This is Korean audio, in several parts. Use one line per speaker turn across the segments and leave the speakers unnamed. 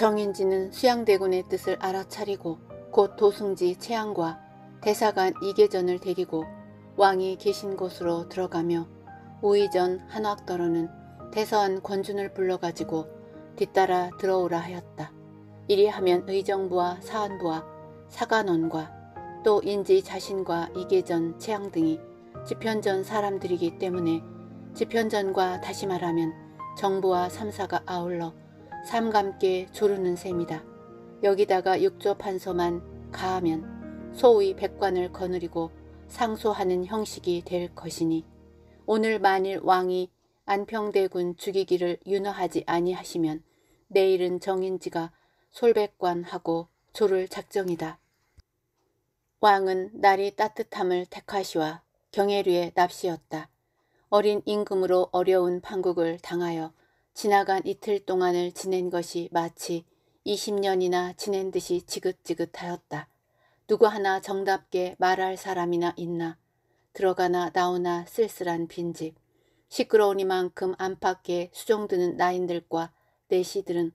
정인지는 수양대군의 뜻을 알아차리고 곧 도승지 최양과 대사관 이계전을 데리고 왕이 계신 곳으로 들어가며 우이전 한학더러는 대서한 권준을 불러가지고 뒤따라 들어오라 하였다. 이리하면 의정부와 사안부와 사관원과 또 인지 자신과 이계전 최양 등이 집현전 사람들이기 때문에 집현전과 다시 말하면 정부와 삼사가 아울러 삼감께 조르는 셈이다. 여기다가 육조 판서만 가하면 소위 백관을 거느리고 상소하는 형식이 될 것이니 오늘 만일 왕이 안평대군 죽이기를 윤허하지 아니하시면 내일은 정인지가 솔백관하고 조를 작정이다. 왕은 날이 따뜻함을 택하시와 경혜류에 납시였다. 어린 임금으로 어려운 판국을 당하여 지나간 이틀 동안을 지낸 것이 마치 20년이나 지낸 듯이 지긋지긋하였다. 누구 하나 정답게 말할 사람이나 있나. 들어가나 나오나 쓸쓸한 빈집. 시끄러우니만큼 안팎에 수종드는 나인들과 내시들은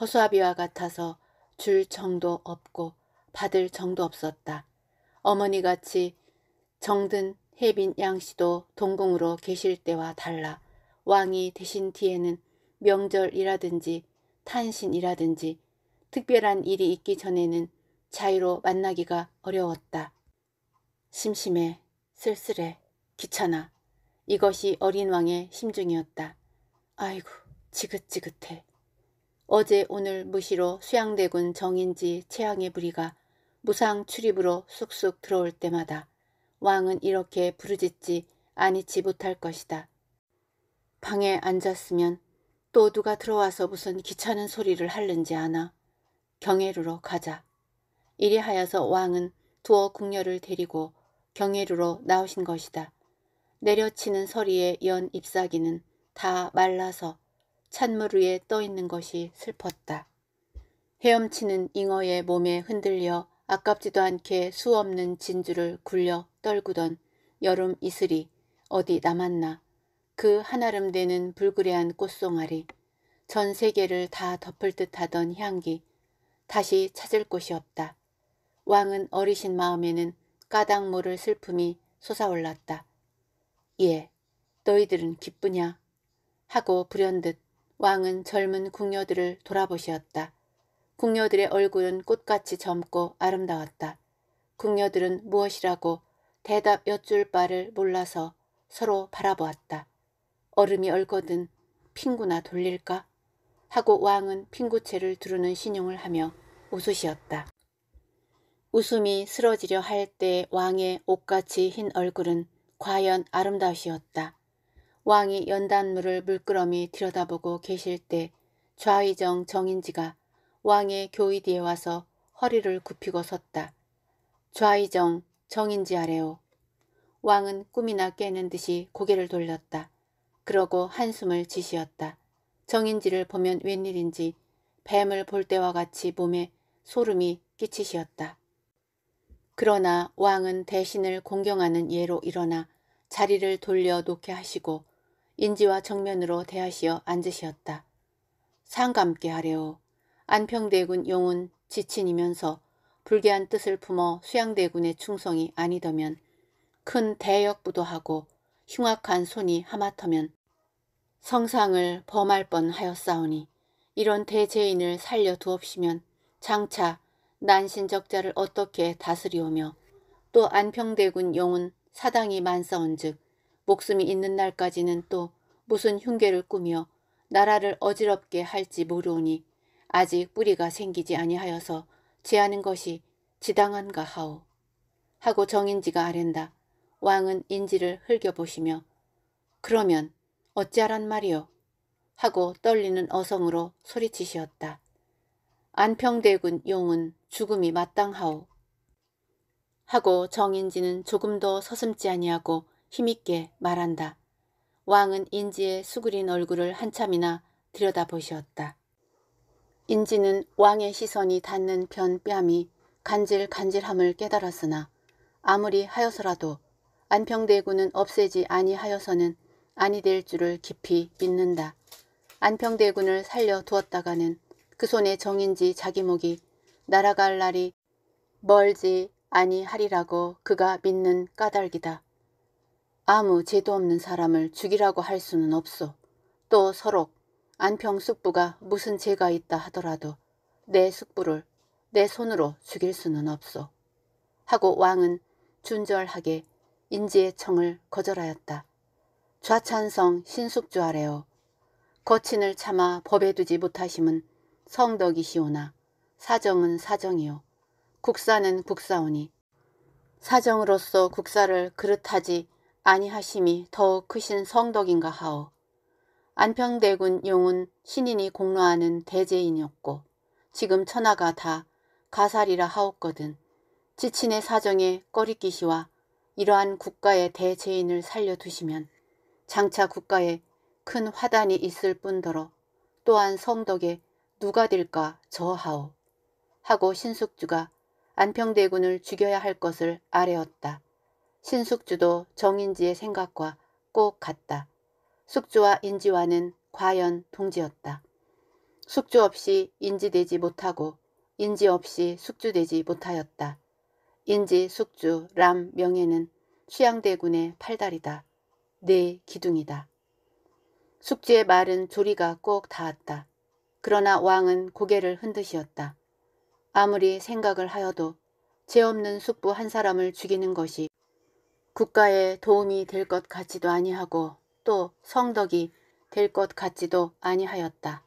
허수아비와 같아서 줄 정도 없고 받을 정도 없었다. 어머니같이 정든 해빈 양씨도 동궁으로 계실 때와 달라 왕이 되신 뒤에는 명절이라든지 탄신이라든지 특별한 일이 있기 전에는 자유로 만나기가 어려웠다. 심심해, 쓸쓸해, 귀찮아. 이것이 어린 왕의 심중이었다. 아이고, 지긋지긋해. 어제 오늘 무시로 수양대군 정인지 최양의 부리가 무상 출입으로 쑥쑥 들어올 때마다 왕은 이렇게 부르짖지 아니치 못할 것이다. 방에 앉았으면 또 누가 들어와서 무슨 귀찮은 소리를 할는지 아나. 경예루로 가자. 이리하여서 왕은 두어 궁녀를 데리고 경예루로 나오신 것이다. 내려치는 서리의 연 잎사귀는 다 말라서 찬물 위에 떠 있는 것이 슬펐다. 헤엄치는 잉어의 몸에 흔들려 아깝지도 않게 수 없는 진주를 굴려 떨구던 여름 이슬이 어디 남았나. 그한아름 되는 불그레한 꽃송아리, 전 세계를 다 덮을 듯하던 향기, 다시 찾을 곳이 없다. 왕은 어리신 마음에는 까닭 모를 슬픔이 솟아올랐다. 예, 너희들은 기쁘냐? 하고 불현듯 왕은 젊은 궁녀들을 돌아보시었다. 궁녀들의 얼굴은 꽃같이 젊고 아름다웠다. 궁녀들은 무엇이라고 대답 여줄 바를 몰라서 서로 바라보았다. 얼음이 얼거든 핑구나 돌릴까? 하고 왕은 핑구채를 두르는 신용을 하며 웃으시었다 웃음이 쓰러지려 할 때 왕의 옷같이 흰 얼굴은 과연 아름다우시었다. 왕이 연단물을 물끄러미 들여다보고 계실 때 좌의정 정인지가 왕의 교의 뒤에 와서 허리를 굽히고 섰다. 좌의정 정인지 아래오. 왕은 꿈이나 깨는 듯이 고개를 돌렸다. 그러고 한숨을 지시었다. 정인지를 보면 웬일인지 뱀을 볼 때와 같이 몸에 소름이 끼치시었다. 그러나 왕은 대신을 공경하는 예로 일어나 자리를 돌려 놓게 하시고 인지와 정면으로 대하시어 앉으시었다. 상감께 하려오 안평대군 용은 지친이면서 불개한 뜻을 품어 수양대군의 충성이 아니더면 큰 대역부도 하고 흉악한 손이 하마터면 성상을 범할 뻔하였사오니 이런 대죄인을 살려두옵시면 장차 난신적자를 어떻게 다스리오며 또 안평대군 용은 사당이 만사온즉 목숨이 있는 날까지는 또 무슨 흉계를 꾸며 나라를 어지럽게 할지 모르오니 아직 뿌리가 생기지 아니하여서 제하는 것이 지당한가 하오. 하고 정인지가 아랜다. 왕은 인지를 흘겨보시며 그러면 어찌하란 말이오 하고 떨리는 어성으로 소리치시었다. 안평대군 용은 죽음이 마땅하오. 하고 정인지는 조금도 서슴지 아니하고 힘있게 말한다. 왕은 인지의 수그린 얼굴을 한참이나 들여다보시었다. 인지는 왕의 시선이 닿는 변 뺨이 간질간질함을 깨달았으나 아무리 하여서라도 안평대군은 없애지 아니하여서는 아니 될 줄을 깊이 믿는다. 안평대군을 살려 두었다가는 그 손에 정인지 자기 목이 날아갈 날이 멀지 아니하리라고 그가 믿는 까닭이다. 아무 죄도 없는 사람을 죽이라고 할 수는 없소. 또 서록 안평 숙부가 무슨 죄가 있다 하더라도 내 숙부를 내 손으로 죽일 수는 없소. 하고 왕은 준절하게 인지의 청을 거절하였다. 좌찬성 신숙주하래요. 거친을 참아 법에 두지 못하심은 성덕이시오나 사정은 사정이요. 국사는 국사오니 사정으로서 국사를 그릇하지 아니하심이 더욱 크신 성덕인가 하오. 안평대군 용은 신인이 공로하는 대제인이었고 지금 천하가 다 가살이라 하옵거든 지친의 사정에 꺼리끼시와 이러한 국가의 대제인을 살려두시면 장차 국가에 큰 화단이 있을 뿐더러 또한 성덕에 누가 될까 저하오 하고 신숙주가 안평대군을 죽여야 할 것을 아뢰었다. 신숙주도 정인지의 생각과 꼭 같다. 숙주와 인지와는 과연 동지였다. 숙주 없이 인지되지 못하고 인지 없이 숙주되지 못하였다. 인지, 숙주, 람, 명예는 취양대군의 팔다리다. 내 기둥이다. 숙주의 말은 조리가 꼭 닿았다. 그러나 왕은 고개를 흔드시었다. 아무리 생각을 하여도 죄 없는 숙부 한 사람을 죽이는 것이 국가에 도움이 될 것 같지도 아니하고 또 성덕이 될 것 같지도 아니하였다.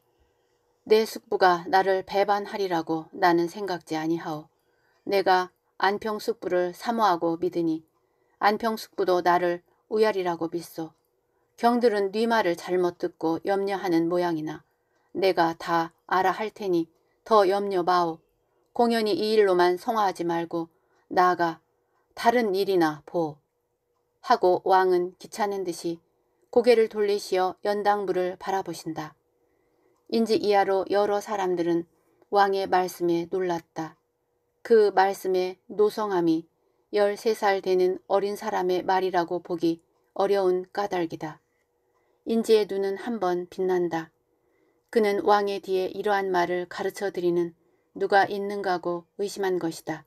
내 숙부가 나를 배반하리라고 나는 생각지 아니하오. 내가 안평숙부를 사모하고 믿으니 안평숙부도 나를 우열이라고 믿소. 경들은 네 말을 잘못 듣고 염려하는 모양이나 내가 다 알아 할 테니 더 염려 마오. 공연히 이 일로만 성화하지 말고 나아가 다른 일이나 보. 하고 왕은 귀찮은 듯이 고개를 돌리시어 연당부를 바라보신다. 인지 이하로 여러 사람들은 왕의 말씀에 놀랐다. 그 말씀의 노성함이 13살 되는 어린 사람의 말이라고 보기 어려운 까닭이다. 인지의 눈은 한 번 빛난다. 그는 왕의 뒤에 이러한 말을 가르쳐드리는 누가 있는가고 의심한 것이다.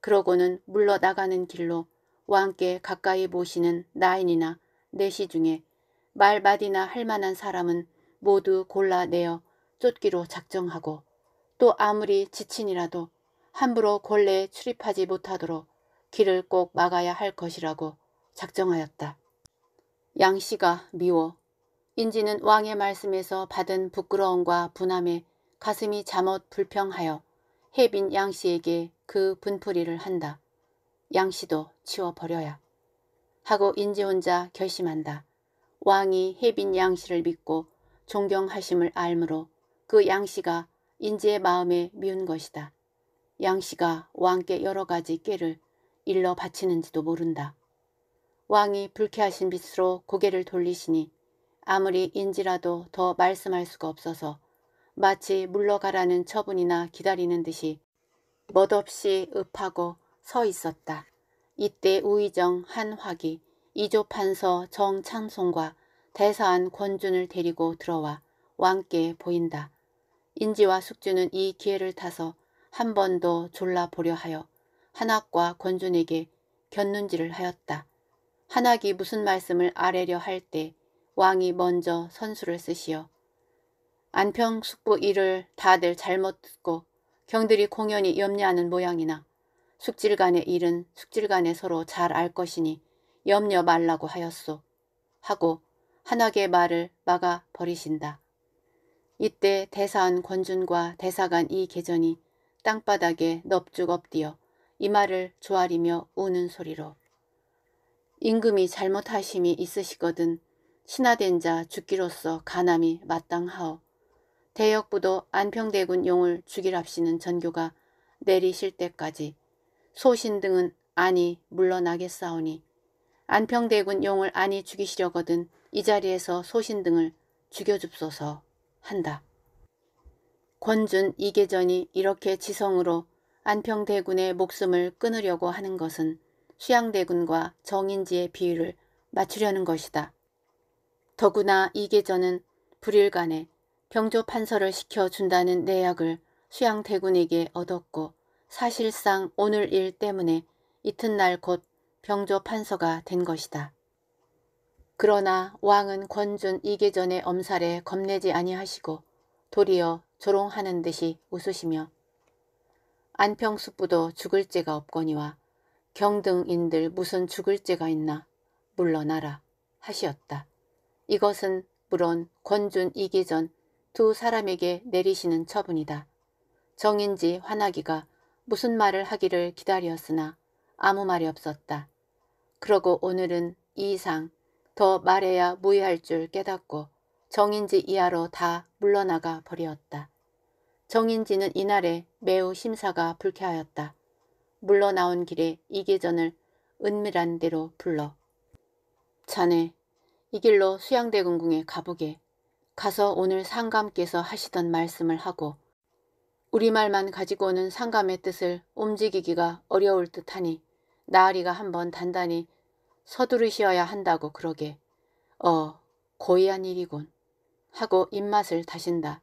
그러고는 물러나가는 길로 왕께 가까이 모시는 나인이나 내시 중에 말마디나 할 만한 사람은 모두 골라내어 쫓기로 작정하고 또 아무리 지친이라도 함부로 골래에 출입하지 못하도록 길을 꼭 막아야 할 것이라고 작정하였다. 양씨가 미워. 인지는 왕의 말씀에서 받은 부끄러움과 분함에 가슴이 잠옷 불평하여 혜빈 양씨에게 그 분풀이를 한다. 양씨도 치워버려야. 하고 인지 혼자 결심한다. 왕이 혜빈 양씨를 믿고 존경하심을 알므로 그 양씨가 인지의 마음에 미운 것이다. 양씨가 왕께 여러 가지 깨를 일러 바치는지도 모른다. 왕이 불쾌하신 빛으로 고개를 돌리시니 아무리 인지라도 더 말씀할 수가 없어서 마치 물러가라는 처분이나 기다리는 듯이 멋없이 읍하고 서 있었다. 이때 우의정 한화기, 이조판서 정창송과 대사한 권준을 데리고 들어와 왕께 보인다. 인지와 숙주는 이 기회를 타서 한번도 졸라 보려 하여 한학과 권준에게 견눈질을 하였다. 한학이 무슨 말씀을 아래려할 때 왕이 먼저 선수를 쓰시어 안평 숙부 일을 다들 잘못 듣고 경들이 공연히 염려하는 모양이나 숙질간의 일은 숙질간에 서로 잘 알 것이니 염려 말라고 하였소. 하고 한학의 말을 막아 버리신다. 이때 대사한 권준과 대사간 이계전이 땅바닥에 넙죽 엎디어 이마를 조아리며 우는 소리로 임금이 잘못하심이 있으시거든 신하된 자 죽기로서 가남이 마땅하오. 대역부도 안평대군 용을 죽이랍시는 전교가 내리실 때까지 소신 등은 아니 물러나겠사오니 안평대군 용을 아니 죽이시려거든 이 자리에서 소신 등을 죽여줍소서 한다. 권준 이계전이 이렇게 지성으로 안평대군의 목숨을 끊으려고 하는 것은 수양대군과 정인지의 비위를 맞추려는 것이다. 더구나 이계전은 불일간에 병조 판서를 시켜준다는 내약을 수양대군에게 얻었고 사실상 오늘 일 때문에 이튿날 곧 병조 판서가 된 것이다. 그러나 왕은 권준 이계전의 엄살에 겁내지 아니하시고 도리어 조롱하는 듯이 웃으시며 안평숙부도 죽을 죄가 없거니와 경등인들 무슨 죽을 죄가 있나 물러나라 하시었다. 이것은 물론 권준 이기전 두 사람에게 내리시는 처분이다. 정인지 환하기가 무슨 말을 하기를 기다렸으나 아무 말이 없었다. 그러고 오늘은 이상 더 말해야 무해할 줄 깨닫고 정인지 이하로 다 물러나가 버렸었다 정인지는 이날에 매우 심사가 불쾌하였다. 물러나온 길에 이계전을 은밀한 대로 불러 자네 이 길로 수양대군궁에 가보게 가서 오늘 상감께서 하시던 말씀을 하고 우리말만 가지고는 오 상감의 뜻을 움직이기가 어려울 듯하니 나으리가 한번 단단히 서두르시어야 한다고 그러게 어 고의한 일이군 하고 입맛을 다신다.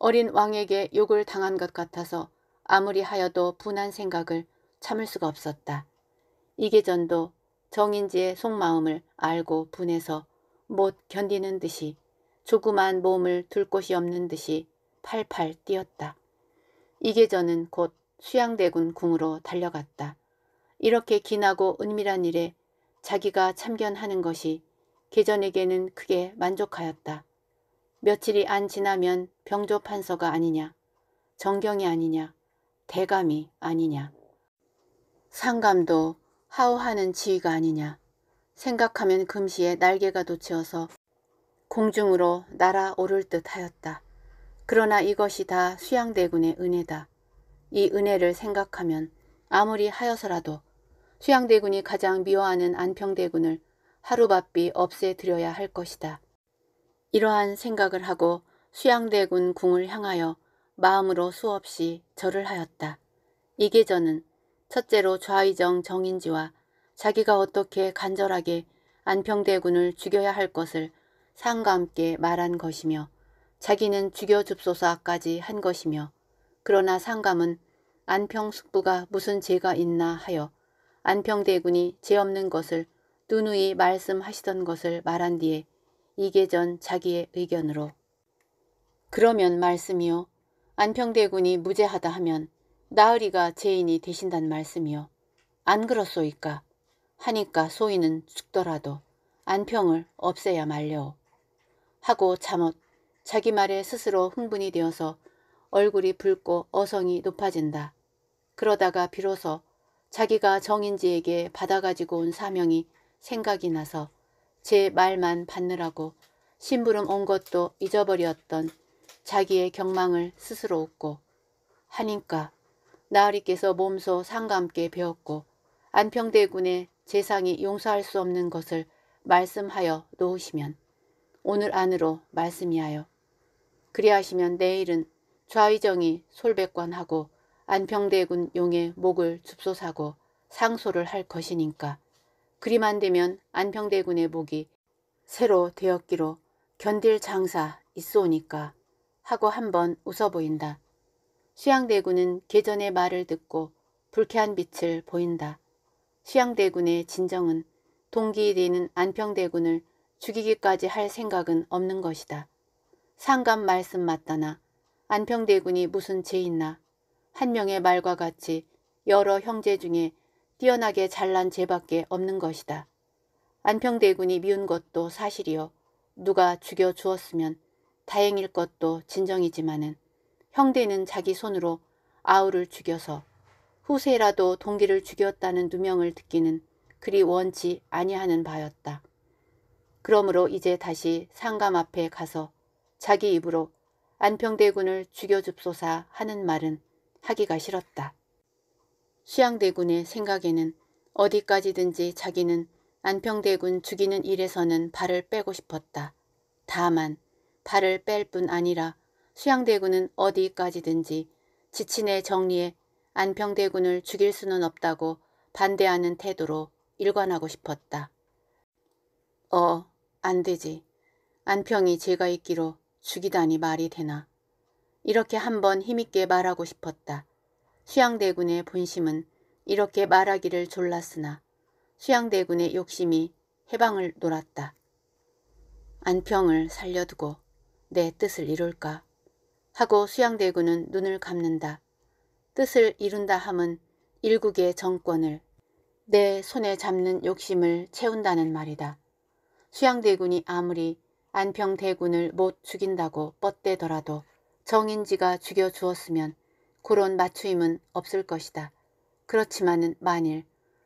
어린 왕에게 욕을 당한 것 같아서 아무리 하여도 분한 생각을 참을 수가 없었다. 이계전도 정인지의 속마음을 알고 분해서 못 견디는 듯이 조그만 몸을 둘 곳이 없는 듯이 팔팔 뛰었다. 이계전은 곧 수양대군 궁으로 달려갔다. 이렇게 기나고 은밀한 일에 자기가 참견하는 것이 계전에게는 크게 만족하였다. 며칠이 안 지나면 병조판서가 아니냐, 정경이 아니냐, 대감이 아니냐, 상감도 하우하는 지위가 아니냐, 생각하면 금시에 날개가 돋치어서 공중으로 날아오를 듯 하였다. 그러나 이것이 다 수양대군의 은혜다. 이 은혜를 생각하면 아무리 하여서라도 수양대군이 가장 미워하는 안평대군을 하루바삐 없애드려야 할 것이다. 이러한 생각을 하고 수양대군 궁을 향하여 마음으로 수없이 절을 하였다. 이계전은 첫째로 좌의정 정인지와 자기가 어떻게 간절하게 안평대군을 죽여야 할 것을 상과 함께 말한 것이며 자기는 죽여줍소서까지 한 것이며 그러나 상감은 안평숙부가 무슨 죄가 있나 하여 안평대군이 죄 없는 것을 누누이 말씀하시던 것을 말한 뒤에 이게전 자기의 의견으로 그러면 말씀이요. 안평대군이 무죄하다 하면 나으리가 죄인이 되신단 말씀이요. 안 그렇소이까. 하니까 소인은 죽더라도 안평을 없애야 말려. 하고 잠옷 자기 말에 스스로 흥분이 되어서 얼굴이 붉고 어성이 높아진다. 그러다가 비로소 자기가 정인지에게 받아가지고 온 사명이 생각이 나서 제 말만 받느라고 심부름 온 것도 잊어버렸던 자기의 경망을 스스로 웃고 하니까 나으리께서 몸소 상감께 배웠고 안평대군의 재상이 용서할 수 없는 것을 말씀하여 놓으시면 오늘 안으로 말씀이하여 그리하시면 내일은 좌의정이 솔백관하고 안평대군 용의 목을 줍소사고 상소를 할 것이니까 그리만 되면 안평대군의 복이 새로 되었기로 견딜 장사 있어오니까 하고 한번 웃어 보인다. 수양대군은 계전의 말을 듣고 불쾌한 빛을 보인다. 수양대군의 진정은 동기되는 이 안평대군을 죽이기까지 할 생각은 없는 것이다. 상감 말씀 맞다나 안평대군이 무슨 죄 있나 한 명의 말과 같이 여러 형제 중에 뛰어나게 잘난 죄밖에 없는 것이다. 안평대군이 미운 것도 사실이요. 누가 죽여 주었으면 다행일 것도 진정이지만은 형대는 자기 손으로 아우를 죽여서 후세라도 동기를 죽였다는 누명을 듣기는 그리 원치 아니하는 바였다. 그러므로 이제 다시 상감 앞에 가서 자기 입으로 안평대군을 죽여줍소사 하는 말은 하기가 싫었다. 수양대군의 생각에는 어디까지든지 자기는 안평대군 죽이는 일에서는 발을 빼고 싶었다. 다만 발을 뺄 뿐 아니라 수양대군은 어디까지든지 지친의 정리에 안평대군을 죽일 수는 없다고 반대하는 태도로 일관하고 싶었다. 어, 안 되지. 안평이 제가 있기로 죽이다니 말이 되나. 이렇게 한번 힘있게 말하고 싶었다. 수양대군의 분심은 이렇게 말하기를 졸랐으나 수양대군의 욕심이 해방을 놀았다. 안평을 살려두고 내 뜻을 이룰까 하고 수양대군은 눈을 감는다. 뜻을 이룬다 함은 일국의 정권을 내 손에 잡는 욕심을 채운다는 말이다. 수양대군이 아무리 안평대군을 못 죽인다고 뻗대더라도 정인지가 죽여주었으면 그런 맞추임은 없을 것이다. 그렇지만은 만일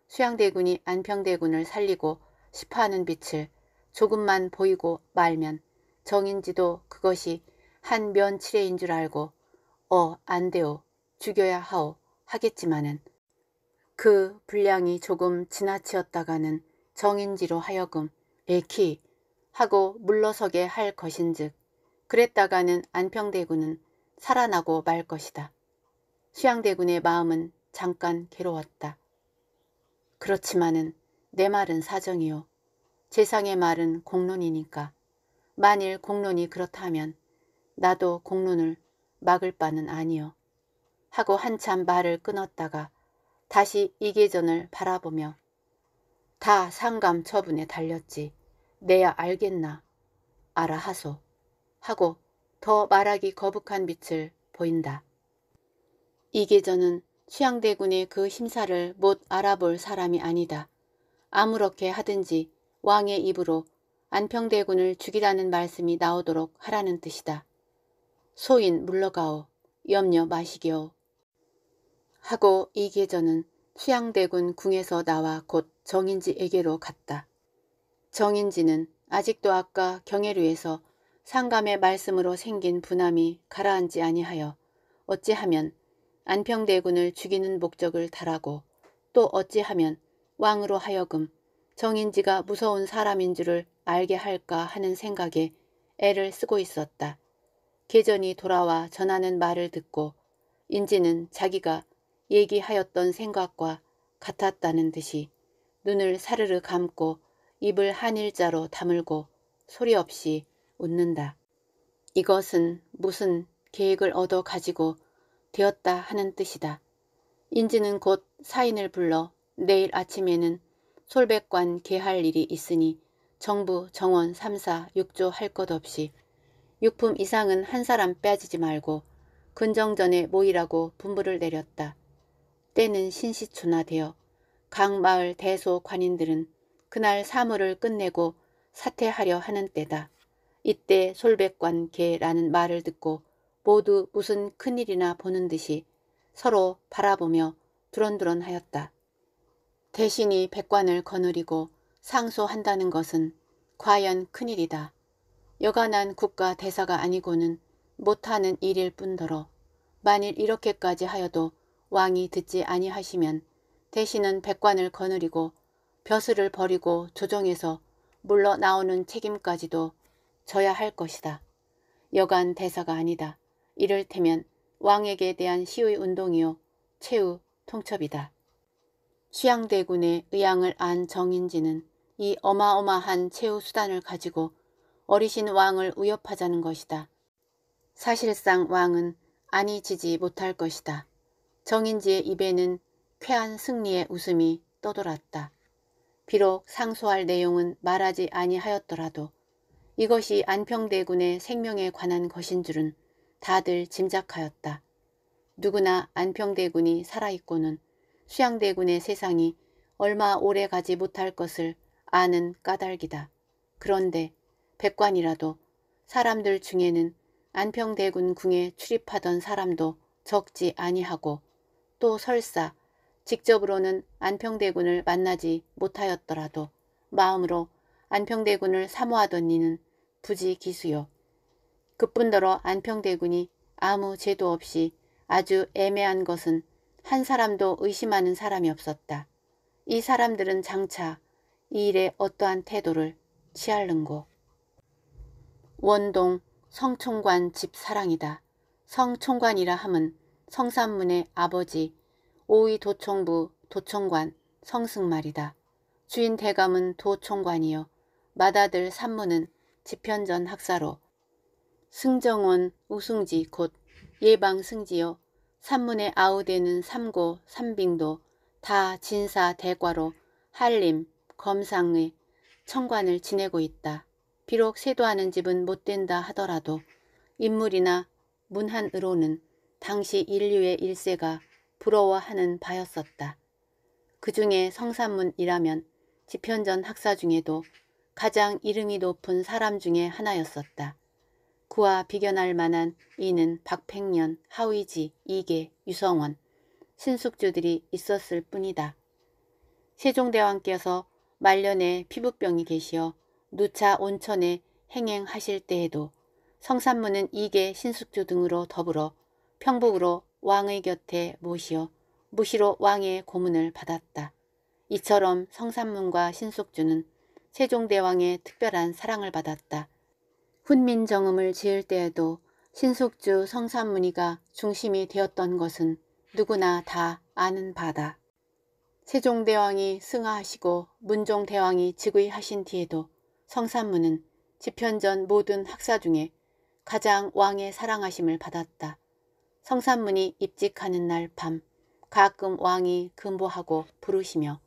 수양대군이 안평대군을 살리고 싶어하는 빛을 조금만 보이고 말면 정인지도 그것이 한 면치레인 줄 알고 어안되오 죽여야 하오 하겠지만은 그 분량이 조금 지나치었다가는 정인지로 하여금 에키 하고 물러서게 할 것인즉 그랬다가는 안평대군은 살아나고 말 것이다. 수양대군의 마음은 잠깐 괴로웠다. 그렇지만은 내 말은 사정이요. 세상의 말은 공론이니까. 만일 공론이 그렇다면 나도 공론을 막을 바는 아니요. 하고 한참 말을 끊었다가 다시 이계전을 바라보며 다 상감 처분에 달렸지. 내야 알겠나. 알아하소. 하고 더 말하기 거북한 빛을 보인다. 이계전은 수양대군의 그 심사를 못 알아볼 사람이 아니다. 아무렇게 하든지 왕의 입으로 안평대군을 죽이라는 말씀이 나오도록 하라는 뜻이다. 소인 물러가오. 염려 마시기오. 하고 이계전은 수양대군 궁에서 나와 곧 정인지에게로 갔다. 정인지는 아직도 아까 경혜루에서 상감의 말씀으로 생긴 분함이 가라앉지 아니하여 어찌하면 안평대군을 죽이는 목적을 달하고 또 어찌하면 왕으로 하여금 정인지가 무서운 사람인 줄을 알게 할까 하는 생각에 애를 쓰고 있었다. 계전이 돌아와 전하는 말을 듣고 인지는 자기가 얘기하였던 생각과 같았다는 듯이 눈을 사르르 감고 입을 한 일자로 다물고 소리 없이 웃는다. 이것은 무슨 계획을 얻어 가지고 되었다 하는 뜻이다. 인지는 곧 사인을 불러 내일 아침에는 솔백관 개할 일이 있으니 정부, 정원, 3사, 6조 할 것 없이 육품 이상은 한 사람 빼지지 말고 근정전에 모이라고 분부를 내렸다. 때는 신시초나되어 각 마을 대소 관인들은 그날 사물을 끝내고 사퇴하려 하는 때다. 이때 솔백관 개라는 말을 듣고 모두 무슨 큰일이나 보는 듯이 서로 바라보며 두런두런 하였다. 대신이 백관을 거느리고 상소한다는 것은 과연 큰일이다. 여간한 국가 대사가 아니고는 못하는 일일 뿐더러 만일 이렇게까지 하여도 왕이 듣지 아니하시면 대신은 백관을 거느리고 벼슬을 버리고 조정에서 물러나오는 책임까지도 져야 할 것이다. 여간 대사가 아니다. 이를테면 왕에게 대한 시위 운동이요 최후 통첩이다. 수양대군의 의향을 안 정인지는 이 어마어마한 최후 수단을 가지고 어리신 왕을 위협하자는 것이다. 사실상 왕은 아니 지지 못할 것이다. 정인지의 입에는 쾌한 승리의 웃음이 떠돌았다. 비록 상소할 내용은 말하지 아니하였더라도 이것이 안평대군의 생명에 관한 것인 줄은 다들 짐작하였다. 누구나 안평대군이 살아있고는 수양대군의 세상이 얼마 오래 가지 못할 것을 아는 까닭이다. 그런데 백관이라도 사람들 중에는 안평대군 궁에 출입하던 사람도 적지 아니하고 또 설사 직접으로는 안평대군을 만나지 못하였더라도 마음으로 안평대군을 사모하던 이는 부지기수요. 그뿐더러 안평대군이 아무 제도 없이 아주 애매한 것은 한 사람도 의심하는 사람이 없었다. 이 사람들은 장차 이 일에 어떠한 태도를 취할는고. 원동 성총관 집 사랑이다. 성총관이라 함은 성산문의 아버지 오이 도총부 도총관 성승말이다. 주인 대감은 도총관이요. 마다들 산문은 집현전 학사로 승정원 우승지 곧 예방 승지요. 산문에 아우대는 삼고 삼빙도 다 진사 대과로 한림 검상의 청관을 지내고 있다. 비록 세도하는 집은 못된다 하더라도 인물이나 문한으로는 당시 인류의 일세가 부러워하는 바였었다. 그 중에 성산문이라면 지편전 학사 중에도 가장 이름이 높은 사람 중에 하나였었다. 그와 비견할 만한 이는 박팽년, 하위지, 이계, 유성원, 신숙주들이 있었을 뿐이다. 세종대왕께서 말년에 피부병이 계시어 누차 온천에 행행하실 때에도 성산문은 이계 신숙주 등으로 더불어 평북으로 왕의 곁에 모시어 무시로 왕의 고문을 받았다. 이처럼 성산문과 신숙주는 세종대왕의 특별한 사랑을 받았다. 훈민정음을 지을 때에도 신숙주 성산문의가 중심이 되었던 것은 누구나 다 아는 바다. 세종대왕이 승하하시고 문종대왕이 즉위하신 뒤에도 성산문은 집현전 모든 학사 중에 가장 왕의 사랑하심을 받았다. 성산문이 입직하는 날 밤 가끔 왕이 근보하고 부르시며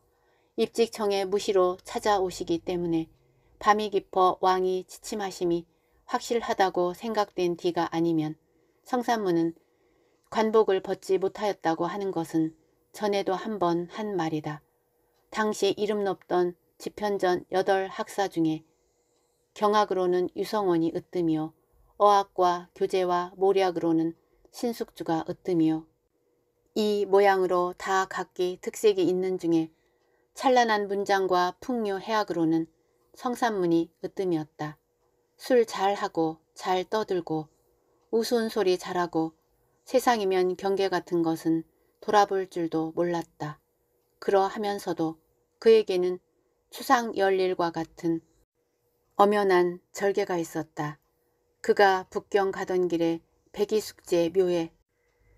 입직청에 무시로 찾아오시기 때문에 밤이 깊어 왕이 지침하심이 확실하다고 생각된 뒤가 아니면 성산문은 관복을 벗지 못하였다고 하는 것은 전에도 한 번한 한 말이다. 당시 이름 높던 집현전 여덟 학사 중에 경학으로는 유성원이 으뜸이요 어학과 교재와 모략으로는 신숙주가 으뜸이요 이 모양으로 다 각기 특색이 있는 중에 찬란한 문장과 풍요 해학으로는 성산문이 으뜸이었다. 술 잘하고 잘 떠들고 우스운소리 잘하고 세상이면 경계 같은 것은 돌아볼 줄도 몰랐다. 그러하면서도 그에게는 추상 열일과 같은 엄연한 절개가 있었다. 그가 북경 가던 길에 백이숙제 묘에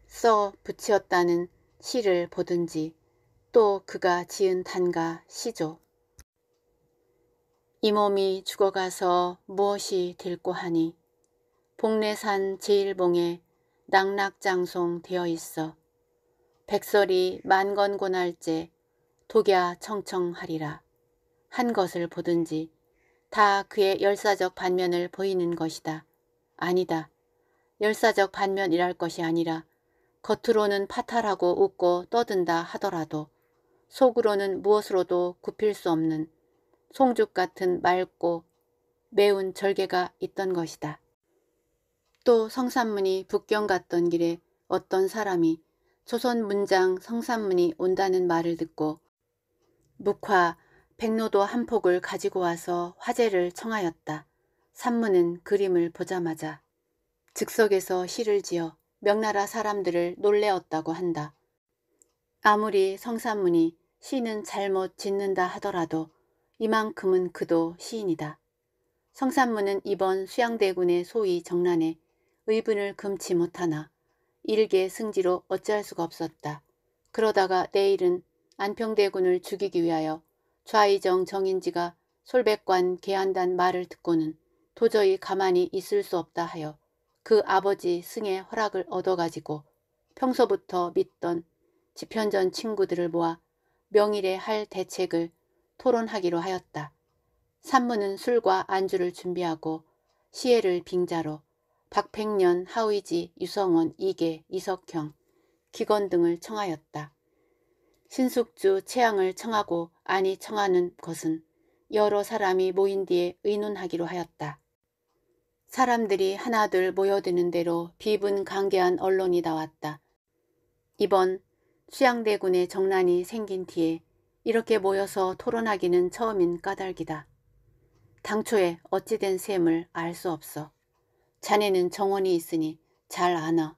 써붙였다는 시를 보든지 또 그가 지은 단가 시조 이 몸이 죽어가서 무엇이 될고 하니 복례산 제일봉에 낙낙장송 되어 있어 백설이 만건고날째 독야 청청하리라 한 것을 보든지 다 그의 열사적 반면을 보이는 것이다. 아니다. 열사적 반면이랄 것이 아니라 겉으로는 파탈하고 웃고 떠든다 하더라도 속으로는 무엇으로도 굽힐 수 없는 송죽 같은 맑고 매운 절개가 있던 것이다. 또 성산문이 북경 갔던 길에 어떤 사람이 조선 문장 성산문이 온다는 말을 듣고 묵화 백로도 한 폭을 가지고 와서 화제를 청하였다. 산문은 그림을 보자마자 즉석에서 시를 지어 명나라 사람들을 놀래었다고 한다. 아무리 성산문이 시는 잘못 짓는다 하더라도 이만큼은 그도 시인이다. 성산문은 이번 수양대군의 소위 정란에 의분을 금치 못하나 일개 승지로 어찌할 수가 없었다. 그러다가 내일은 안평대군을 죽이기 위하여 좌이정 정인지가 솔백관 개한단 말을 듣고는 도저히 가만히 있을 수 없다 하여 그 아버지 승의 허락을 얻어가지고 평소부터 믿던 지편전 친구들을 모아 명일에 할 대책을 토론하기로 하였다. 산문은 술과 안주를 준비하고 시혜를 빙자로 박백년, 하의지, 유성원, 이계, 이석형, 기건 등을 청하였다. 신숙주 채양을 청하고 아니 청하는 것은 여러 사람이 모인 뒤에 의논하기로 하였다. 사람들이 하나둘 모여드는 대로 비분 강개한 언론이 나왔다. 이번 수양대군의 정난이 생긴 뒤에 이렇게 모여서 토론하기는 처음인 까닭이다. 당초에 어찌된 셈을 알 수 없어. 자네는 정원이 있으니 잘 아나.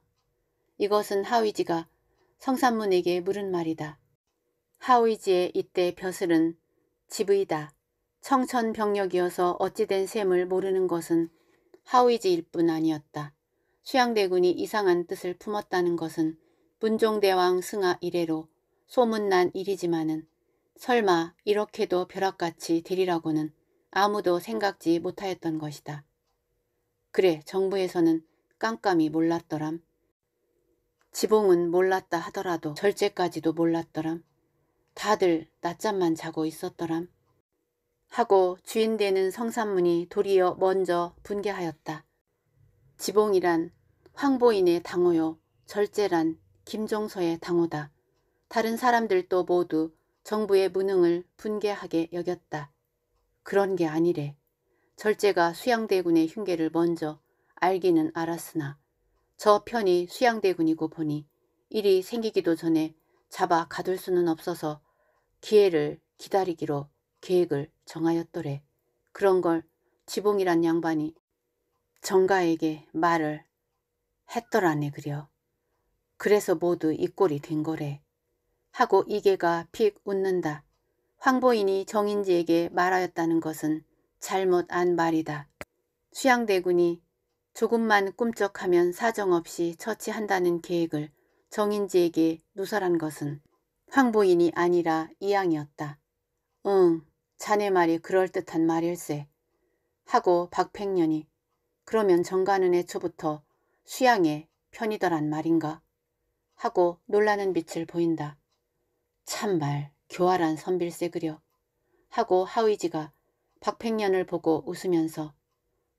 이것은 하위지가 성산문에게 물은 말이다. 하위지의 이때 벼슬은 집의다. 청천병력이어서 어찌된 셈을 모르는 것은 하위지일 뿐 아니었다. 수양대군이 이상한 뜻을 품었다는 것은 문종대왕 승하 이래로 소문난 일이지만은 설마 이렇게도 벼락같이 되리라고는 아무도 생각지 못하였던 것이다. 그래 정부에서는 깜깜이 몰랐더람. 지봉은 몰랐다 하더라도 절제까지도 몰랐더람. 다들 낮잠만 자고 있었더람. 하고 주인되는 성산문이 도리어 먼저 분개하였다. 지봉이란 황보인의 당호요 절제란 김종서의 당호다. 다른 사람들도 모두 정부의 무능을 분개하게 여겼다. 그런 게 아니래. 절제가 수양대군의 흉계를 먼저 알기는 알았으나 저 편이 수양대군이고 보니 일이 생기기도 전에 잡아 가둘 수는 없어서 기회를 기다리기로 계획을 정하였더래. 그런 걸 지봉이란 양반이 정가에게 말을 했더라네 그려. 그래서 모두 이 꼴이 된 거래. 하고 이계가 픽 웃는다. 황보인이 정인지에게 말하였다는 것은 잘못 안 말이다. 수양대군이 조금만 꿈쩍하면 사정없이 처치한다는 계획을 정인지에게 누설한 것은 황보인이 아니라 이양이었다. 응, 자네 말이 그럴듯한 말일세. 하고 박팽년이 그러면 정가는 애초부터 수양의 편이더란 말인가? 하고 놀라는 빛을 보인다. 참말 교활한 선빌세 그려 하고 하위지가 박팽년을 보고 웃으면서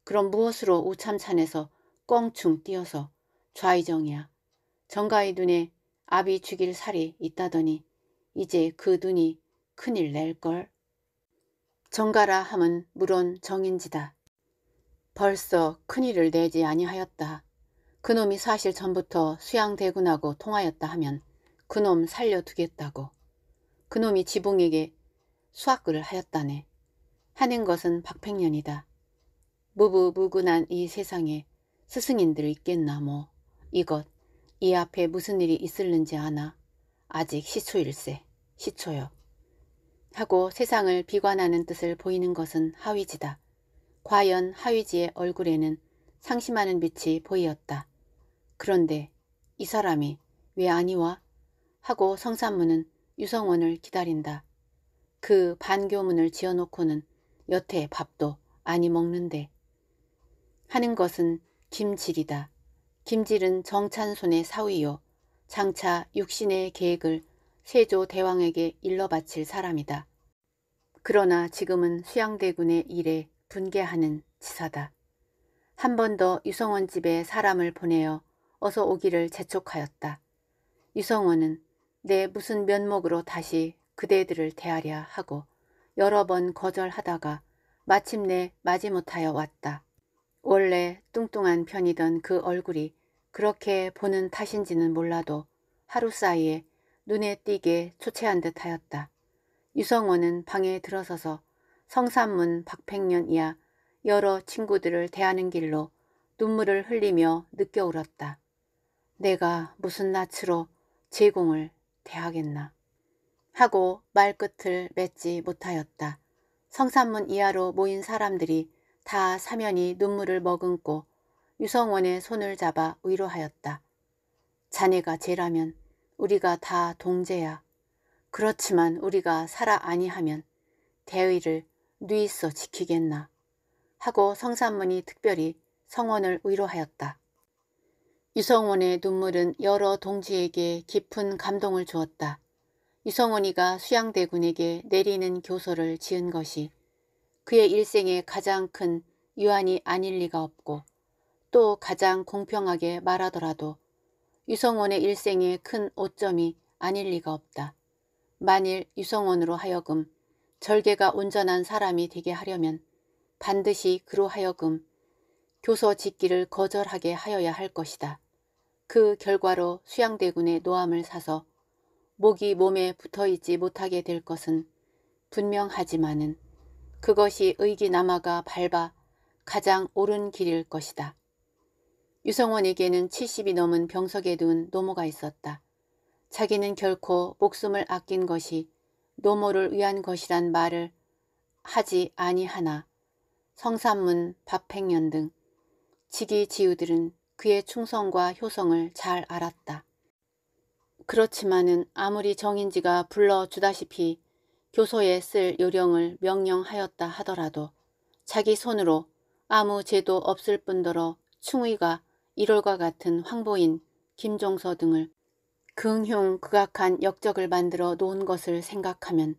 그럼 무엇으로 우참찬에서 껑충 뛰어서 좌이정이야. 정가의 눈에 아비 죽일 살이 있다더니 이제 그 눈이 큰일 낼걸. 정가라 함은 물론 정인지다. 벌써 큰일을 내지 아니하였다. 그놈이 사실 전부터 수양대군하고 통하였다 하면 그놈 살려두겠다고. 그놈이 지붕에게 수학글을 하였다네. 하는 것은 박팽년이다. 무부무근한 이 세상에 스승인들 있겠나 뭐. 이것 이 앞에 무슨 일이 있을는지 아나. 아직 시초일세. 시초요. 하고 세상을 비관하는 뜻을 보이는 것은 하위지다. 과연 하위지의 얼굴에는 상심하는 빛이 보이었다. 그런데 이 사람이 왜 아니와? 하고 성산문은 유성원을 기다린다. 그 반교문을 지어놓고는 여태 밥도 아니 먹는데 하는 것은 김질이다. 김질은 정찬손의 사위요. 장차 육신의 계획을 세조 대왕에게 일러바칠 사람이다. 그러나 지금은 수양대군의 일에 분개하는 지사다. 한 번 더 유성원 집에 사람을 보내어 어서 오기를 재촉하였다. 유성원은 내 무슨 면목으로 다시 그대들을 대하랴 하고 여러 번 거절하다가 마침내 마지못하여 왔다. 원래 뚱뚱한 편이던 그 얼굴이 그렇게 보는 탓인지는 몰라도 하루 사이에 눈에 띄게 초췌한 듯 하였다. 유성원은 방에 들어서서 성산문 박팽년 이하 여러 친구들을 대하는 길로 눈물을 흘리며 느껴 울었다. 내가 무슨 낯으로 제공을 대하겠나 하고 말끝을 맺지 못하였다. 성산문 이하로 모인 사람들이 다 사면이 눈물을 머금고 유성원의 손을 잡아 위로하였다. 자네가 죄라면 우리가 다 동제야. 그렇지만 우리가 살아 아니하면 대의를 뉘이소 지키겠나 하고 성산문이 특별히 성원을 위로하였다. 이성원의 눈물은 여러 동지에게 깊은 감동을 주었다. 이성원이가 수양대군에게 내리는 교서를 지은 것이 그의 일생에 가장 큰 유한이 아닐 리가 없고 또 가장 공평하게 말하더라도 유성원의 일생에큰 오점이 아닐 리가 없다. 만일 유성원으로 하여금 절개가 온전한 사람이 되게 하려면 반드시 그로 하여금 교서 짓기를 거절하게 하여야 할 것이다. 그 결과로 수양대군의 노함을 사서 목이 몸에 붙어있지 못하게 될 것은 분명하지만은 그것이 의기남아가 밟아 가장 옳은 길일 것이다. 유성원에게는 70이 넘은 병석에 둔 노모가 있었다. 자기는 결코 목숨을 아낀 것이 노모를 위한 것이란 말을 하지 아니하나 성산문, 박팽년 등 직위 지우들은 그의 충성과 효성을 잘 알았다. 그렇지만은 아무리 정인지가 불러주다시피 교소에 쓸 요령을 명령하였다 하더라도 자기 손으로 아무 죄도 없을 뿐더러 충의가 1월과 같은 황보인 김종서 등을 긍흉 극악한 역적을 만들어 놓은 것을 생각하면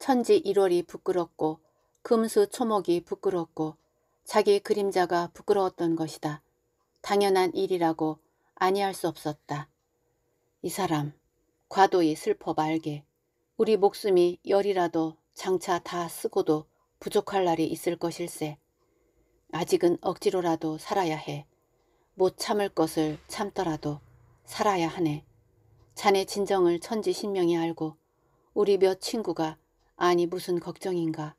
천지 1월이 부끄럽고 금수 초목이 부끄럽고 자기 그림자가 부끄러웠던 것이다. 당연한 일이라고 아니할 수 없었다. 이 사람 과도히 슬퍼 말게 우리 목숨이 열이라도 장차 다 쓰고도 부족할 날이 있을 것일세. 아직은 억지로라도 살아야 해. 못 참을 것을 참더라도 살아야 하네. 자네 진정을 천지신명이 알고 우리 몇 친구가 아니 무슨 걱정인가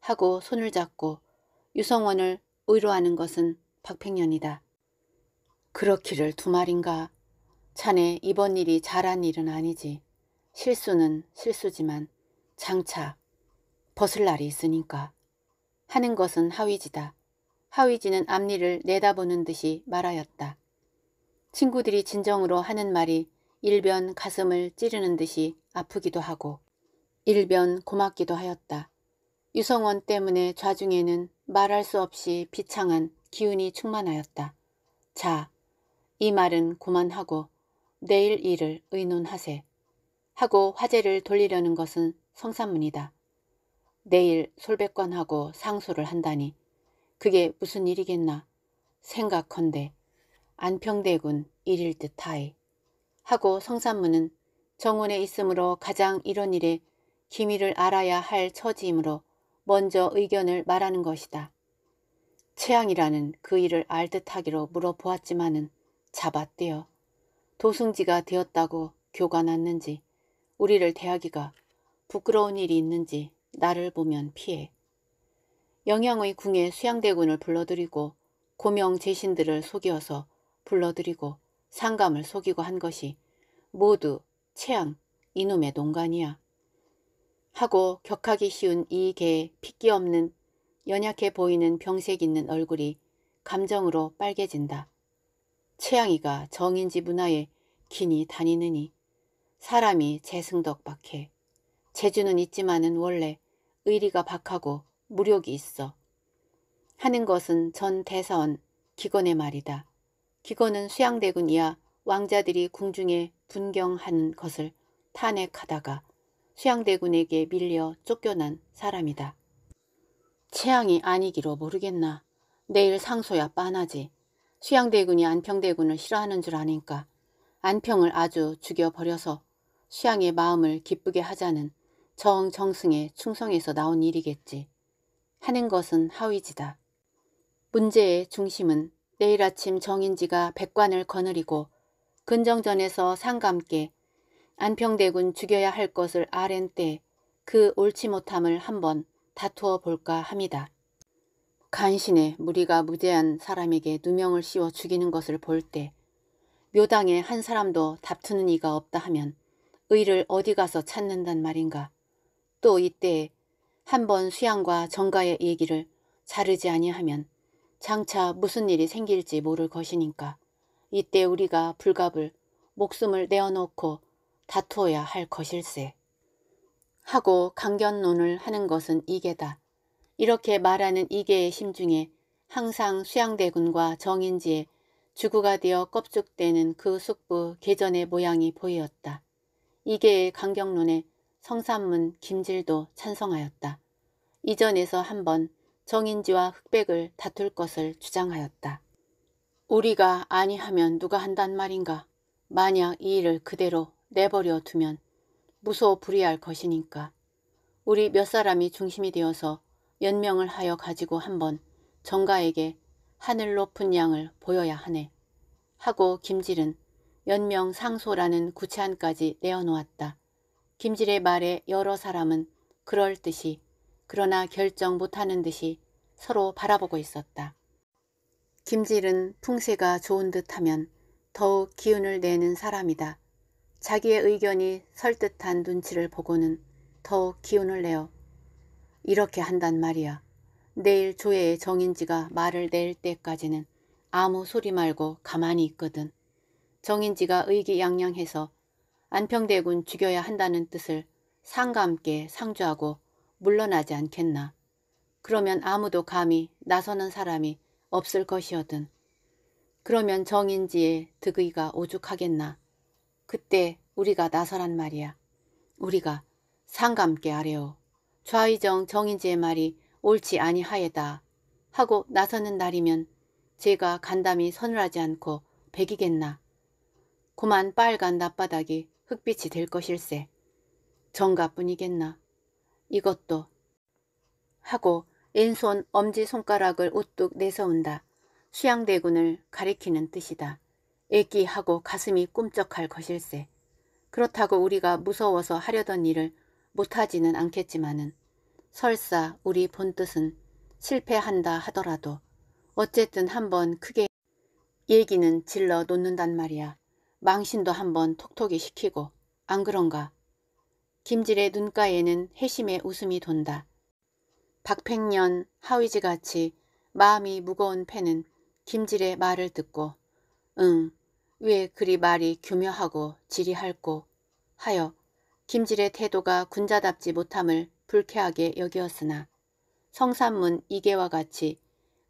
하고 손을 잡고 유성원을 의로하는 것은 박팽년이다. 그렇기를 두 말인가. 자네 이번 일이 잘한 일은 아니지. 실수는 실수지만 장차 벗을 날이 있으니까. 하는 것은 하위지다. 하위지는 앞니를 내다보는 듯이 말하였다. 친구들이 진정으로 하는 말이 일변 가슴을 찌르는 듯이 아프기도 하고 일변 고맙기도 하였다. 유성원 때문에 좌중에는 말할 수 없이 비창한 기운이 충만하였다. 자, 이 말은 고만하고 내일 일을 의논하세 하고 화제를 돌리려는 것은 성산문이다. 내일 솔백관하고 상소를 한다니 그게 무슨 일이겠나 생각컨대 안평대군 일일 듯하이 하고 성산문은 정원에 있으므로 가장 이런 일에 기밀을 알아야 할 처지이므로 먼저 의견을 말하는 것이다. 최양이라는 그 일을 알듯하기로 물어보았지만은 잡았대요. 도승지가 되었다고 교가 났는지 우리를 대하기가 부끄러운 일이 있는지 나를 보면 피해. 영양의 궁에 수양대군을 불러들이고 고명 제신들을 속여서 불러들이고 상감을 속이고 한 것이 모두 체양 이놈의 농간이야. 하고 격하기 쉬운 이 개의 핏기 없는 연약해 보이는 병색 있는 얼굴이 감정으로 빨개진다. 최양이가 정인지 문화에 긴히 다니느니 사람이 재승덕 박해. 재주는 있지만은 원래 의리가 박하고 무력이 있어. 하는 것은 전 대사원 기건의 말이다. 기건은 수양대군 이하 왕자들이 궁중에 분경하는 것을 탄핵하다가 수양대군에게 밀려 쫓겨난 사람이다. 최양이 아니기로 모르겠나. 내일 상소야 빤하지. 수양대군이 안평대군을 싫어하는 줄 아니까 안평을 아주 죽여버려서 수양의 마음을 기쁘게 하자는 정정승의 충성에서 나온 일이겠지. 하는 것은 하위지다. 문제의 중심은 내일 아침 정인지가 백관을 거느리고 근정전에서 상감께 안평대군 죽여야 할 것을 아랜 때 그 옳지 못함을 한번 다투어 볼까 합니다. 간신히 무리가 무대한 사람에게 누명을 씌워 죽이는 것을 볼 때 묘당에 한 사람도 다투는 이가 없다 하면 의를 어디 가서 찾는단 말인가. 또 이때 에한번 수양과 정가의 얘기를 자르지 아니하면 장차 무슨 일이 생길지 모를 것이니까 이때 우리가 불갑을 목숨을 내어놓고 다투어야 할 것일세. 하고 강견론을 하는 것은 이게다. 이렇게 말하는 이계의 심중에 항상 수양대군과 정인지에 주구가 되어 껍죽대는 그 숙부 계전의 모양이 보이었다. 이계의 강경론에 성산문 김질도 찬성하였다. 이전에서 한번 정인지와 흑백을 다툴 것을 주장하였다. 우리가 아니하면 누가 한단 말인가. 만약 이 일을 그대로 내버려 두면 무소불위할 것이니까. 우리 몇 사람이 중심이 되어서 연명을 하여 가지고 한번 정가에게 하늘 높은 양을 보여야 하네. 하고 김질은 연명 상소라는 구체안까지 내어놓았다. 김질의 말에 여러 사람은 그럴 듯이 그러나 결정 못하는 듯이 서로 바라보고 있었다. 김질은 풍세가 좋은 듯하면 더욱 기운을 내는 사람이다. 자기의 의견이 설듯한 눈치를 보고는 더욱 기운을 내어 이렇게 한단 말이야. 내일 조예의 정인지가 말을 낼 때까지는 아무 소리 말고 가만히 있거든. 정인지가 의기양양해서 안평대군 죽여야 한다는 뜻을 상과 함께 상주하고 물러나지 않겠나. 그러면 아무도 감히 나서는 사람이 없을 것이거든. 그러면 정인지의 득의가 오죽하겠나. 그때 우리가 나서란 말이야. 우리가 상감께 아래오. 좌의정 정인지의 말이 옳지 아니하에다 하고 나서는 날이면 제가 간담이 서늘하지 않고 백이겠나. 고만 빨간 낮바닥이 흑빛이 될 것일세. 정가뿐이겠나. 이것도 하고 왼손 엄지손가락을 우뚝 내서운다. 수양대군을 가리키는 뜻이다. 애끼하고 가슴이 꿈쩍할 것일세. 그렇다고 우리가 무서워서 하려던 일을 못하지는 않겠지만은 설사 우리 본뜻은 실패한다 하더라도 어쨌든 한번 크게 얘기는 질러 놓는단 말이야. 망신도 한번 톡톡이 시키고 안 그런가. 김질의 눈가에는 해심의 웃음이 돈다. 박팽년, 하위지같이 마음이 무거운 팬은 김질의 말을 듣고 응, 왜 그리 말이 교묘하고 지리할꼬 하여 김질의 태도가 군자답지 못함을 불쾌하게 여기었으나 성산문 이계와 같이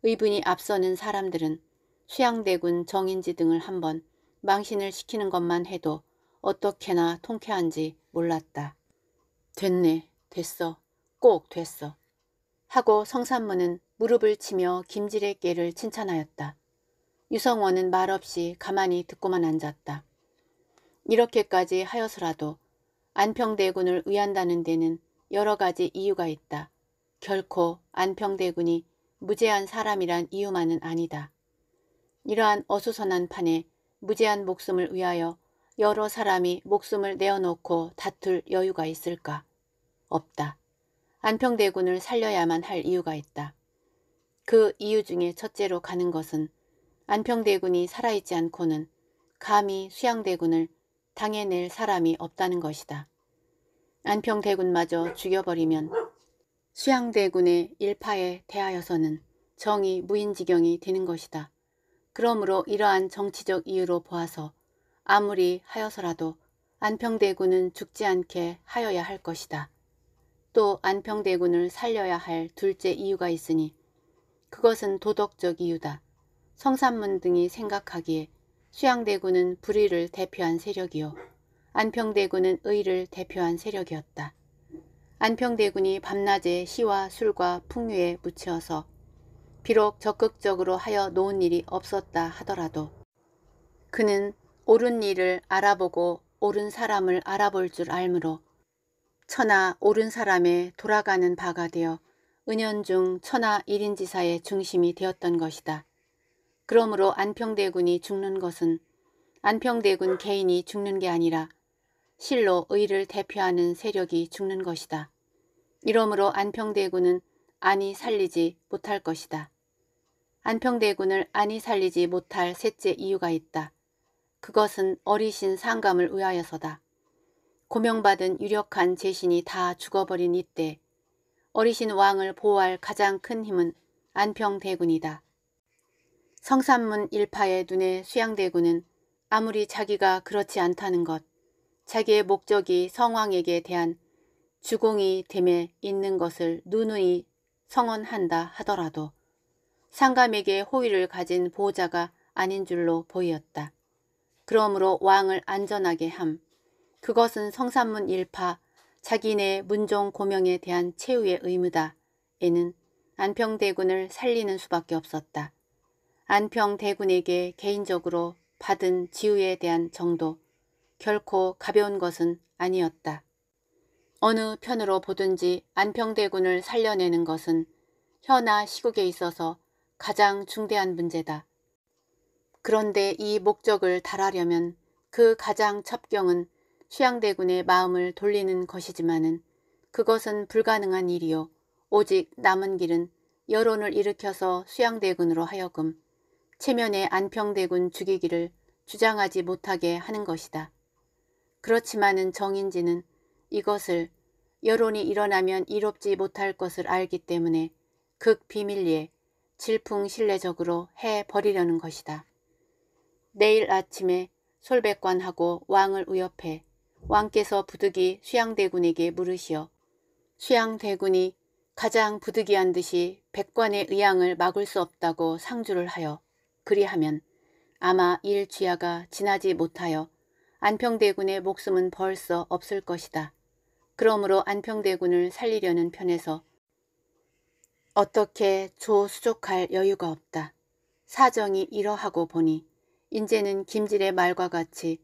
의분이 앞서는 사람들은 수양대군 정인지 등을 한번 망신을 시키는 것만 해도 어떻게나 통쾌한지 몰랐다. 됐네. 됐어. 꼭 됐어. 하고 성산문은 무릎을 치며 김질의 깨를 칭찬하였다. 유성원은 말없이 가만히 듣고만 앉았다. 이렇게까지 하여서라도 안평대군을 위한다는 데는 여러 가지 이유가 있다. 결코 안평대군이 무죄한 사람이란 이유만은 아니다. 이러한 어수선한 판에 무죄한 목숨을 위하여 여러 사람이 목숨을 내어놓고 다툴 여유가 있을까? 없다. 안평대군을 살려야만 할 이유가 있다. 그 이유 중에 첫째로 가는 것은 안평대군이 살아있지 않고는 감히 수양대군을 당해낼 사람이 없다는 것이다. 안평대군마저 죽여버리면 수양대군의 일파에 대하여서는 정이 무인지경이 되는 것이다. 그러므로 이러한 정치적 이유로 보아서 아무리 하여서라도 안평대군은 죽지 않게 하여야 할 것이다. 또 안평대군을 살려야 할 둘째 이유가 있으니 그것은 도덕적 이유다. 성산문 등이 생각하기에 수양대군은 불의를 대표한 세력이요. 안평대군은 의를 대표한 세력이었다. 안평대군이 밤낮에 시와 술과 풍류에 묻혀서 비록 적극적으로 하여 놓은 일이 없었다 하더라도 그는 옳은 일을 알아보고 옳은 사람을 알아볼 줄 알므로 천하 옳은 사람에 돌아가는 바가 되어 은연중 천하 일인지사의 중심이 되었던 것이다. 그러므로 안평대군이 죽는 것은 안평대군 개인이 죽는 게 아니라 실로 의를 대표하는 세력이 죽는 것이다. 이러므로 안평대군은 안이 살리지 못할 것이다. 안평대군을 안이 살리지 못할 셋째 이유가 있다. 그것은 어리신 상감을 의하여서다. 고명받은 유력한 제신이 다 죽어버린 이때 어리신 왕을 보호할 가장 큰 힘은 안평대군이다. 성산문 일파의 눈에 수양대군은 아무리 자기가 그렇지 않다는 것, 자기의 목적이 성왕에게 대한 주공이 됨에 있는 것을 누누이 성언한다 하더라도 상감에게 호의를 가진 보호자가 아닌 줄로 보였다 그러므로 왕을 안전하게 함. 그것은 성산문 일파 자기네 문종 고명에 대한 최후의 의무다. 에는 안평대군을 살리는 수밖에 없었다. 안평 대군에게 개인적으로 받은 지우에 대한 정도 결코 가벼운 것은 아니었다. 어느 편으로 보든지 안평대군을 살려내는 것은 현아 시국에 있어서 가장 중대한 문제다. 그런데 이 목적을 달하려면 그 가장 첩경은 수양대군의 마음을 돌리는 것이지만은 그것은 불가능한 일이요 오직 남은 길은 여론을 일으켜서 수양대군으로 하여금 체면에 안평대군 죽이기를 주장하지 못하게 하는 것이다. 그렇지만은 정인지는 이것을 여론이 일어나면 이롭지 못할 것을 알기 때문에 극비밀리에 질풍신뢰적으로 해버리려는 것이다. 내일 아침에 솔백관하고 왕을 위협해 왕께서 부득이 수양대군에게 물으시어 수양대군이 가장 부득이한 듯이 백관의 의향을 막을 수 없다고 상주를 하여 그리하면 아마 일쥐야가 지나지 못하여 안평대군의 목숨은 벌써 없을 것이다. 그러므로 안평대군을 살리려는 편에서 어떻게 조수족할 여유가 없다. 사정이 이러하고 보니 인제는 김질의 말과 같이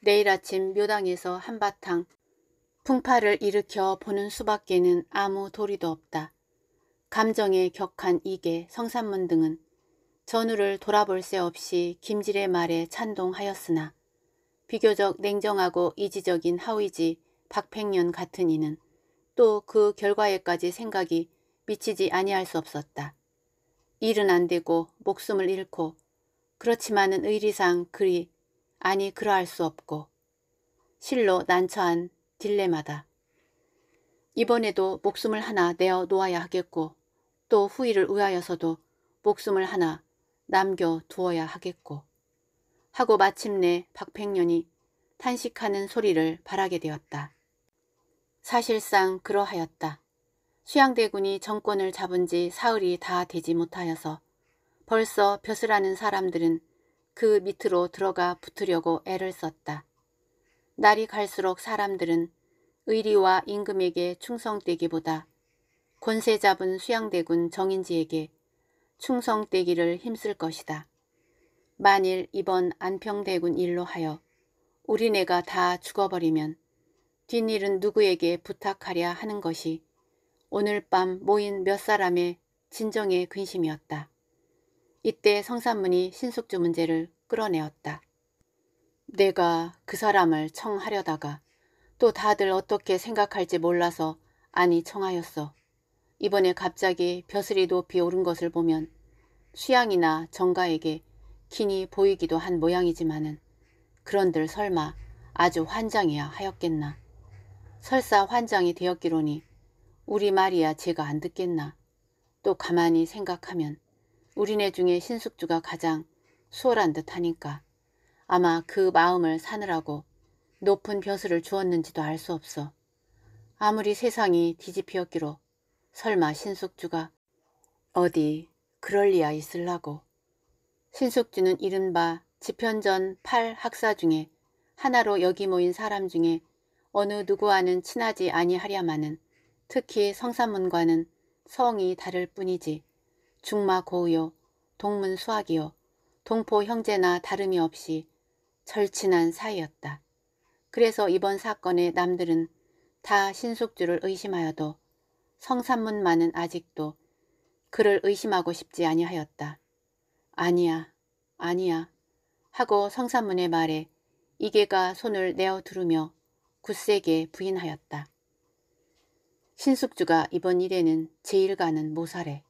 내일 아침 묘당에서 한바탕 풍파를 일으켜 보는 수밖에는 아무 도리도 없다. 감정의 격한 이계 성산문 등은 전우를 돌아볼 새 없이 김질의 말에 찬동하였으나 비교적 냉정하고 이지적인 하위지 박팽년 같은 이는 또 그 결과에까지 생각이 미치지 아니할 수 없었다. 일은 안 되고 목숨을 잃고 그렇지만은 의리상 그리 아니 그러할 수 없고 실로 난처한 딜레마다. 이번에도 목숨을 하나 내어 놓아야 하겠고 또 후일을 위하여서도 목숨을 하나 남겨두어야 하겠고 하고 마침내 박팽년이 탄식하는 소리를 바라게 되었다. 사실상 그러하였다. 수양대군이 정권을 잡은 지 사흘이 다 되지 못하여서 벌써 벼슬하는 사람들은 그 밑으로 들어가 붙으려고 애를 썼다. 날이 갈수록 사람들은 의리와 임금에게 충성되기보다 권세 잡은 수양대군 정인지에게 충성되기를 힘쓸 것이다. 만일 이번 안평대군 일로 하여 우리네가 다 죽어버리면 뒷일은 누구에게 부탁하랴 하는 것이 오늘 밤 모인 몇 사람의 진정의 근심이었다. 이때 성산문이 신숙주 문제를 끌어내었다. 내가 그 사람을 청하려다가 또 다들 어떻게 생각할지 몰라서 아니 청하였어. 이번에 갑자기 벼슬이 높이 오른 것을 보면 수양이나 정가에게 긴이 보이기도 한 모양이지만은 그런들 설마 아주 환장해야 하였겠나. 설사 환장이 되었기로니 우리 말이야 제가 안 듣겠나. 또 가만히 생각하면 우리네 중에 신숙주가 가장 수월한 듯 하니까 아마 그 마음을 사느라고 높은 벼슬을 주었는지도 알 수 없어. 아무리 세상이 뒤집혔기로 설마 신숙주가 어디 그럴 리야 있을라고. 신숙주는 이른바 지편전 팔학사 중에 하나로 여기 모인 사람 중에 어느 누구와는 친하지 아니하랴마는 특히 성산문과는 성이 다를 뿐이지 중마고우요 동문수학이요 동포 형제나 다름이 없이 절친한 사이였다. 그래서 이번 사건에 남들은 다 신숙주를 의심하여도 성산문만은 아직도 그를 의심하고 싶지 아니하였다. 아니야, 아니야 하고 성산문의 말에 이계가 손을 내어두르며 굳세게 부인하였다. 신숙주가 이번 일에는 제일가는 모사래.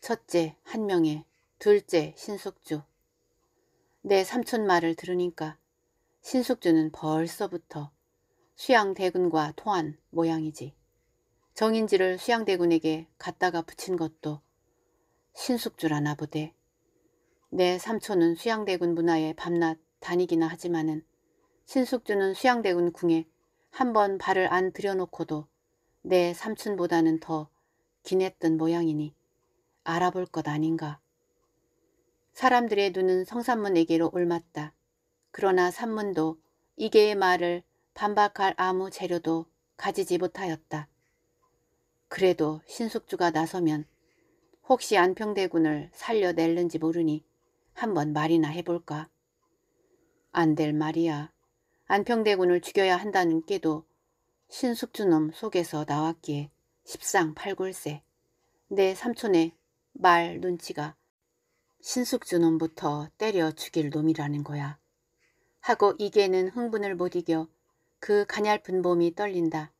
첫째 한명의 둘째 신숙주. 내 삼촌 말을 들으니까 신숙주는 벌써부터 수양대군과 통한 모양이지. 정인지를 수양대군에게 갖다가 붙인 것도 신숙주라나 보대. 내 삼촌은 수양대군 문화에 밤낮 다니기나 하지만은 신숙주는 수양대군 궁에 한 번 발을 안 들여놓고도 내 삼촌보다는 더 기냈던 모양이니 알아볼 것 아닌가. 사람들의 눈은 성산문에게로 올맞다. 그러나 산문도 이게의 말을 반박할 아무 재료도 가지지 못하였다. 그래도 신숙주가 나서면 혹시 안평대군을 살려낼는지 모르니 한번 말이나 해볼까. 안 될 말이야. 안평대군을 죽여야 한다는 께도 신숙주놈 속에서 나왔기에 십상팔굴세 내 삼촌의 말 눈치가 신숙주놈부터 때려 죽일 놈이라는 거야. 하고 이게는 흥분을 못 이겨 그 가냘픈 몸이 떨린다.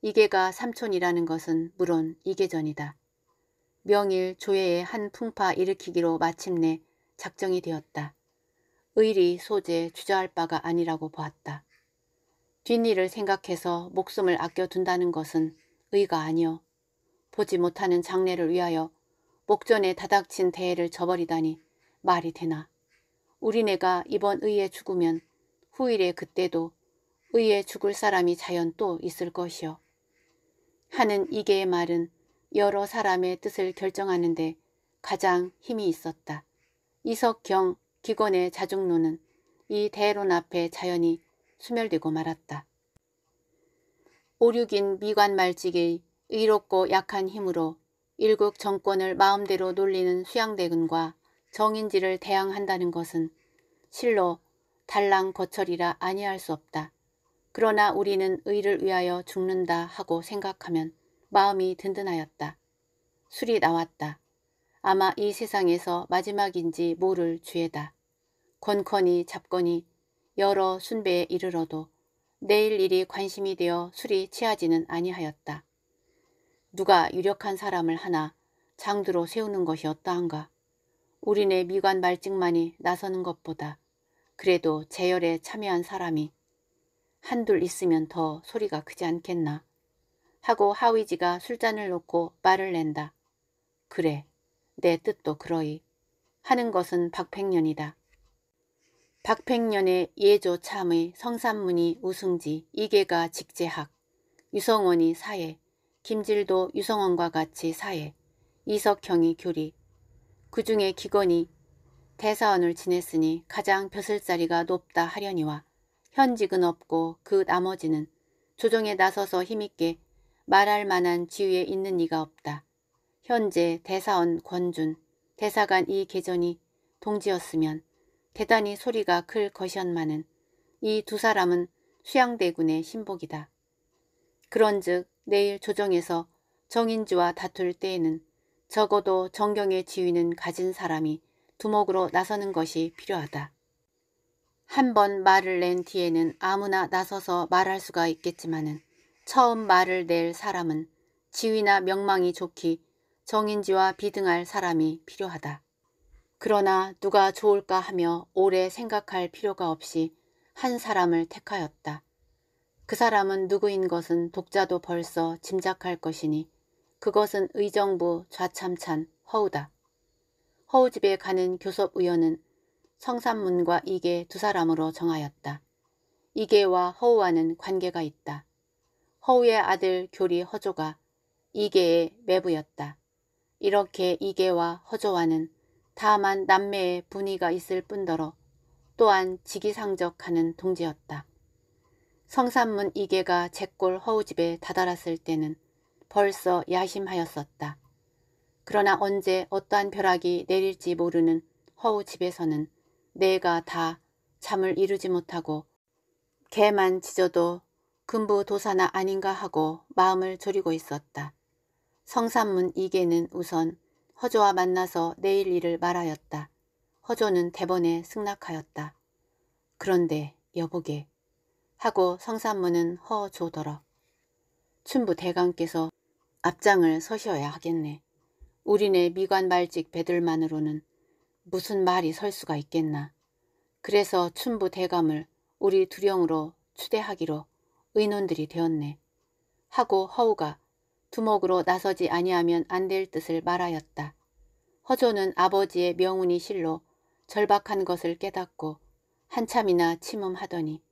이계가 삼촌이라는 것은 물론 이계전이다. 명일 조예의 한 풍파 일으키기로 마침내 작정이 되었다. 의리, 소재, 주저할 바가 아니라고 보았다. 뒷일을 생각해서 목숨을 아껴둔다는 것은 의가 아니여 보지 못하는 장례를 위하여 목전에 다닥친 대회를 저버리다니 말이 되나. 우리네가 이번 의에 죽으면 후일에 그때도 의에 죽을 사람이 자연 또 있을 것이요. 하는 이게의 말은 여러 사람의 뜻을 결정하는데 가장 힘이 있었다. 이석경 기권의 자중론은이 대론 앞에 자연히 수멸되고 말았다. 오륙인 미관 말직의 의롭고 약한 힘으로 일국 정권을 마음대로 놀리는 수양대군과 정인지를 대항한다는 것은 실로 달랑 거철이라 아니할 수 없다. 그러나 우리는 의를 위하여 죽는다 하고 생각하면 마음이 든든하였다. 술이 나왔다. 아마 이 세상에서 마지막인지 모를 죄다. 권커니 잡거니 여러 순배에 이르러도 내일 일이 관심이 되어 술이 취하지는 아니하였다. 누가 유력한 사람을 하나 장두로 세우는 것이 어떠한가. 우리네 미관 말증만이 나서는 것보다 그래도 재열에 참여한 사람이 한둘 있으면 더 소리가 크지 않겠나 하고 하위지가 술잔을 놓고 말을 낸다. 그래 내 뜻도 그러이 하는 것은 박팽년이다박팽년의 예조 참의 성산문이 우승지 이계가 직제학 유성원이 사해 김질도 유성원과 같이 사해 이석형이 교리 그 중에 기건이 대사원을 지냈으니 가장 벼슬자리가 높다 하려니와 현직은 없고 그 나머지는 조정에 나서서 힘있게 말할 만한 지위에 있는 이가 없다. 현재 대사원 권준, 대사관 이계전이 동지였으면 대단히 소리가 클것이었마는이두 사람은 수양대군의 신복이다. 그런즉 내일 조정에서 정인주와 다툴 때에는 적어도 정경의 지위는 가진 사람이 두목으로 나서는 것이 필요하다. 한번 말을 낸 뒤에는 아무나 나서서 말할 수가 있겠지만은 처음 말을 낼 사람은 지위나 명망이 좋기 정인지와 비등할 사람이 필요하다. 그러나 누가 좋을까 하며 오래 생각할 필요가 없이 한 사람을 택하였다. 그 사람은 누구인 것은 독자도 벌써 짐작할 것이니 그것은 의정부 좌참찬 허우다. 허우집에 가는 교섭의원은 성산문과 이계 두 사람으로 정하였다. 이계와 허우와는 관계가 있다. 허우의 아들 교리 허조가 이계의 매부였다. 이렇게 이계와 허조와는 다만 남매의 분위가 있을 뿐더러 또한 직위상적하는 동지였다. 성산문 이계가 제골 허우집에 다다랐을 때는 벌써 야심하였었다. 그러나 언제 어떠한 벼락이 내릴지 모르는 허우집에서는 내가 다 잠을 이루지 못하고 개만 짖어도 금부 도사나 아닌가 하고 마음을 졸이고 있었다. 성산문 이계는 우선 허조와 만나서 내일 일을 말하였다. 허조는 대번에 승낙하였다. 그런데 여보게 하고 성산문은 허조더러 춘부 대감께서 앞장을 서셔야 하겠네. 우리네 미관 말직 배들만으로는 무슨 말이 설 수가 있겠나. 그래서 춘부 대감을 우리 두령으로 추대하기로 의논들이 되었네. 하고 허우가 두목으로 나서지 아니하면 안 될 뜻을 말하였다. 허조는 아버지의 명운이 실로 절박한 것을 깨닫고 한참이나 침음하더니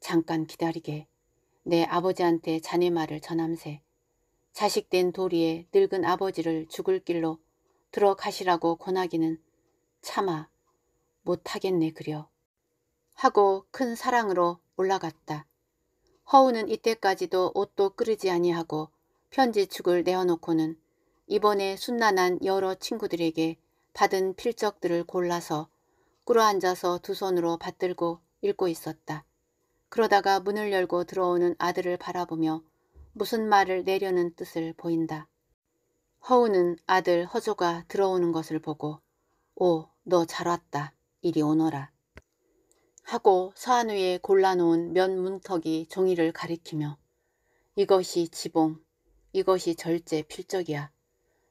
잠깐 기다리게 내 아버지한테 자네 말을 전함세. 자식된 도리에 늙은 아버지를 죽을 길로 들어가시라고 권하기는 참아 못하겠네 그려 하고 큰 사랑으로 올라갔다. 허우는 이때까지도 옷도 끓이지 아니하고 편지축을 내어놓고는 이번에 순난한 여러 친구들에게 받은 필적들을 골라서 꿇어앉아서 두 손으로 받들고 읽고 있었다. 그러다가 문을 열고 들어오는 아들을 바라보며 무슨 말을 내려는 뜻을 보인다. 허우는 아들 허조가 들어오는 것을 보고 오 너잘 왔다. 이리 오너라. 하고 서안 위에 골라놓은 면 문턱이 종이를 가리키며 이것이 지봉, 이것이 절제 필적이야.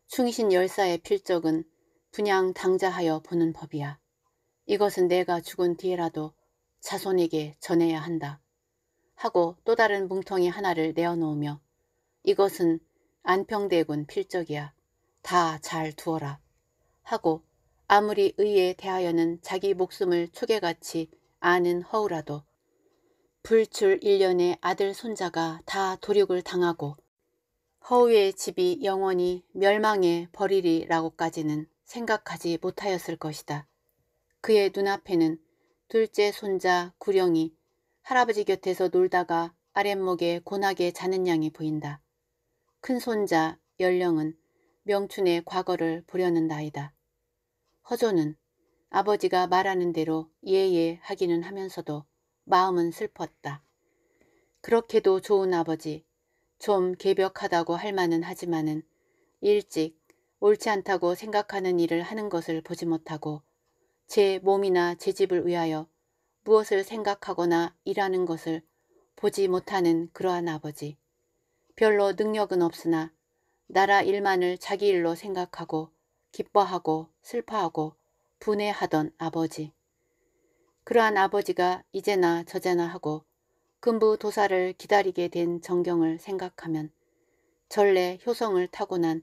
충신 열사의 필적은 분양 당자하여 보는 법이야. 이것은 내가 죽은 뒤에라도 자손에게 전해야 한다. 하고 또 다른 뭉텅이 하나를 내어놓으며 이것은 안평대군 필적이야. 다 잘 두어라. 하고 아무리 의에 대하여는 자기 목숨을 초계같이 아는 허우라도 불출 일련의 아들 손자가 다 도륙을 당하고 허우의 집이 영원히 멸망해 버리리라고까지는 생각하지 못하였을 것이다. 그의 눈앞에는 둘째 손자 구령이 할아버지 곁에서 놀다가 아랫목에 고나게 자는 양이 보인다. 큰 손자 연령은 명춘의 과거를 보려는 나이다. 허조는 아버지가 말하는 대로 예예 하기는 하면서도 마음은 슬펐다. 그렇게도 좋은 아버지, 좀 개벽하다고 할 만은 하지만은 일찍 옳지 않다고 생각하는 일을 하는 것을 보지 못하고 제 몸이나 제 집을 위하여 무엇을 생각하거나 일하는 것을 보지 못하는 그러한 아버지. 별로 능력은 없으나 나라 일만을 자기 일로 생각하고 기뻐하고 슬퍼하고 분해하던 아버지. 그러한 아버지가 이제나 저제나 하고 금부 도사를 기다리게 된 정경을 생각하면 전래 효성을 타고난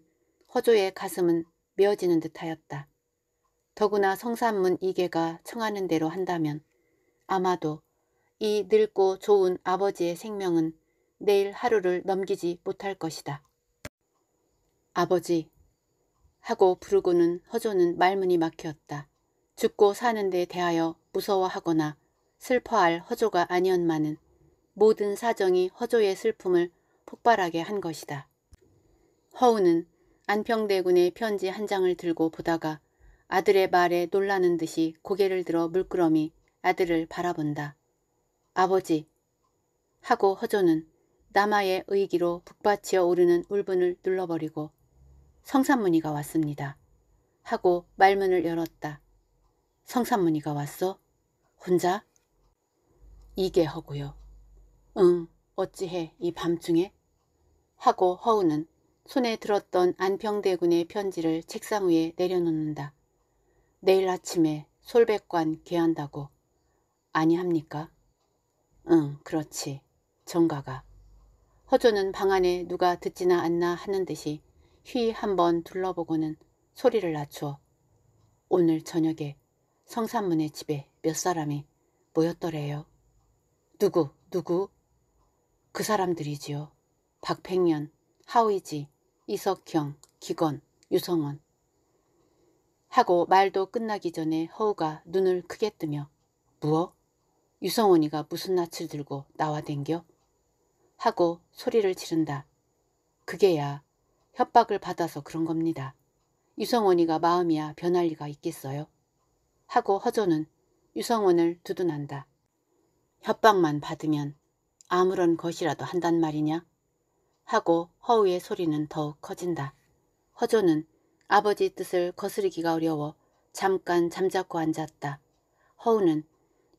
허조의 가슴은 메어지는 듯하였다. 더구나 성산문 이계가 청하는 대로 한다면 아마도 이 늙고 좋은 아버지의 생명은 내일 하루를 넘기지 못할 것이다. 아버지 하고 부르고는 허조는 말문이 막혔다. 죽고 사는 데 대하여 무서워하거나 슬퍼할 허조가 아니었마는 모든 사정이 허조의 슬픔을 폭발하게 한 것이다. 허우는 안평대군의 편지 한 장을 들고 보다가 아들의 말에 놀라는 듯이 고개를 들어 물끄러미 아들을 바라본다. 아버지 하고 허조는 남아의 의기로 북받쳐 오르는 울분을 눌러버리고 성산문이가 왔습니다. 하고 말문을 열었다. 성산문이가 왔어? 혼자? 이게 허구요. 응, 어찌해 이 밤중에? 하고 허우는 손에 들었던 안평대군의 편지를 책상 위에 내려놓는다. 내일 아침에 솔백관 개한다고. 아니합니까? 응, 그렇지. 정가가. 허조는 방 안에 누가 듣지나 않나 하는 듯이 휘 한번 둘러보고는 소리를 낮추어 오늘 저녁에 성산문의 집에 몇 사람이 모였더래요. 누구, 누구? 그 사람들이지요. 박팽년, 하우이지 이석형, 기건, 유성원. 하고 말도 끝나기 전에 허우가 눈을 크게 뜨며 무어? 유성원이가 무슨 낯을 들고 나와 댕겨? 하고 소리를 지른다. 그게야 협박을 받아서 그런 겁니다. 유성원이가 마음이야 변할 리가 있겠어요? 하고 허조는 유성원을 두둔한다. 협박만 받으면 아무런 것이라도 한단 말이냐? 하고 허우의 소리는 더욱 커진다. 허조는 아버지 뜻을 거스르기가 어려워 잠깐 잠자코 앉았다. 허우는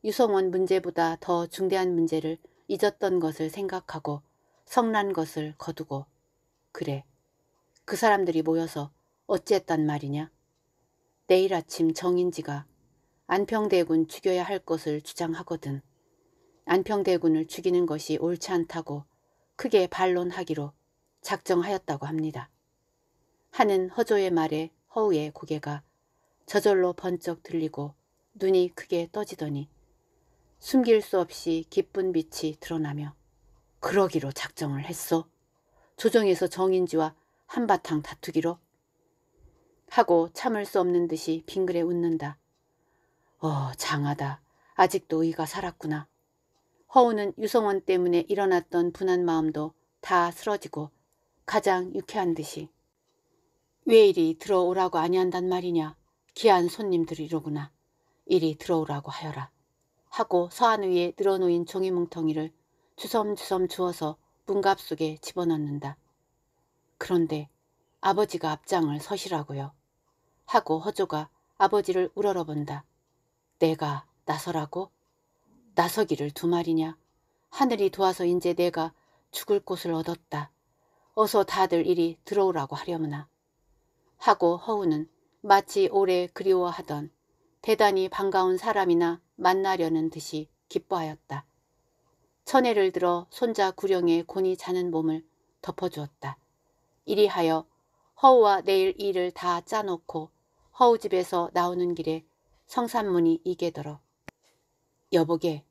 유성원 문제보다 더 중대한 문제를 잊었던 것을 생각하고 성난 것을 거두고 그래 그 사람들이 모여서 어찌했단 말이냐. 내일 아침 정인지가 안평대군 죽여야 할 것을 주장하거든. 안평대군을 죽이는 것이 옳지 않다고 크게 반론하기로 작정하였다고 합니다. 하는 허조의 말에 허우의 고개가 저절로 번쩍 들리고 눈이 크게 떠지더니 숨길 수 없이 기쁜 빛이 드러나며 그러기로 작정을 했소. 조정에서 정인지와 한바탕 다투기로 하고 참을 수 없는 듯이 빙그레 웃는다. 어 장하다. 아직도 의가 살았구나. 허우는 유성원 때문에 일어났던 분한 마음도 다 쓰러지고 가장 유쾌한 듯이 왜 이리 들어오라고 아니한단 말이냐. 귀한 손님들이로구나. 이리 들어오라고 하여라. 하고 서안 위에 늘어놓인 종이뭉텅이를 주섬주섬 주워서 문갑 속에 집어넣는다. 그런데 아버지가 앞장을 서시라고요. 하고 허조가 아버지를 우러러본다. 내가 나서라고? 나서기를 두 말이냐? 하늘이 도와서 이제 내가 죽을 곳을 얻었다. 어서 다들 이리 들어오라고 하려무나. 하고 허우는 마치 오래 그리워하던 대단히 반가운 사람이나 만나려는 듯이 기뻐하였다. 천혜를 들어 손자 구령의 곤이 자는 몸을 덮어주었다. 이리하여 허우와 내일 일을 다 짜놓고 허우 집에서 나오는 길에 성산문이 이게더러 여보게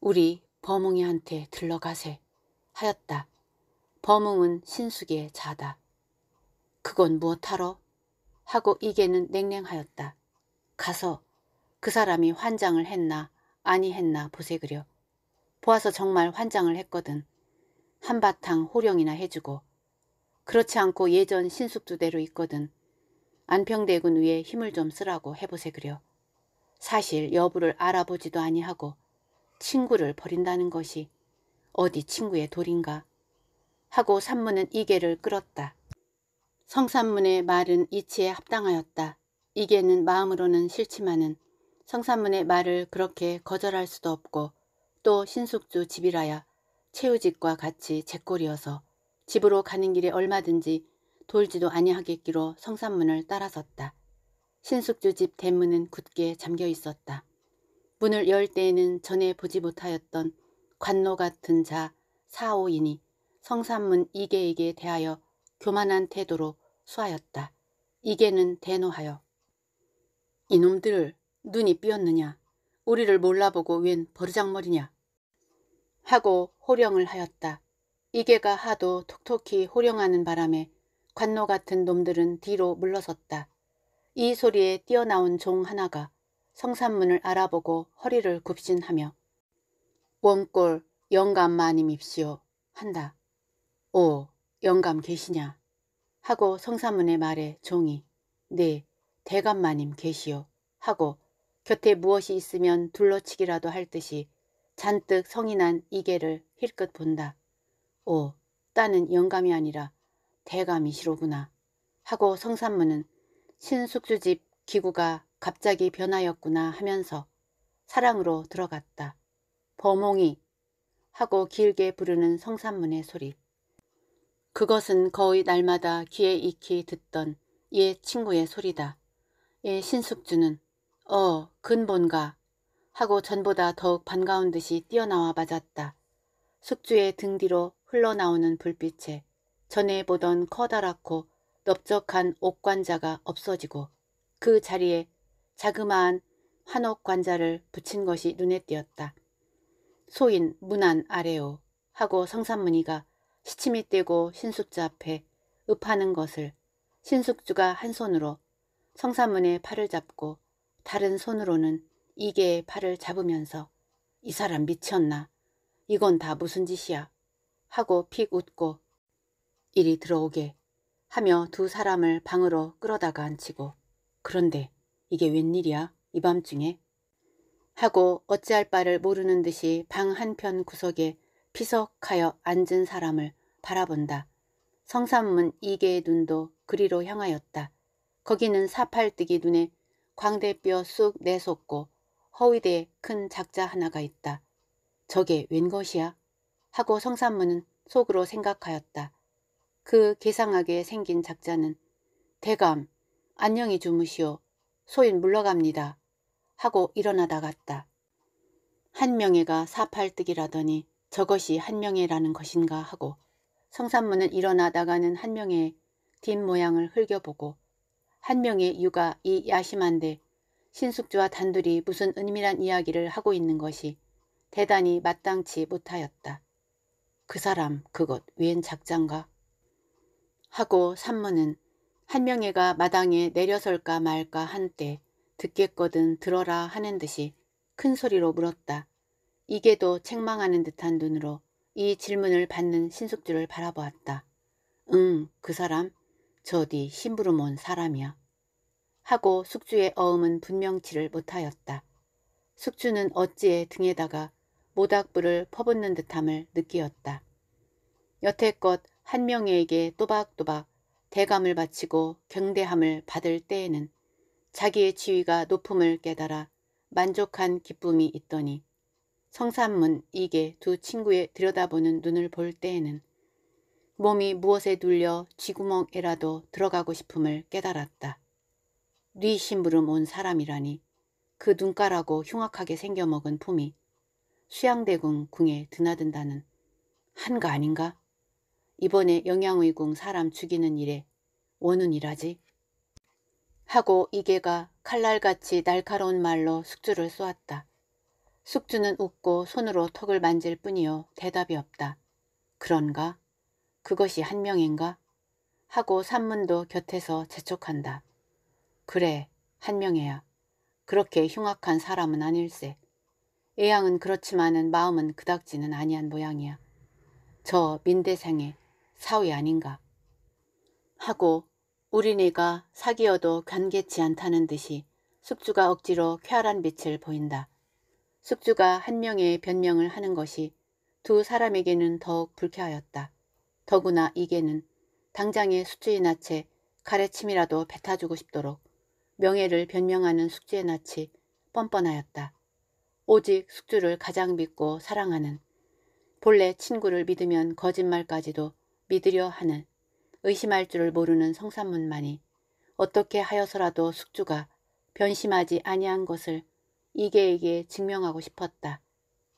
우리 범웅이한테 들러가세 하였다. 범웅은 신숙이의 자다. 그건 무엇하러? 하고 이게는 냉랭하였다. 가서 그 사람이 환장을 했나 아니 했나 보세 그려. 보아서 정말 환장을 했거든. 한바탕 호령이나 해주고 그렇지 않고 예전 신숙두대로 있거든. 안평대군 위에 힘을 좀 쓰라고 해보세 그려. 사실 여부를 알아보지도 아니하고 친구를 버린다는 것이 어디 친구의 도인가 리 하고 산문은 이계를 끌었다. 성산문의 말은 이치에 합당하였다. 이계는 마음으로는 싫지만은 성산문의 말을 그렇게 거절할 수도 없고 또 신숙주 집이라야 채우집과 같이 제꼴이어서 집으로 가는 길이 얼마든지 돌지도 아니하겠기로 성산문을 따라섰다. 신숙주 집 대문은 굳게 잠겨 있었다. 문을 열 때에는 전에 보지 못하였던 관노 같은 자 사오인이 성산문 이계에게 대하여 교만한 태도로 수하였다. 이계는 대노하여 이놈들 눈이 삐었느냐 우리를 몰라보고 웬 버르장머리냐 하고 호령을 하였다. 이개가 하도 톡톡히 호령하는 바람에 관노 같은 놈들은 뒤로 물러섰다. 이 소리에 뛰어나온 종 하나가 성산문을 알아보고 허리를 굽신하며 원골 영감 마님입시오 한다. 오 영감 계시냐 하고 성산문의 말에 종이 네 대감 마님 계시오 하고 곁에 무엇이 있으면 둘러치기라도 할 듯이 잔뜩 성인한 이계를 힐끗 본다. 오, 따는 영감이 아니라 대감이시로구나. 하고 성산문은 신숙주 집 기구가 갑자기 변하였구나 하면서 사랑으로 들어갔다. 범홍이 하고 길게 부르는 성산문의 소리. 그것은 거의 날마다 귀에 익히 듣던 옛 친구의 소리다. 예, 신숙주는 어, 근본가 하고 전보다 더욱 반가운 듯이 뛰어나와 맞았다. 숙주의 등 뒤로 흘러나오는 불빛에 전에 보던 커다랗고 넓적한 옥관자가 없어지고 그 자리에 자그마한 환옥관자를 붙인 것이 눈에 띄었다. 소인 문안 아래오 하고 성산문이가 시침이 떼고 신숙주 앞에 읍하는 것을 신숙주가 한 손으로 성산문의 팔을 잡고 다른 손으로는 이계의 팔을 잡으면서 이 사람 미쳤나? 이건 다 무슨 짓이야? 하고 픽 웃고 이리 들어오게 하며 두 사람을 방으로 끌어다가 앉히고 그런데 이게 웬일이야 이 밤중에 하고 어찌할 바를 모르는 듯이 방 한편 구석에 피석하여 앉은 사람을 바라본다. 성산문 이개의 눈도 그리로 향하였다. 거기는 사팔뜨기 눈에 광대뼈 쑥 내솟고 허위대에 큰 작자 하나가 있다. 저게 웬 것이야? 하고 성산문은 속으로 생각하였다. 그 개상하게 생긴 작자는 대감 안녕히 주무시오 소인 물러갑니다 하고 일어나다 갔다. 한명예가 사팔뜨기라더니 저것이 한명예라는 것인가 하고 성산문은 일어나 나가는 한명예의 뒷모양을 흘겨보고 한명의 유가 이 야심한데 신숙주와 단둘이 무슨 은밀한 이야기를 하고 있는 것이 대단히 마땅치 못하였다. 그 사람, 그것, 웬 작장가? 하고 산모는 한명애가 마당에 내려설까 말까 한때 듣겠거든 들어라 하는 듯이 큰 소리로 물었다. 이게도 책망하는 듯한 눈으로 이 질문을 받는 신숙주를 바라보았다. 응, 그 사람? 저디 심부름 온 사람이야. 하고 숙주의 어음은 분명치를 못하였다. 숙주는 어찌에 등에다가 모닥불을 퍼붓는 듯함을 느끼었다. 여태껏 한 명에게 또박또박 대감을 바치고 경대함을 받을 때에는 자기의 지위가 높음을 깨달아 만족한 기쁨이 있더니 성산문 이게 두 친구의 들여다보는 눈을 볼 때에는 몸이 무엇에 눌려 쥐구멍에라도 들어가고 싶음을 깨달았다. 뉘 심부름 온 사람이라니 그 눈가라고 흉악하게 생겨먹은 품이 수양대궁 궁에 드나든다는 한가 아닌가? 이번에 영양의궁 사람 죽이는 일에 원운이라지? 하고 이개가 칼날같이 날카로운 말로 숙주를 쏘았다. 숙주는 웃고 손으로 턱을 만질 뿐이요 대답이 없다. 그런가? 그것이 한 명인가? 하고 산문도 곁에서 재촉한다. 그래, 한 명이야. 그렇게 흉악한 사람은 아닐세. 애양은 그렇지만은 마음은 그닥지는 아니한 모양이야. 저 민대생의 사위 아닌가 하고 우리네가 사귀어도 관계치 않다는 듯이 숙주가 억지로 쾌활한 빛을 보인다. 숙주가 한 명의 변명을 하는 것이 두 사람에게는 더욱 불쾌하였다. 더구나 이게는 당장의 숙주의 낯에 가래침이라도 뱉어주고 싶도록 명예를 변명하는 숙주의 낯이 뻔뻔하였다. 오직 숙주를 가장 믿고 사랑하는 본래 친구를 믿으면 거짓말까지도 믿으려 하는 의심할 줄을 모르는 성산문만이 어떻게 하여서라도 숙주가 변심하지 아니한 것을 이계에게 증명하고 싶었다.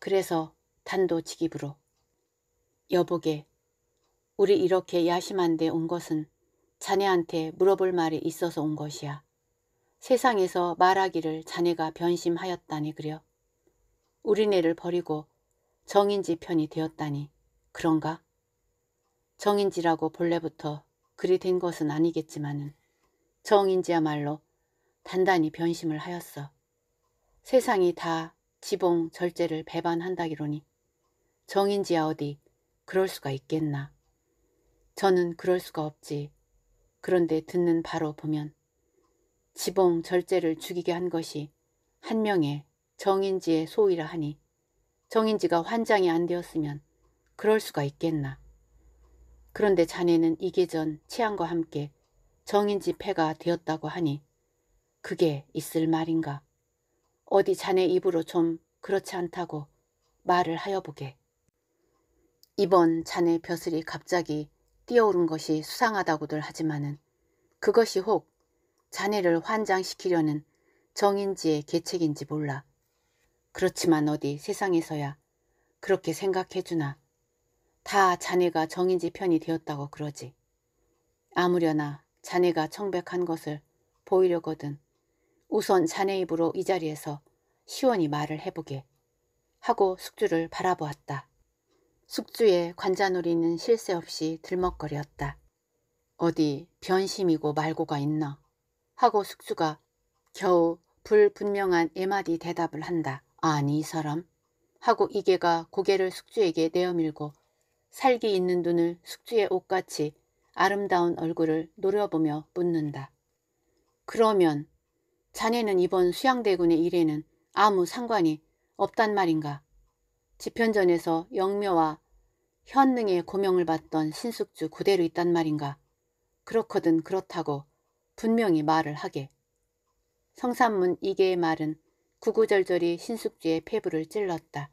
그래서 단도직입으로 여보게 우리 이렇게 야심한데 온 것은 자네한테 물어볼 말이 있어서 온 것이야. 세상에서 말하기를 자네가 변심하였다니 그려. 우리네를 버리고 정인지 편이 되었다니 그런가? 정인지라고 본래부터 그리 된 것은 아니겠지만은 정인지야말로 단단히 변심을 하였어. 세상이 다 지봉 절제를 배반한다기로니 정인지야 어디 그럴 수가 있겠나. 저는 그럴 수가 없지. 그런데 듣는 바로 보면 지봉 절제를 죽이게 한 것이 한 명의 정인지의 소이라 하니 정인지가 환장이 안 되었으면 그럴 수가 있겠나. 그런데 자네는 이게전 치안과 함께 정인지 패가 되었다고 하니 그게 있을 말인가. 어디 자네 입으로 좀 그렇지 않다고 말을 하여 보게. 이번 자네 벼슬이 갑자기 뛰어오른 것이 수상하다고들 하지만은 그것이 혹 자네를 환장시키려는 정인지의 계책인지 몰라. 그렇지만 어디 세상에서야 그렇게 생각해주나 다 자네가 정인지 편이 되었다고 그러지. 아무려나 자네가 청백한 것을 보이려거든 우선 자네 입으로 이 자리에서 시원히 말을 해보게 하고 숙주를 바라보았다. 숙주의 관자놀이는 실세 없이 들먹거렸다. 어디 변심이고 말고가 있나 하고 숙주가 겨우 불분명한 예마디 대답을 한다. 아니 이 사람 하고 이계가 고개를 숙주에게 내어밀고 살기 있는 눈을 숙주의 옷같이 아름다운 얼굴을 노려보며 묻는다. 그러면 자네는 이번 수양대군의 일에는 아무 상관이 없단 말인가? 집현전에서 영묘와 현능의 고명을 받던 신숙주 그대로 있단 말인가? 그렇거든 그렇다고 분명히 말을 하게. 성산문 이계의 말은 구구절절히 신숙주의 폐부를 찔렀다.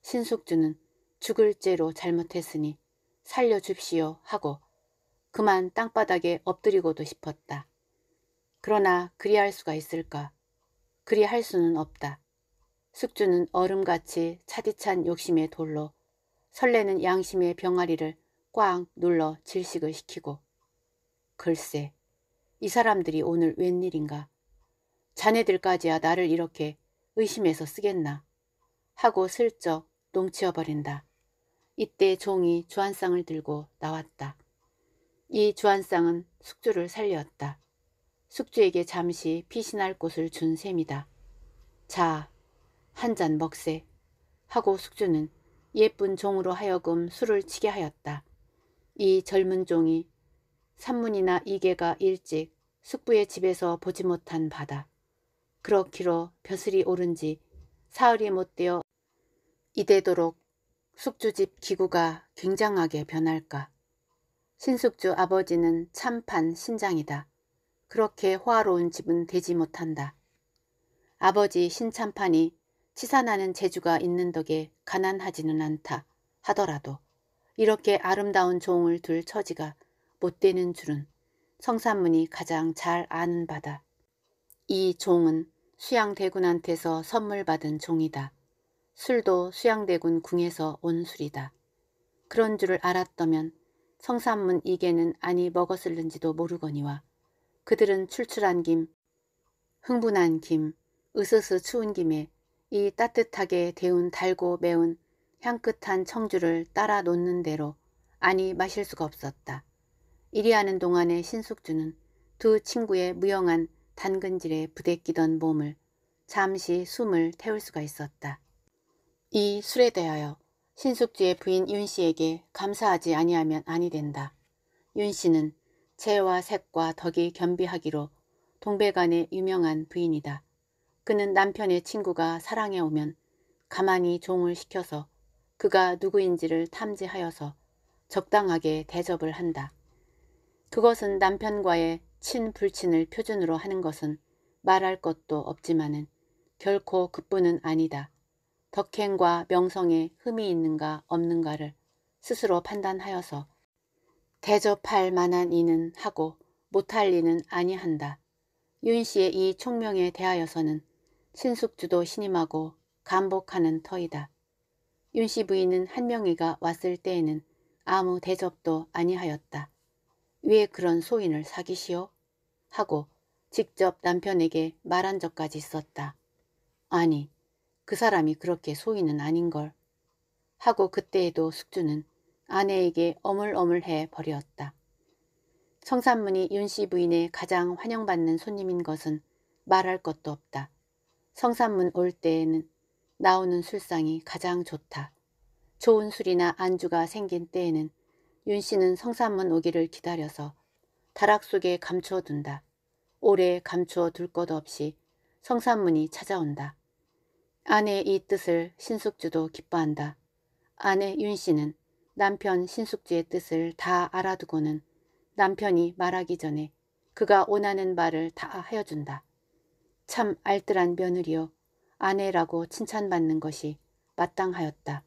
신숙주는 죽을 죄로 잘못했으니 살려줍시오 하고 그만 땅바닥에 엎드리고도 싶었다. 그러나 그리할 수가 있을까? 그리할 수는 없다. 숙주는 얼음같이 차디찬 욕심의 돌로 설레는 양심의 병아리를 꽉 눌러 질식을 시키고 글쎄 이 사람들이 오늘 웬일인가 자네들까지야 나를 이렇게 의심해서 쓰겠나 하고 슬쩍 농치어버린다. 이때 종이 주안상을 들고 나왔다. 이주안상은 숙주를 살렸다. 숙주에게 잠시 피신할 곳을 준 셈이다. 자, 한 잔 먹세. 하고 숙주는 예쁜 종으로 하여금 술을 치게 하였다. 이 젊은 종이 산문이나 이계가 일찍 숙부의 집에서 보지 못한 바다. 그렇기로 벼슬이 오른지 사흘이 못되어 이대도록 숙주집 기구가 굉장하게 변할까. 신숙주 아버지는 참판 신장이다. 그렇게 호화로운 집은 되지 못한다. 아버지 신참판이 치산하는 재주가 있는 덕에 가난하지는 않다 하더라도 이렇게 아름다운 종을 둘 처지가 못되는 줄은 성산문이 가장 잘 아는 바다. 이 종은 수양대군한테서 선물 받은 종이다. 술도 수양대군 궁에서 온 술이다. 그런 줄을 알았더면 성산문 이계는 아니 먹었을는지도 모르거니와 그들은 출출한 김, 흥분한 김, 으스스 추운 김에 이 따뜻하게 데운 달고 매운 향긋한 청주를 따라 놓는 대로 아니 마실 수가 없었다. 이리 하는 동안에 신숙주는 두 친구의 무용한 단근질에 부대끼던 몸을 잠시 숨을 태울 수가 있었다. 이 술에 대하여 신숙주의 부인 윤 씨에게 감사하지 아니하면 아니 된다. 윤 씨는 재와 색과 덕이 겸비하기로 동백안의 유명한 부인이다. 그는 남편의 친구가 사랑해 오면 가만히 종을 시켜서 그가 누구인지를 탐지하여서 적당하게 대접을 한다. 그것은 남편과의 친불친을 표준으로 하는 것은 말할 것도 없지만은 결코 그뿐은 아니다. 덕행과 명성에 흠이 있는가 없는가를 스스로 판단하여서 대접할 만한 이는 하고 못할 이는 아니한다. 윤 씨의 이 총명에 대하여서는 신숙주도 신임하고 감복하는 터이다. 윤씨 부인은 한명이가 왔을 때에는 아무 대접도 아니하였다. 왜 그런 소인을 사귀시오? 하고 직접 남편에게 말한 적까지 있었다. 아니, 그 사람이 그렇게 소인은 아닌걸. 하고 그때에도 숙주는 아내에게 어물어물해 버렸다. 성산문이 윤씨 부인의 가장 환영받는 손님인 것은 말할 것도 없다. 성산문 올 때에는 나오는 술상이 가장 좋다. 좋은 술이나 안주가 생긴 때에는 윤 씨는 성산문 오기를 기다려서 다락 속에 감추어둔다. 오래 감추어 둘것 없이 성산문이 찾아온다. 아내의 이 뜻을 신숙주도 기뻐한다. 아내 윤 씨는 남편 신숙주의 뜻을 다 알아두고는 남편이 말하기 전에 그가 원하는 말을 다 하여준다. 참 알뜰한 며느리여 아내라고 칭찬받는 것이 마땅하였다.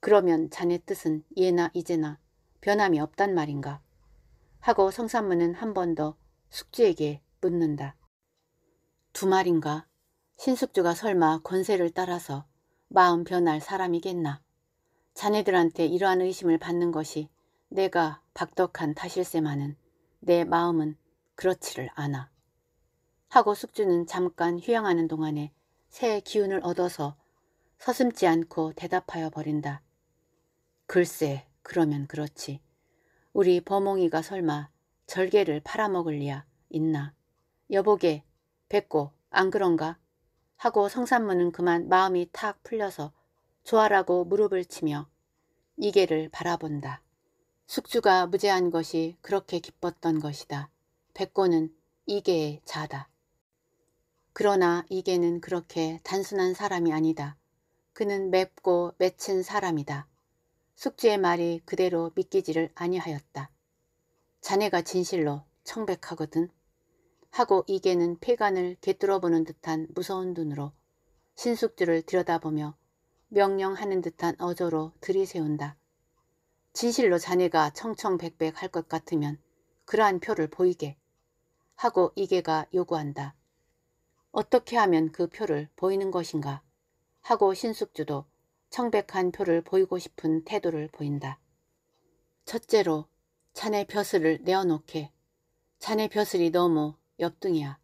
그러면 자네 뜻은 예나 이제나 변함이 없단 말인가 하고 성산문은 한 번 더 숙주에게 묻는다. 두 말인가 신숙주가 설마 권세를 따라서 마음 변할 사람이겠나 자네들한테 이러한 의심을 받는 것이 내가 박덕한 탓실세만은내 마음은 그렇지를 않아. 하고 숙주는 잠깐 휴양하는 동안에 새 기운을 얻어서 서슴지 않고 대답하여 버린다. 글쎄 그러면 그렇지. 우리 범몽이가 설마 절개를 팔아먹을 리야 있나. 여보게 뵙고 안 그런가? 하고 성산문은 그만 마음이 탁 풀려서 조아라고 무릎을 치며 이계를 바라본다. 숙주가 무죄한 것이 그렇게 기뻤던 것이다. 백고는 이계의 자다. 그러나 이계는 그렇게 단순한 사람이 아니다. 그는 맵고 맺힌 사람이다. 숙주의 말이 그대로 믿기지를 아니하였다. 자네가 진실로 청백하거든. 하고 이계는 폐관을 개뚫어보는 듯한 무서운 눈으로 신숙주를 들여다보며 명령하는 듯한 어조로 들이세운다. 진실로 자네가 청청백백 할것 같으면 그러한 표를 보이게 하고 이계가 요구한다. 어떻게 하면 그 표를 보이는 것인가 하고 신숙주도 청백한 표를 보이고 싶은 태도를 보인다. 첫째로 자네 벼슬을 내어놓게. 자네 벼슬이 너무 엽등이야.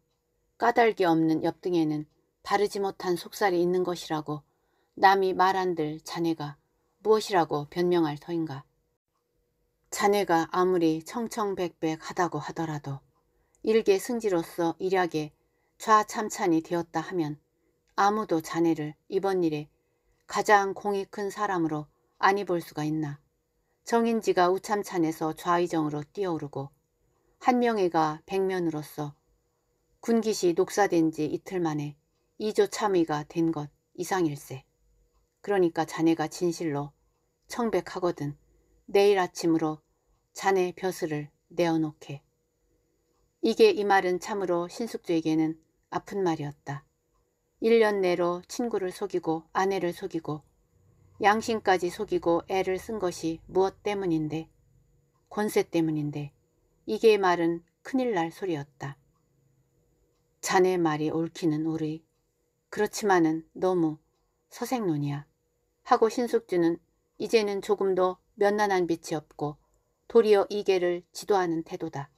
까닭이 없는 엽등에는 바르지 못한 속살이 있는 것이라고 남이 말한들 자네가 무엇이라고 변명할 터인가. 자네가 아무리 청청백백하다고 하더라도 일개 승지로서 일약에 좌참찬이 되었다 하면 아무도 자네를 이번 일에 가장 공이 큰 사람으로 아니 볼 수가 있나. 정인지가 우참찬에서 좌의정으로 뛰어오르고 한명회가 백면으로서 군기시 녹사된 지 이틀 만에 이조 참의가 된 것 이상일세. 그러니까 자네가 진실로 청백하거든 내일 아침으로 자네 벼슬을 내어놓게. 이게 이 말은 참으로 신숙주에게는 아픈 말이었다. 1년 내로 친구를 속이고 아내를 속이고 양심까지 속이고 애를 쓴 것이 무엇 때문인데 권세 때문인데 이게 말은 큰일 날 소리였다. 자네 말이 옳기는 우리 그렇지만은 너무 서생론이야. 하고 신숙주는 이제는 조금도 면난한 빛이 없고 도리어 이계를 지도하는 태도다.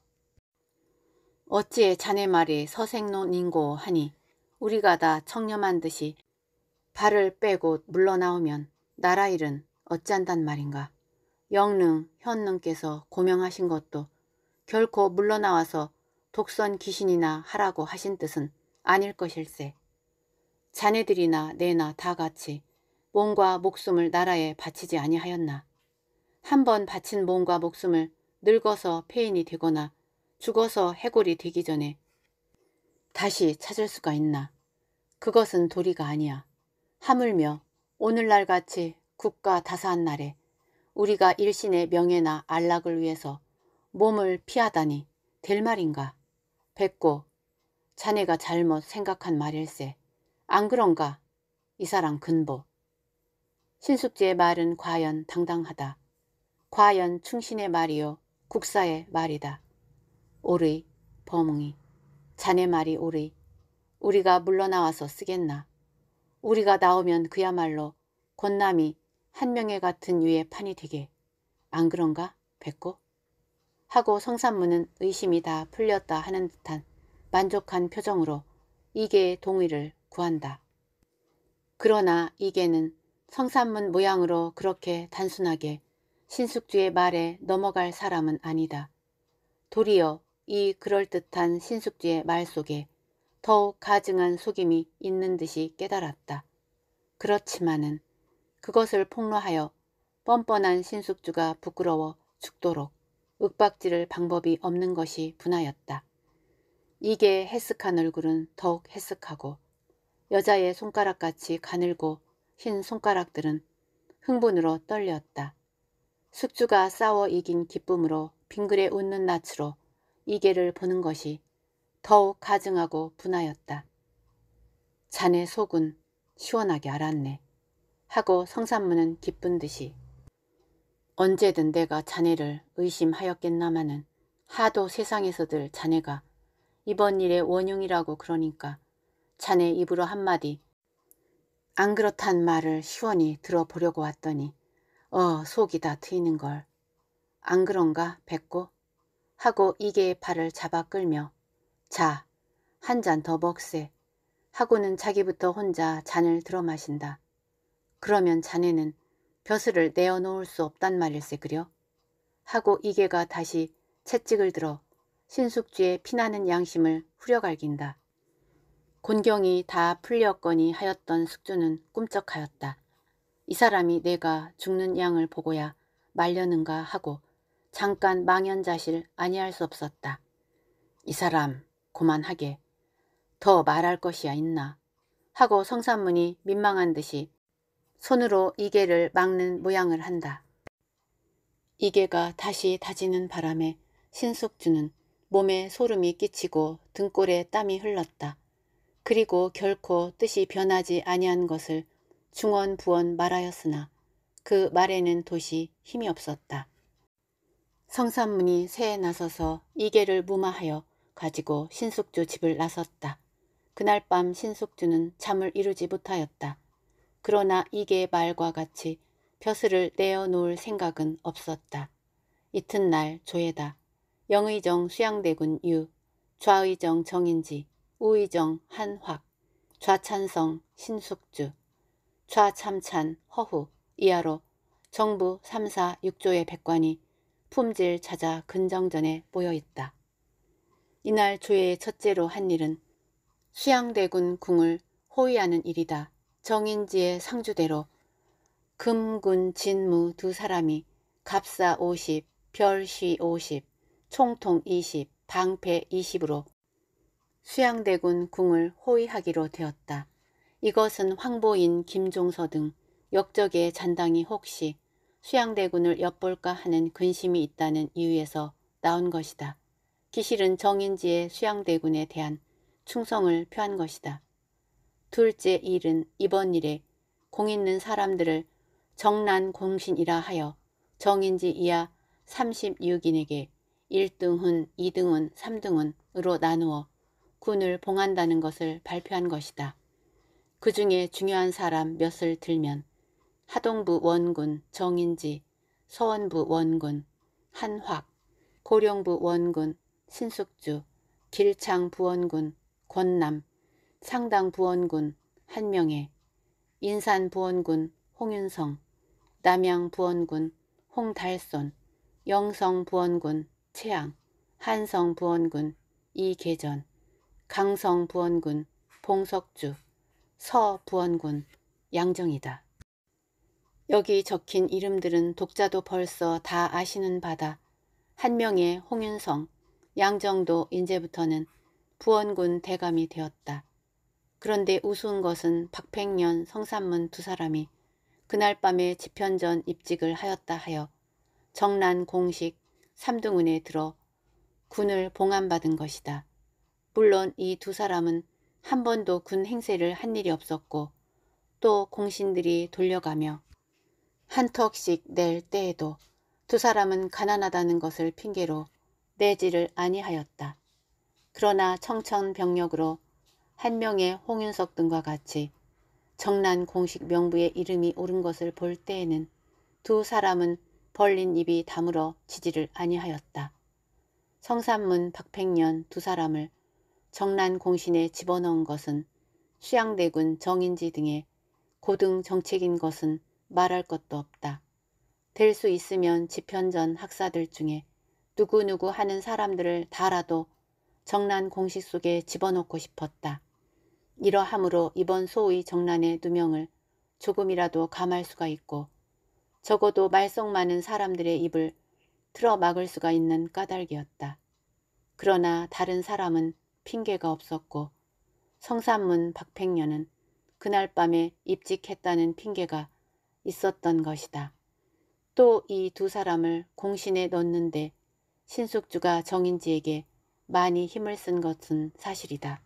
어찌에 자네 말이 서생론인고 하니 우리가 다 청렴한 듯이 발을 빼고 물러나오면 나라 일은 어찌한단 말인가. 영능, 현능께서 고명하신 것도 결코 물러나와서 독선 귀신이나 하라고 하신 뜻은 아닐 것일세. 자네들이나 내나 다 같이 몸과 목숨을 나라에 바치지 아니하였나. 한번 바친 몸과 목숨을 늙어서 폐인이 되거나 죽어서 해골이 되기 전에 다시 찾을 수가 있나? 그것은 도리가 아니야. 하물며 오늘날 같이 국가 다사한 날에 우리가 일신의 명예나 안락을 위해서 몸을 피하다니 될 말인가? 백고, 자네가 잘못 생각한 말일세. 안 그런가? 이사람 근보. 신숙지의 말은 과연 당당하다. 과연 충신의 말이요 국사의 말이다. 오리 범웅이 자네 말이 오리. 우리가 물러나와서 쓰겠나. 우리가 나오면 그야말로 곤남이한 명의 같은 유의 판이 되게. 안 그런가? 뱉고 하고 성산문은 의심이 다 풀렸다 하는 듯한 만족한 표정으로 이계의 동의를 구한다. 그러나 이계는 성산문 모양으로 그렇게 단순하게 신숙주의 말에 넘어갈 사람은 아니다. 도리어 이 그럴듯한 신숙주의 말 속에 더욱 가증한 속임이 있는 듯이 깨달았다. 그렇지만은 그것을 폭로하여 뻔뻔한 신숙주가 부끄러워 죽도록 윽박지를 방법이 없는 것이 분하였다. 이게 해쓱한 얼굴은 더욱 해쓱하고 여자의 손가락같이 가늘고 흰 손가락들은 흥분으로 떨렸다. 숙주가 싸워 이긴 기쁨으로 빙그레 웃는 낯으로 이계를 보는 것이 더욱 가증하고 분하였다. 자네 속은 시원하게 알았네. 하고 성산문은 기쁜 듯이 언제든 내가 자네를 의심하였겠나마는 하도 세상에서들 자네가 이번 일의 원흉이라고 그러니까 자네 입으로 한마디 안 그렇단 말을 시원히 들어보려고 왔더니 어 속이 다 트이는 걸. 안 그런가 백고? 하고 이계의 팔을 잡아 끌며 자, 한 잔 더 먹세 하고는 자기부터 혼자 잔을 들어 마신다. 그러면 자네는 벼슬을 내어놓을 수 없단 말일세 그려? 하고 이계가 다시 채찍을 들어 신숙주의 피나는 양심을 후려갈긴다. 곤경이 다 풀렸거니 하였던 숙주는 꿈쩍하였다. 이 사람이 내가 죽는 양을 보고야 말려는가 하고 잠깐 망연자실 아니할 수 없었다. 이 사람 고만하게 더 말할 것이야 있나 하고 성산문이 민망한 듯이 손으로 이개를 막는 모양을 한다. 이개가 다시 다지는 바람에 신숙주는 몸에 소름이 끼치고 등골에 땀이 흘렀다. 그리고 결코 뜻이 변하지 아니한 것을 중언부언 말하였으나 그 말에는 도시 힘이 없었다. 성산문이 새에 나서서 이계를 무마하여 가지고 신숙주 집을 나섰다. 그날 밤 신숙주는 잠을 이루지 못하였다. 그러나 이계의 말과 같이 벼슬을 내어놓을 생각은 없었다. 이튿날 조에다 영의정 수양대군 유, 좌의정 정인지, 우의정 한확, 좌찬성 신숙주, 좌참찬 허후 이하로 정부 3사 6조의 백관이 품질 찾아 근정전에 모여 있다. 이날 조예의 첫째로 한 일은 수양대군 궁을 호위하는 일이다. 정인지의 상주대로 금군 진무 두 사람이 갑사 50, 별시 50, 총통 20, 방패 20으로 수양대군 궁을 호위하기로 되었다. 이것은 황보인 김종서 등 역적의 잔당이 혹시 수양대군을 엿볼까 하는 근심이 있다는 이유에서 나온 것이다. 기실은 정인지의 수양대군에 대한 충성을 표한 것이다. 둘째 일은 이번 일에 공 있는 사람들을 정난 공신이라 하여 정인지 이하 36인에게 1등훈, 2등훈, 3등훈으로 나누어 군을 봉한다는 것을 발표한 것이다. 그 중에 중요한 사람 몇을 들면 하동부 원군 정인지, 서원부 원군 한확, 고령부 원군 신숙주, 길창 부원군 권남, 상당 부원군 한명해, 인산 부원군 홍윤성, 남양 부원군 홍달손, 영성 부원군 최양, 한성 부원군 이계전, 강성 부원군 봉석주, 서 부원군 양정이다. 여기 적힌 이름들은 독자도 벌써 다 아시는 바다. 한명의 홍윤성, 양정도 인제부터는 부원군 대감이 되었다. 그런데 우스운 것은 박팽년 성산문 두 사람이 그날 밤에 집현전 입직을 하였다 하여 정란 공식 삼등운에 들어 군을 봉안받은 것이다. 물론 이 두 사람은 한 번도 군 행세를 한 일이 없었고 또 공신들이 돌려가며 한턱씩 낼 때에도 두 사람은 가난하다는 것을 핑계로 내지를 아니하였다. 그러나 청천벽력으로 한 명의 홍윤석 등과 같이 정난 공식 명부의 이름이 오른 것을 볼 때에는 두 사람은 벌린 입이 다물어 지지를 아니하였다. 성산문 박팽년 두 사람을 정난 공신에 집어넣은 것은 수양대군 정인지 등의 고등 정책인 것은 말할 것도 없다. 될 수 있으면 집현전 학사들 중에 누구누구 하는 사람들을 다라도 정난 공식 속에 집어넣고 싶었다. 이러함으로 이번 소위 정난의 누명을 조금이라도 감할 수가 있고 적어도 말썽 많은 사람들의 입을 틀어 막을 수가 있는 까닭이었다. 그러나 다른 사람은 핑계가 없었고 성산문 박팽년은 그날 밤에 입직했다는 핑계가 있었던 것이다. 또 이 두 사람을 공신에 넣는데 신숙주가 정인지에게 많이 힘을 쓴 것은 사실이다.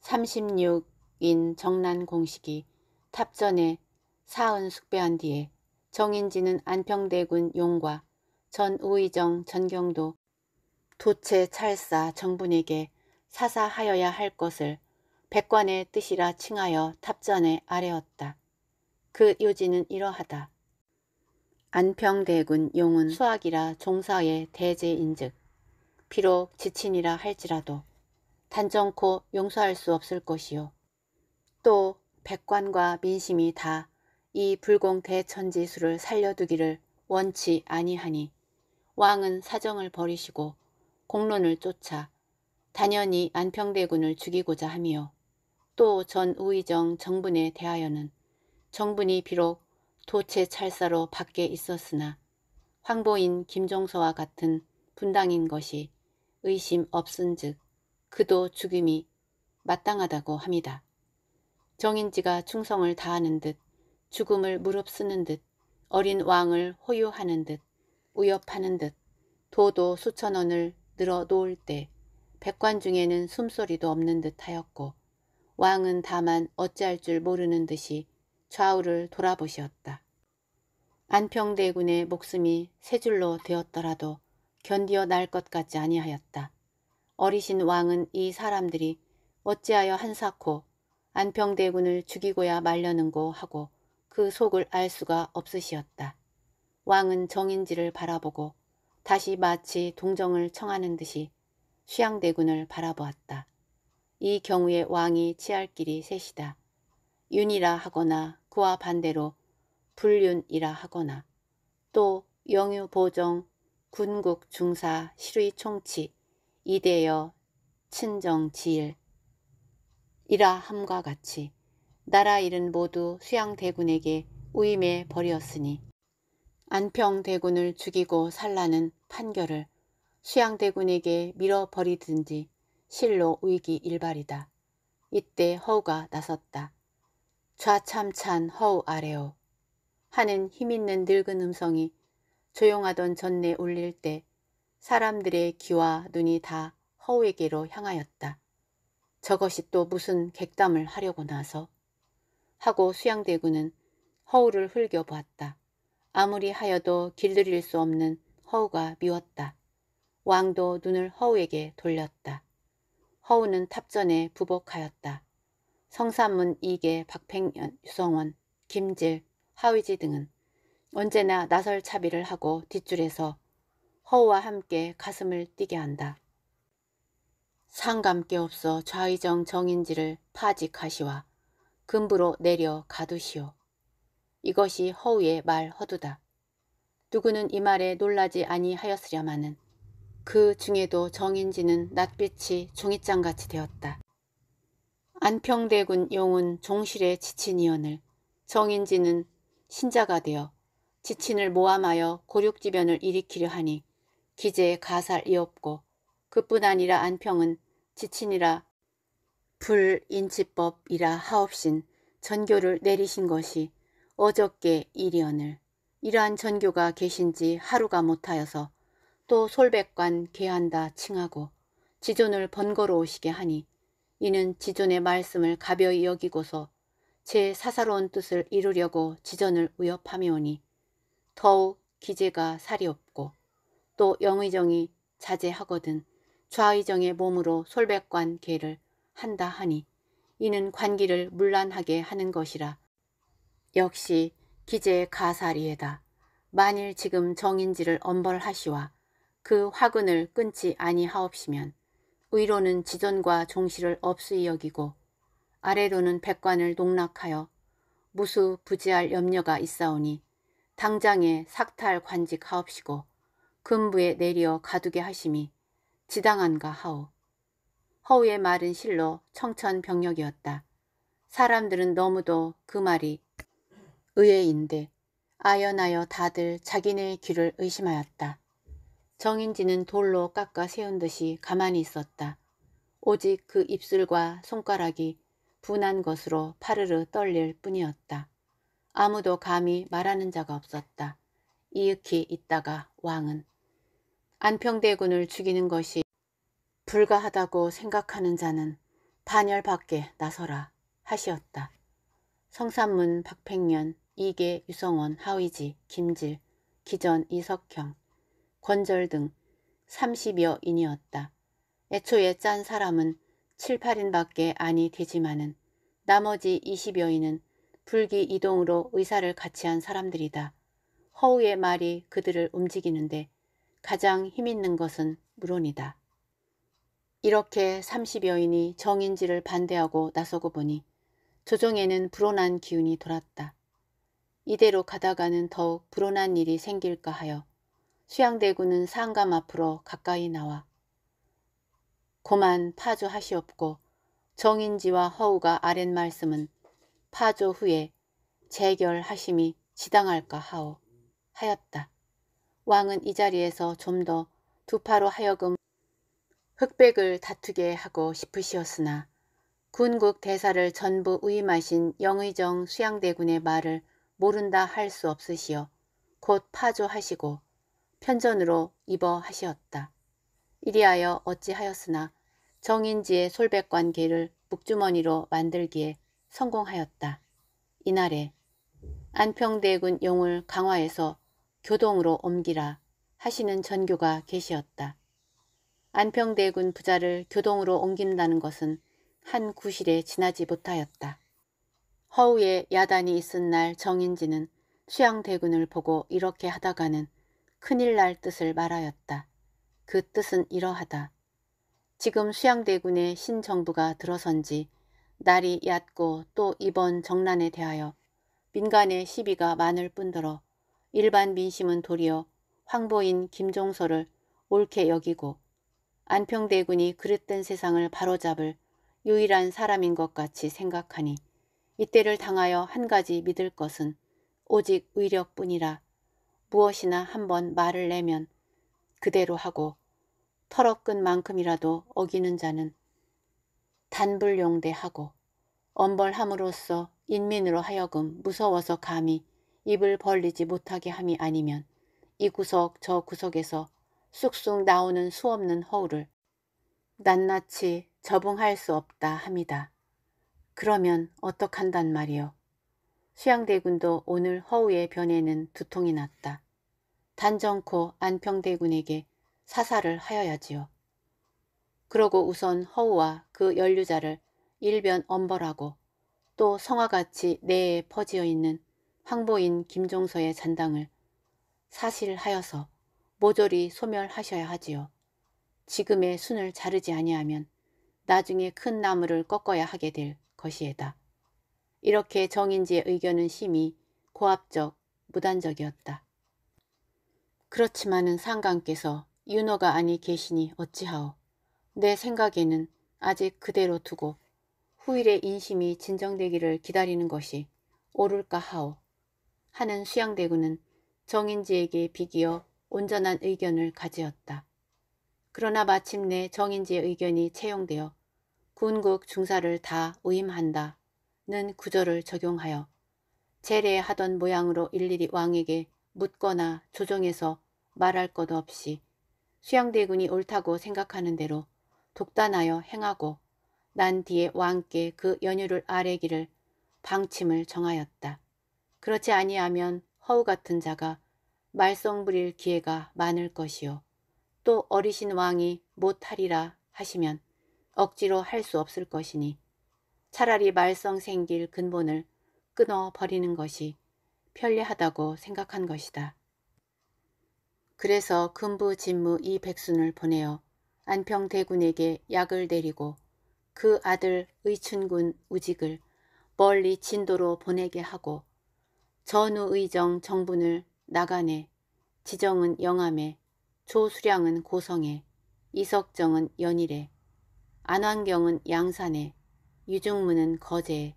36인 정난 공식이 탑전에 사은 숙배한 뒤에 정인지는 안평대군 용과 전 우의정 전경도 도체 찰사 정분에게 사사하여야 할 것을 백관의 뜻이라 칭하여 탑전에 아뢰었다. 그 요지는 이러하다. 안평대군 용은 수학이라 종사의 대제인즉 비록 지친이라 할지라도 단정코 용서할 수 없을 것이요. 또 백관과 민심이 다 이 불공 대천지수를 살려두기를 원치 아니하니 왕은 사정을 버리시고 공론을 쫓아 단연히 안평대군을 죽이고자 하며 또 전 우의정 정분에 대하여는 정분이 비록 도체 찰사로 밖에 있었으나 황보인 김종서와 같은 분당인 것이 의심 없은즉 그도 죽임이 마땅하다고 합니다. 정인지가 충성을 다하는 듯 죽음을 무릅쓰는 듯 어린 왕을 호유하는 듯우협하는듯 도도 수천 원을 늘어 놓을 때 백관 중에는 숨소리도 없는 듯 하였고 왕은 다만 어찌할 줄 모르는 듯이 좌우를 돌아보시었다. 안평대군의 목숨이 세 줄로 되었더라도 견디어 날 것 같지 아니하였다. 어리신 왕은 이 사람들이 어찌하여 한사코 안평대군을 죽이고야 말려는고 하고 그 속을 알 수가 없으시었다. 왕은 정인지를 바라보고 다시 마치 동정을 청하는 듯이 수양대군을 바라보았다. 이 경우에 왕이 취할 길이 셋이다. 윤이라 하거나 그와 반대로 불륜이라 하거나 또 영유보정, 군국 중사, 실의총치, 이대여, 친정지일 이라 함과 같이 나라 일은 모두 수양대군에게 우임해 버렸으니 안평대군을 죽이고 살라는 판결을 수양대군에게 밀어버리든지 실로 위기 일발이다. 이때 허우가 나섰다. 좌참찬 허우 아래오 하는 힘있는 늙은 음성이 조용하던 전내 울릴 때 사람들의 귀와 눈이 다 허우에게로 향하였다. 저것이 또 무슨 객담을 하려고 나서 하고 수양대군은 허우를 흘겨보았다. 아무리 하여도 길들일 수 없는 허우가 미웠다. 왕도 눈을 허우에게 돌렸다. 허우는 탑전에 부복하였다. 성삼문 이계, 박팽연 유성원, 김질, 하위지 등은 언제나 나설 차비를 하고 뒷줄에서 허우와 함께 가슴을 뛰게 한다. 상감께 없어 좌의정 정인지를 파직하시와 금부로 내려 가두시오. 이것이 허우의 말 허두다. 누구는 이 말에 놀라지 아니하였으려마는그 중에도 정인지는 낯빛이 종이장같이 되었다. 안평대군 용은 종실의 지친이언을 정인지는 신자가 되어 지친을 모함하여 고륙지변을 일으키려 하니 기재에 가살이없고 그뿐 아니라 안평은 지친이라 불인치법이라 하옵신 전교를 내리신 것이 어저께 일이언을 이러한 전교가 계신지 하루가 못하여서 또 솔백관 개한다 칭하고 지존을 번거로우시게 하니 이는 지존의 말씀을 가벼이 여기고서 제 사사로운 뜻을 이루려고 지전을 위협하며오니 더욱 기재가 살이 없고 또 영의정이 자제하거든 좌의정의 몸으로 솔백관 계를 한다 하니 이는 관기를 물란하게 하는 것이라 역시 기재 가사리에다 만일 지금 정인지를 엄벌하시와 그 화근을 끊지 아니하옵시면 위로는 지존과 종실을 없이 여기고 아래로는 백관을 농락하여 무수 부지할 염려가 있사오니 당장에 삭탈 관직하옵시고 금부에 내려 가두게 하심이 지당한가 하오. 허우의 말은 실로 청천벽력이었다. 사람들은 너무도 그 말이 의외인데 아연하여 다들 자기네 귀를 의심하였다. 정인지는 돌로 깎아 세운 듯이 가만히 있었다. 오직 그 입술과 손가락이 분한 것으로 파르르 떨릴 뿐이었다. 아무도 감히 말하는 자가 없었다. 이윽히 있다가 왕은 안평대군을 죽이는 것이 불가하다고 생각하는 자는 반열 밖에 나서라 하시었다. 성산문 박팽년 이계 유성원 하위지 김질 기전 이석형 권절 등 30여 인이었다. 애초에 짠 사람은 7, 8인밖에 아니 되지만은 나머지 20여인은 불기 이동으로 의사를 같이 한 사람들이다. 허우의 말이 그들을 움직이는데 가장 힘있는 것은 물론이다. 이렇게 30여인이 정인지를 반대하고 나서고 보니 조정에는 불온한 기운이 돌았다. 이대로 가다가는 더욱 불온한 일이 생길까 하여 수양대군은 상감 앞으로 가까이 나와 고만 파조하시옵고 정인지와 허우가 아랫 말씀은 파조 후에 재결하심이 지당할까 하오 하였다. 왕은 이 자리에서 좀 더 두파로 하여금 흑백을 다투게 하고 싶으시었으나 군국 대사를 전부 위임하신 영의정 수양대군의 말을 모른다 할 수 없으시어 곧 파조하시고 편전으로 입어 하시었다. 이리하여 어찌하였으나 정인지의 솔백관계를 북주머니로 만들기에 성공하였다. 이날에 안평대군 용을 강화해서 교동으로 옮기라 하시는 전교가 계시었다. 안평대군 부자를 교동으로 옮긴다는 것은 한 구실에 지나지 못하였다. 허우에 야단이 있은 날 정인지는 수양대군을 보고 이렇게 하다가는 큰일 날 뜻을 말하였다. 그 뜻은 이러하다. 지금 수양대군의 신정부가 들어선 지 날이 얕고 또 이번 정란에 대하여 민간의 시비가 많을 뿐더러 일반 민심은 도리어 황보인 김종서를 옳게 여기고 안평대군이 그릇된 세상을 바로잡을 유일한 사람인 것 같이 생각하니 이때를 당하여 한 가지 믿을 것은 오직 의력뿐이라 무엇이나 한 번 말을 내면 그대로 하고 털어끈 만큼이라도 어기는 자는 단불용대하고 엄벌함으로써 인민으로 하여금 무서워서 감히 입을 벌리지 못하게 함이 아니면 이 구석 저 구석에서 쑥쑥 나오는 수없는 허울을 낱낱이 저봉할 수 없다 합니다. 그러면 어떡한단 말이오 수양대군도 오늘 허우의 변에는 두통이 났다. 단정코 안평대군에게 사사를 하여야지요. 그러고 우선 허우와 그 연류자를 일변 엄벌하고 또 성화같이 내에 퍼지어 있는 황보인 김종서의 잔당을 사실하여서 모조리 소멸하셔야 하지요. 지금의 순을 자르지 아니하면 나중에 큰 나무를 꺾어야 하게 될 것이에다. 이렇게 정인지의 의견은 심히 고압적, 무단적이었다. 그렇지만은 상관께서 윤호가 아니 계시니 어찌하오. 내 생각에는 아직 그대로 두고 후일의 인심이 진정되기를 기다리는 것이 옳을까 하오. 하는 수양대군은 정인지에게 비기어 온전한 의견을 가지었다. 그러나 마침내 정인지의 의견이 채용되어 군국 중사를 다의임한다 는 구절을 적용하여 재례하던 모양으로 일일이 왕에게 묻거나 조정해서 말할 것 없이 수양대군이 옳다고 생각하는 대로 독단하여 행하고 난 뒤에 왕께 그 연유를 아래기를 방침을 정하였다. 그렇지 아니하면 허우 같은 자가 말썽 부릴 기회가 많을 것이요. 또 어리신 왕이 못하리라 하시면 억지로 할 수 없을 것이니 차라리 말썽 생길 근본을 끊어버리는 것이 편리하다고 생각한 것이다. 그래서 금부 진무 이 백순을 보내어 안평대군에게 약을 내리고 그 아들 의춘군 우직을 멀리 진도로 보내게 하고 전우의정 정분을 나간에 지정은 영암에 조수량은 고성에 이석정은 연일에 안환경은 양산에 유종무는 거제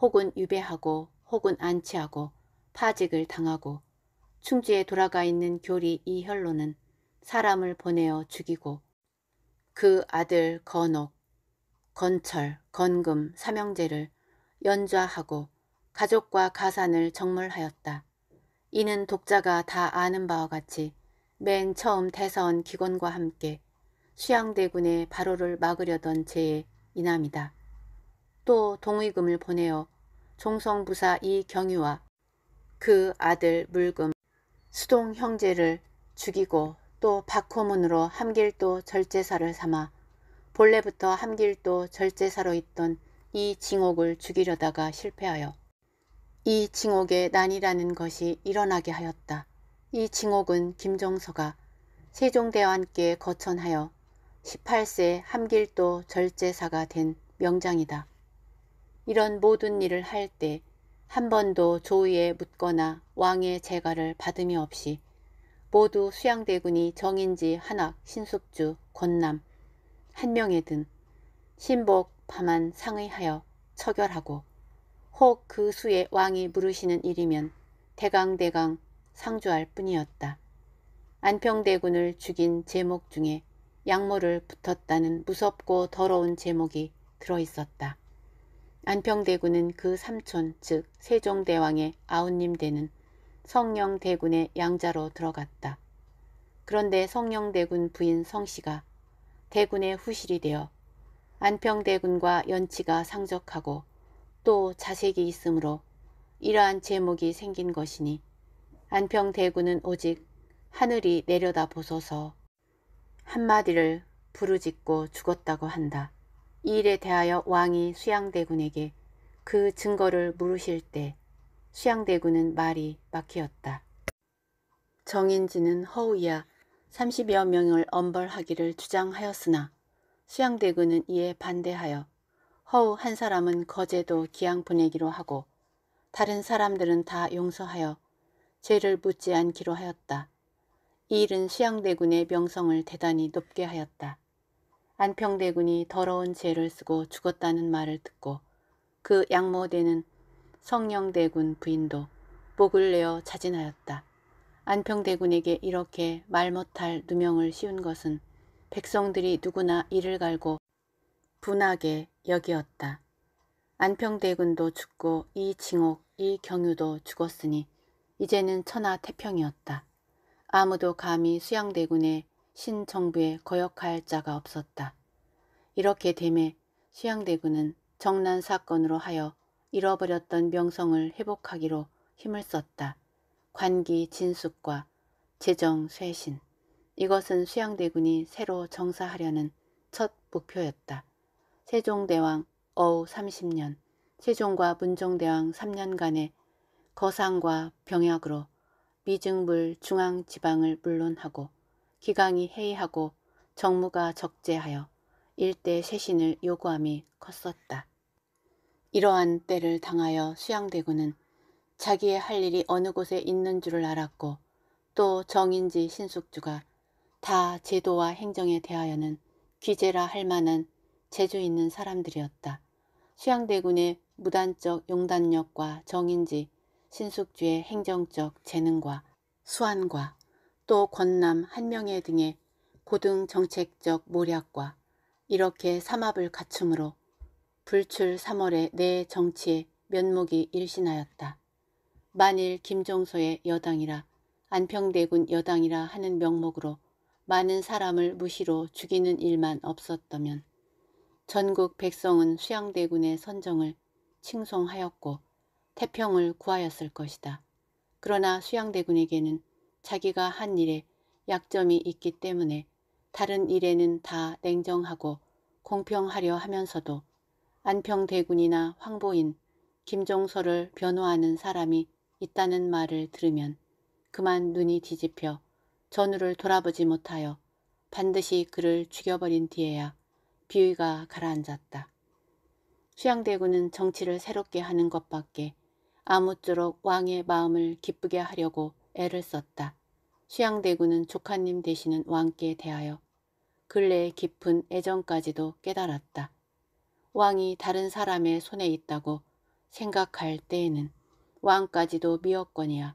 혹은 유배하고 혹은 안치하고 파직을 당하고 충주에 돌아가 있는 교리 이현로는 사람을 보내어 죽이고 그 아들 건옥, 건철, 건금, 사명제를 연좌하고 가족과 가산을 정몰하였다 이는 독자가 다 아는 바와 같이 맨 처음 태선 기건과 함께 수양대군의 발호를 막으려던 제의 이남이다. 또 동의금을 보내어 종성부사 이경유와 그 아들 물금 수동 형제를 죽이고 또 박호문으로 함길도 절제사를 삼아 본래부터 함길도 절제사로 있던 이 징옥을 죽이려다가 실패하여 이 징옥의 난이라는 것이 일어나게 하였다. 이 징옥은 김종서가 세종대왕께 거천하여 18세 함길도 절제사가 된 명장이다. 이런 모든 일을 할 때 한 번도 조의에 묻거나 왕의 재가를 받음이 없이 모두 수양대군이 정인지 한학 신숙주 권남 한 명에 든 신복 밤한 상의하여 처결하고 혹 그수의 왕이 물으시는 일이면 대강대강 상주할 뿐이었다. 안평대군을 죽인 제목 중에 양모를 붙었다는 무섭고 더러운 제목이 들어있었다. 안평대군은 그 삼촌 즉 세종대왕의 아우님 되는 성령대군의 양자로 들어갔다. 그런데 성령대군 부인 성씨가 대군의 후실이 되어 안평대군과 연치가 상적하고 또 자색이 있으므로 이러한 제목이 생긴 것이니 안평대군은 오직 하늘이 내려다 보소서 한마디를 부르짖고 죽었다고 한다. 이 일에 대하여 왕이 수양대군에게 그 증거를 물으실 때 수양대군은 말이 막히었다. 정인지는 허우이야 30여 명을 엄벌하기를 주장하였으나 수양대군은 이에 반대하여 허우 한 사람은 거제도 기양 보내기로 하고 다른 사람들은 다 용서하여 죄를 묻지 않기로 하였다. 이 일은 수양대군의 명성을 대단히 높게 하였다. 안평대군이 더러운 죄를 쓰고 죽었다는 말을 듣고 그 양모대는 성령대군 부인도 목을 내어 자진하였다. 안평대군에게 이렇게 말 못할 누명을 씌운 것은 백성들이 누구나 이를 갈고 분하게 여기었다. 안평대군도 죽고 이 징옥, 이 경유도 죽었으니 이제는 천하 태평이었다. 아무도 감히 수양대군의 신정부에 거역할 자가 없었다. 이렇게 됨에 수양대군은 정난 사건으로 하여 잃어버렸던 명성을 회복하기로 힘을 썼다. 관기 진숙과 재정 쇄신 이것은 수양대군이 새로 정사하려는 첫 목표였다. 세종대왕 어우 30년 세종과 문종대왕 3년간의 거상과 병약으로 미증불 중앙지방을 물론하고 기강이 해이하고 정무가 적재하여 일대 쇄신을 요구함이 컸었다. 이러한 때를 당하여 수양대군은 자기의 할 일이 어느 곳에 있는 줄을 알았고 또 정인지 신숙주가 다 제도와 행정에 대하여는 귀재라 할 만한 재주 있는 사람들이었다. 수양대군의 무단적 용단력과 정인지, 신숙주의 행정적 재능과 수완과 또 권남 한명회 등의 고등 정책적 모략과 이렇게 삼합을 갖춤으로 불출 3월에 내 정치의 면목이 일신하였다. 만일 김종서의 여당이라 안평대군 여당이라 하는 명목으로 많은 사람을 무시로 죽이는 일만 없었다면 전국 백성은 수양대군의 선정을 칭송하였고 태평을 구하였을 것이다. 그러나 수양대군에게는 자기가 한 일에 약점이 있기 때문에 다른 일에는 다 냉정하고 공평하려 하면서도 안평대군이나 황보인, 김종서를 변호하는 사람이 있다는 말을 들으면 그만 눈이 뒤집혀 전우를 돌아보지 못하여 반드시 그를 죽여버린 뒤에야 비위가 가라앉았다. 수양대군은 정치를 새롭게 하는 것밖에 아무쪼록 왕의 마음을 기쁘게 하려고 애를 썼다. 수양대군은 조카님 되시는 왕께 대하여 근래의 깊은 애정까지도 깨달았다. 왕이 다른 사람의 손에 있다고 생각할 때에는 왕까지도 미웠거니와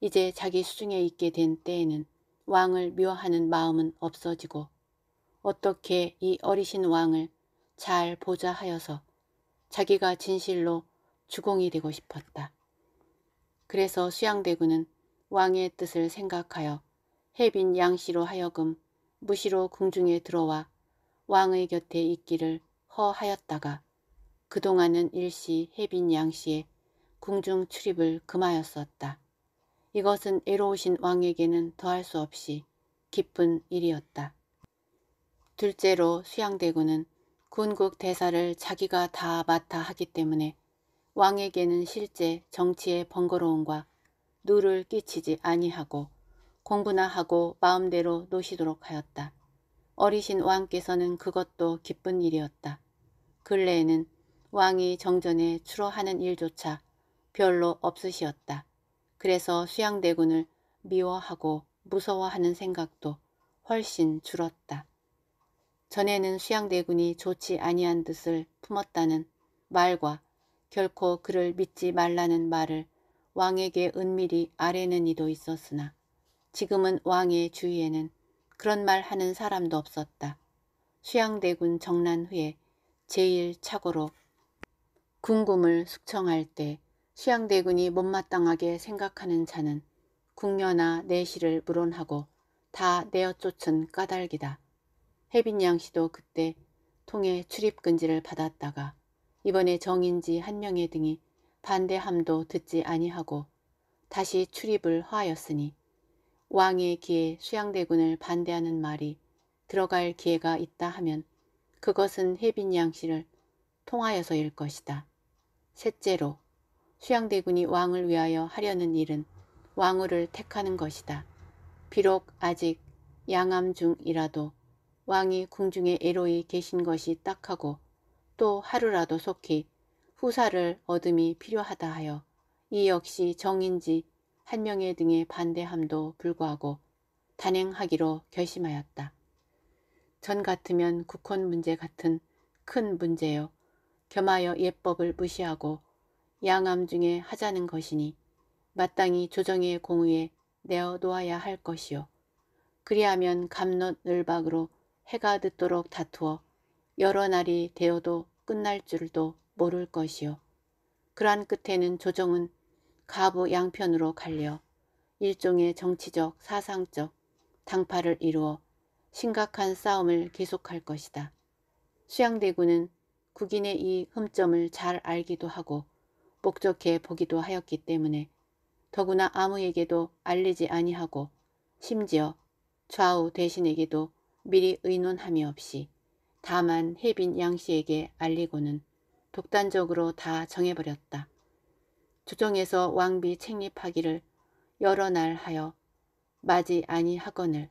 이제 자기 수중에 있게 된 때에는 왕을 미워하는 마음은 없어지고 어떻게 이 어리신 왕을 잘 보자 하여서 자기가 진실로 주공이 되고 싶었다. 그래서 수양대군은 왕의 뜻을 생각하여 해빈 양씨로 하여금 무시로 궁중에 들어와 왕의 곁에 있기를 허하였다가 그동안은 일시 해빈 양씨의 궁중 출입을 금하였었다. 이것은 애로우신 왕에게는 더할 수 없이 기쁜 일이었다. 둘째로 수양대군은 군국 대사를 자기가 다 맡아 하기 때문에 왕에게는 실제 정치의 번거로움과 누를 끼치지 아니하고 공부나 하고 마음대로 노시도록 하였다. 어리신 왕께서는 그것도 기쁜 일이었다. 근래에는 왕이 정전에 출로하는 일조차 별로 없으시었다. 그래서 수양대군을 미워하고 무서워하는 생각도 훨씬 줄었다. 전에는 수양대군이 좋지 아니한 뜻을 품었다는 말과 결코 그를 믿지 말라는 말을 왕에게 은밀히 아래는 이도 있었으나 지금은 왕의 주위에는 그런 말 하는 사람도 없었다. 수양대군 정난 후에 제일 착오로 궁금을 숙청할 때 수양대군이 못마땅하게 생각하는 자는 궁녀나 내실을 물론하고 다 내어쫓은 까닭이다. 혜빈양 씨도 그때 통해 출입근지를 받았다가 이번에 정인지 한명의 등이 반대함도 듣지 아니하고 다시 출입을 하였으니 왕의 귀에 수양대군을 반대하는 말이 들어갈 기회가 있다 하면 그것은 혜빈 양씨를 통하여서일 것이다. 셋째로 수양대군이 왕을 위하여 하려는 일은 왕후를 택하는 것이다. 비록 아직 양암 중이라도 왕이 궁중에 애로이 계신 것이 딱하고 또 하루라도 속히 후사를 얻음이 필요하다 하여 이 역시 정인지 한 명의 등의 반대함도 불구하고 단행하기로 결심하였다. 전 같으면 국헌 문제 같은 큰 문제요. 겸하여 예법을 무시하고 양암 중에 하자는 것이니 마땅히 조정의 공의에 내어 놓아야 할 것이요. 그리하면 감론을박으로 해가 듣도록 다투어 여러 날이 되어도 끝날 줄도 모를 것이요. 그러한 끝에는 조정은 가부 양편으로 갈려 일종의 정치적, 사상적 당파를 이루어 심각한 싸움을 계속할 것이다. 수양대군은 국인의 이 흠점을 잘 알기도 하고 목적해 보기도 하였기 때문에 더구나 아무에게도 알리지 아니하고 심지어 좌우 대신에게도 미리 의논함이 없이 다만 혜빈 양씨에게 알리고는 독단적으로 다 정해버렸다. 조정에서 왕비 책립하기를 여러 날 하여 맞이 아니하거늘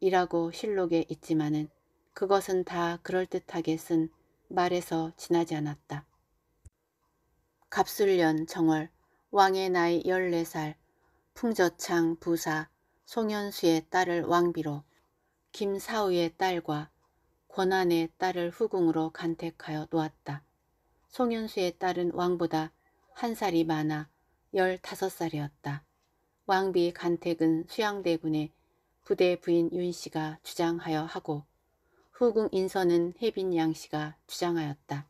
이라고 실록에 있지만은 그것은 다 그럴듯하게 쓴 말에서 지나지 않았다. 갑술년 정월 왕의 나이 14살 풍저창 부사 송현수의 딸을 왕비로 김사우의 딸과 권한의 딸을 후궁으로 간택하여 놓았다. 송현수의 딸은 왕보다 한 살이 많아 15살이었다. 왕비 간택은 수양대군의 부대 부인 윤씨가 주장하여 하고 후궁 인선은 혜빈 양씨가 주장하였다.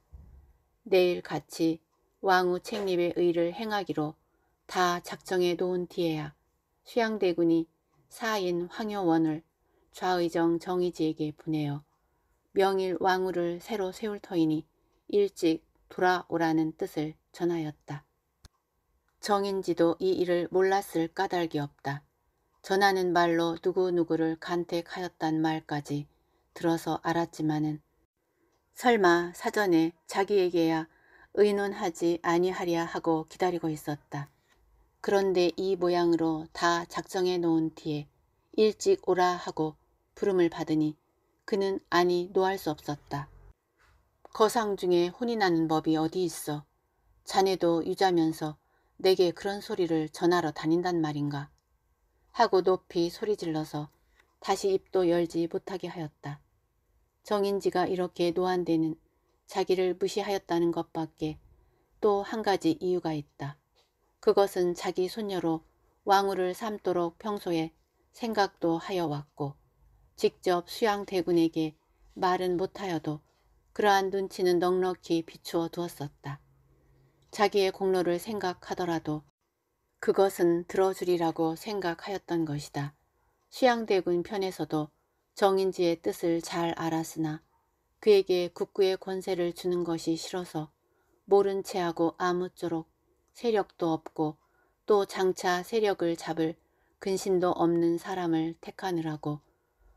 내일 같이 왕후 책립의 의를 행하기로 다 작정해 놓은 뒤에야 수양대군이 사인 황효원을 좌의정 정의지에게 보내어 명일 왕후를 새로 세울 터이니 일찍 돌아오라는 뜻을 전하였다. 정인지도 이 일을 몰랐을 까닭이 없다. 전하는 말로 누구누구를 간택하였단 말까지 들어서 알았지만은 설마 사전에 자기에게야 의논하지 아니하랴 하고 기다리고 있었다. 그런데 이 모양으로 다 작정해 놓은 뒤에 일찍 오라 하고 부름을 받으니 그는 아니 노할 수 없었다. 거상 중에 혼이 나는 법이 어디 있어. 자네도 유자면서 내게 그런 소리를 전하러 다닌단 말인가. 하고 높이 소리질러서 다시 입도 열지 못하게 하였다. 정인지가 이렇게 노안되는 자기를 무시하였다는 것밖에 또 한 가지 이유가 있다. 그것은 자기 손녀로 왕후를 삼도록 평소에 생각도 하여 왔고 직접 수양대군에게 말은 못하여도 그러한 눈치는 넉넉히 비추어 두었었다. 자기의 공로를 생각하더라도 그것은 들어주리라고 생각하였던 것이다. 수양대군 편에서도 정인지의 뜻을 잘 알았으나 그에게 국구의 권세를 주는 것이 싫어서 모른 채 하고 아무쪼록 세력도 없고 또 장차 세력을 잡을 근신도 없는 사람을 택하느라고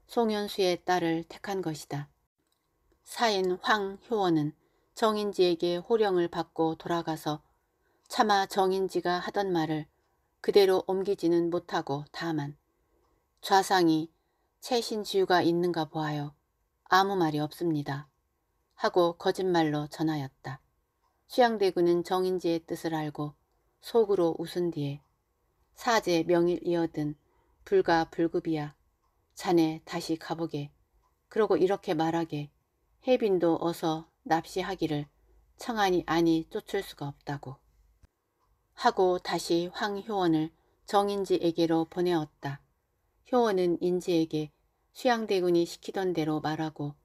송현수의 딸을 택한 것이다. 사인 황효원은 정인지에게 호령을 받고 돌아가서 차마 정인지가 하던 말을 그대로 옮기지는 못하고 다만 좌상이 최신지유가 있는가 보아요. 아무 말이 없습니다. 하고 거짓말로 전하였다. 수양대군은 정인지의 뜻을 알고 속으로 웃은 뒤에 사제 명일 이어든 불가 불급이야. 자네 다시 가보게. 그러고 이렇게 말하게. 혜빈도 어서 납시하기를 청하니 아니 쫓을 수가 없다고 하고 다시 황효원을 정인지에게로 보내었다. 효원은 인지에게 수양대군이 시키던 대로 말하고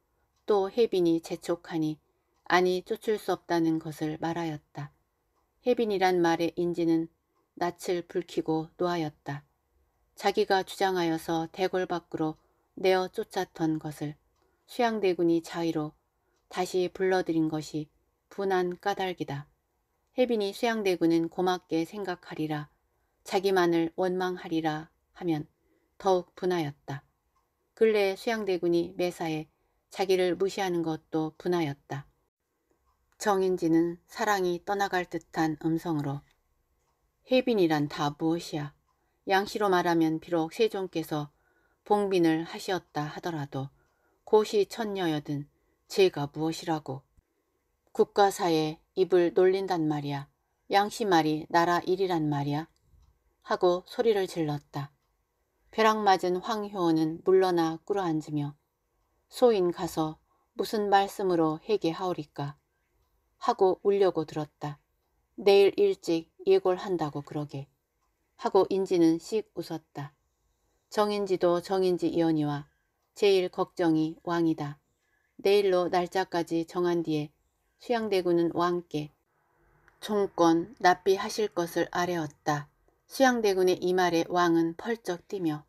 또 혜빈이 재촉하니 아니 쫓을 수 없다는 것을 말하였다. 혜빈이란 말에 인지는 낯을 불키고 놓아였다. 자기가 주장하여서 대궐 밖으로 내어 쫓았던 것을 수양대군이 자의로 다시 불러들인 것이 분한 까닭이다. 혜빈이 수양대군은 고맙게 생각하리라 자기만을 원망하리라 하면 더욱 분하였다. 근래 수양대군이 매사에 자기를 무시하는 것도 분하였다. 정인지는 사랑이 떠나갈 듯한 음성으로 혜빈이란 다 무엇이야. 양씨로 말하면 비록 세종께서 봉빈을 하시었다 하더라도 고이 천녀여든 죄가 무엇이라고. 국가사에 입을 놀린단 말이야. 양심 말이 나라 일이란 말이야. 하고 소리를 질렀다. 벼락 맞은 황효원은 물러나 꿇어앉으며 소인 가서 무슨 말씀으로 회개하오리까 하고 울려고 들었다. 내일 일찍 예골한다고 그러게 하고 인지는 씩 웃었다. 정인지도 정인지 이언이와 제일 걱정이 왕이다. 내일로 날짜까지 정한 뒤에 수양대군은 왕께 총권 납비하실 것을 아뢰었다. 수양대군의 이 말에 왕은 펄쩍 뛰며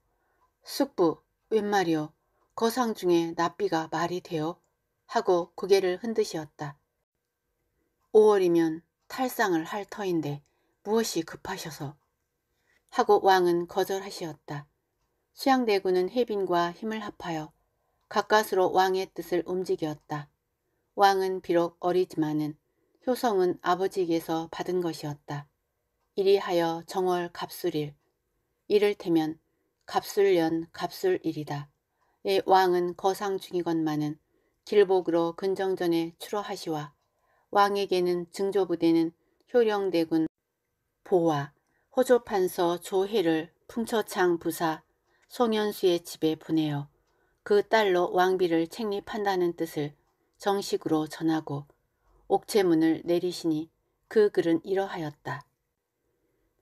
숙부 웬 말이오 거상 중에 납비가 말이 되어 하고 고개를 흔드시었다. 5월이면 탈상을 할 터인데 무엇이 급하셔서 하고 왕은 거절하시었다. 수양대군은 해빈과 힘을 합하여 가까스로 왕의 뜻을 움직였다. 왕은 비록 어리지만은 효성은 아버지에게서 받은 것이었다. 이리하여 정월 갑술일, 이를테면 갑술년 갑술일이다. 예 왕은 거상 중이건만은 길복으로 근정전에 출어하시와 왕에게는 증조부대는 효령대군 보와 호조판서 조해를 풍처창 부사 송현수의 집에 보내어 그 딸로 왕비를 책립한다는 뜻을 정식으로 전하고 옥체문을 내리시니 그 글은 이러하였다.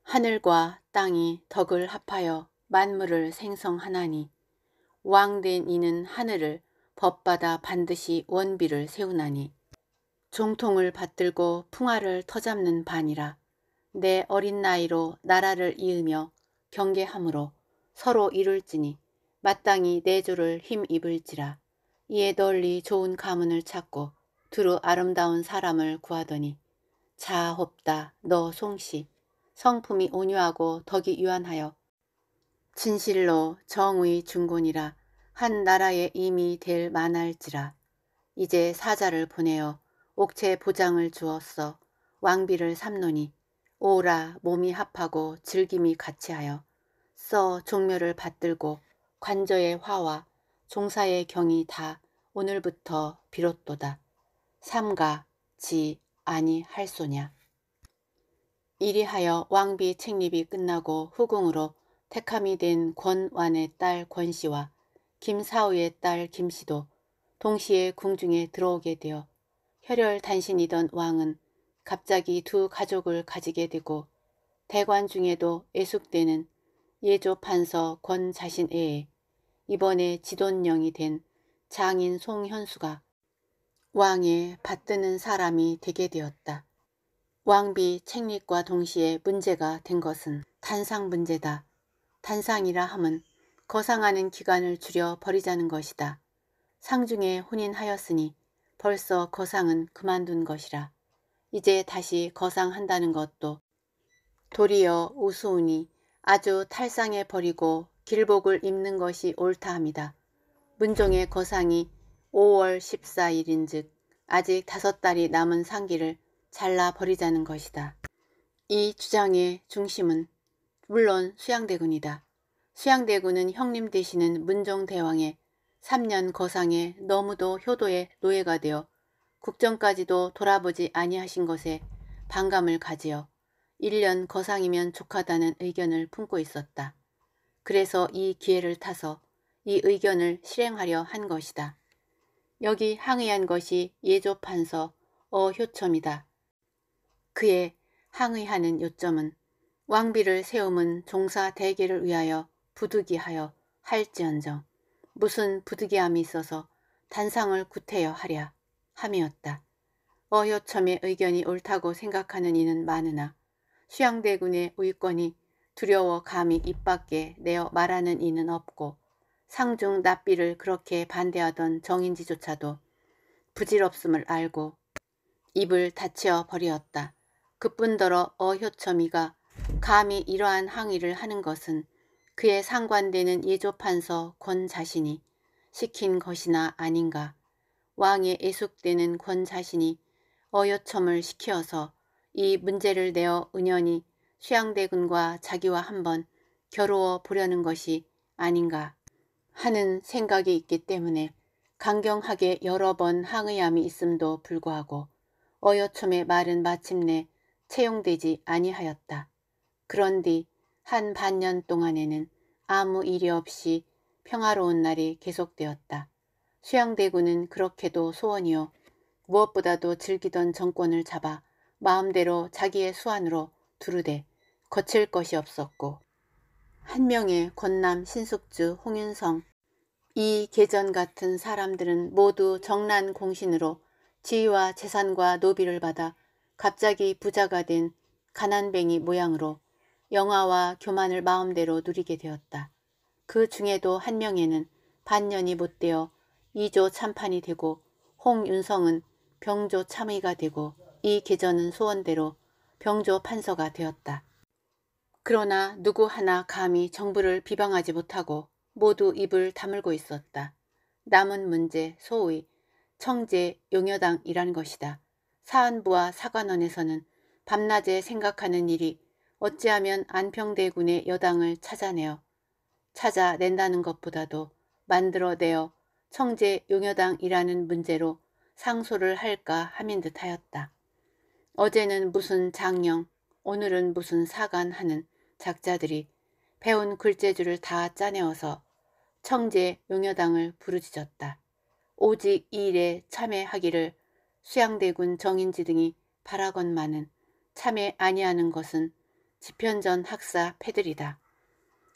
하늘과 땅이 덕을 합하여 만물을 생성하나니 왕된 이는 하늘을 법받아 반드시 원비를 세우나니 종통을 받들고 풍화를 터잡는 반이라 내 어린 나이로 나라를 이으며 경계함으로 서로 이룰지니 마땅히 내 주를 힘입을지라 이에 널리 좋은 가문을 찾고 두루 아름다운 사람을 구하더니 자아홉다 너 송씨 성품이 온유하고 덕이 유한하여 진실로 정의 중곤이라한나라에 임이 될 만할지라 이제 사자를 보내어 옥체 보장을 주었어 왕비를 삼노니 오라 몸이 합하고 즐김이 같이하여 써 종묘를 받들고 관저의 화와 종사의 경이 다 오늘부터 비롯도다. 삼가 지 아니 할소냐. 이리하여 왕비 책립이 끝나고 후궁으로 택함이 된 권완의 딸 권씨와 김사우의 딸 김씨도 동시에 궁중에 들어오게 되어 혈혈 단신이던 왕은 갑자기 두 가족을 가지게 되고 대관 중에도 애숙되는 예조 판서 권 자신에 이번에 지돈령이 된 장인 송현수가 왕에 받드는 사람이 되게 되었다. 왕비 책립과 동시에 문제가 된 것은 탄상 문제다. 탄상이라 함은 거상하는 기간을 줄여 버리자는 것이다. 상중에 혼인하였으니 벌써 거상은 그만둔 것이라. 이제 다시 거상한다는 것도 도리어 우수우니 아주 탈상해 버리고 길복을 입는 것이 옳다 합니다. 문종의 거상이 5월 14일인 즉 아직 다섯 달이 남은 상기를 잘라 버리자는 것이다. 이 주장의 중심은 물론 수양대군이다. 수양대군은 형님 되시는 문종대왕의 3년 거상에 너무도 효도의 노예가 되어 국정까지도 돌아보지 아니하신 것에 반감을 가지어 1년 거상이면 족하다는 의견을 품고 있었다. 그래서 이 기회를 타서 이 의견을 실행하려 한 것이다. 여기 항의한 것이 예조판서 어효첨이다. 그의 항의하는 요점은 왕비를 세움은 종사 대계를 위하여 부득이하여 할지언정 무슨 부득이함이 있어서 단상을 구태여 하랴 함이었다. 어효첨의 의견이 옳다고 생각하는 이는 많으나 수양대군의 우위권이 두려워 감히 입 밖에 내어 말하는 이는 없고 상중 납비를 그렇게 반대하던 정인지조차도 부질없음을 알고 입을 다닫어 버리었다. 그뿐더러 어효첨이가 감히 이러한 항의를 하는 것은 그에 상관되는 예조판서 권 자신이 시킨 것이나 아닌가. 왕에 애숙되는 권 자신이 어여첨을 시켜서 이 문제를 내어 은연히 수양대군과 자기와 한번 겨루어 보려는 것이 아닌가 하는 생각이 있기 때문에 강경하게 여러 번 항의함이 있음도 불구하고 어여첨의 말은 마침내 채용되지 아니하였다. 그런뒤 한 반년 동안에는 아무 일이 없이 평화로운 날이 계속되었다. 수양대군은 그렇게도 소원이요 무엇보다도 즐기던 정권을 잡아 마음대로 자기의 수완으로 두루대 거칠 것이 없었고 한 명의 권남 신숙주 홍윤성 이 계전 같은 사람들은 모두 정난 공신으로 지위와 재산과 노비를 받아 갑자기 부자가 된 가난뱅이 모양으로 영화와 교만을 마음대로 누리게 되었다. 그 중에도 한 명에는 반년이 못되어 이조 참판이 되고 홍윤성은 병조 참의가 되고 이계전은 소원대로 병조 판서가 되었다. 그러나 누구 하나 감히 정부를 비방하지 못하고 모두 입을 다물고 있었다. 남은 문제 소위 청제 용여당이란 것이다. 사안부와 사관원에서는 밤낮에 생각하는 일이 어찌하면 안평대군의 여당을 찾아내어 찾아낸다는 것보다도 만들어내어 청제 용여당이라는 문제로 상소를 할까 하민 듯하였다. 어제는 무슨 장영 오늘은 무슨 사간 하는 작자들이 배운 글재주를 다 짜내어서 청제 용여당을 부르짖었다. 오직 이 일에 참회하기를 수양대군 정인지 등이 바라건만은 참여 아니하는 것은 지편전 학사 패들이다.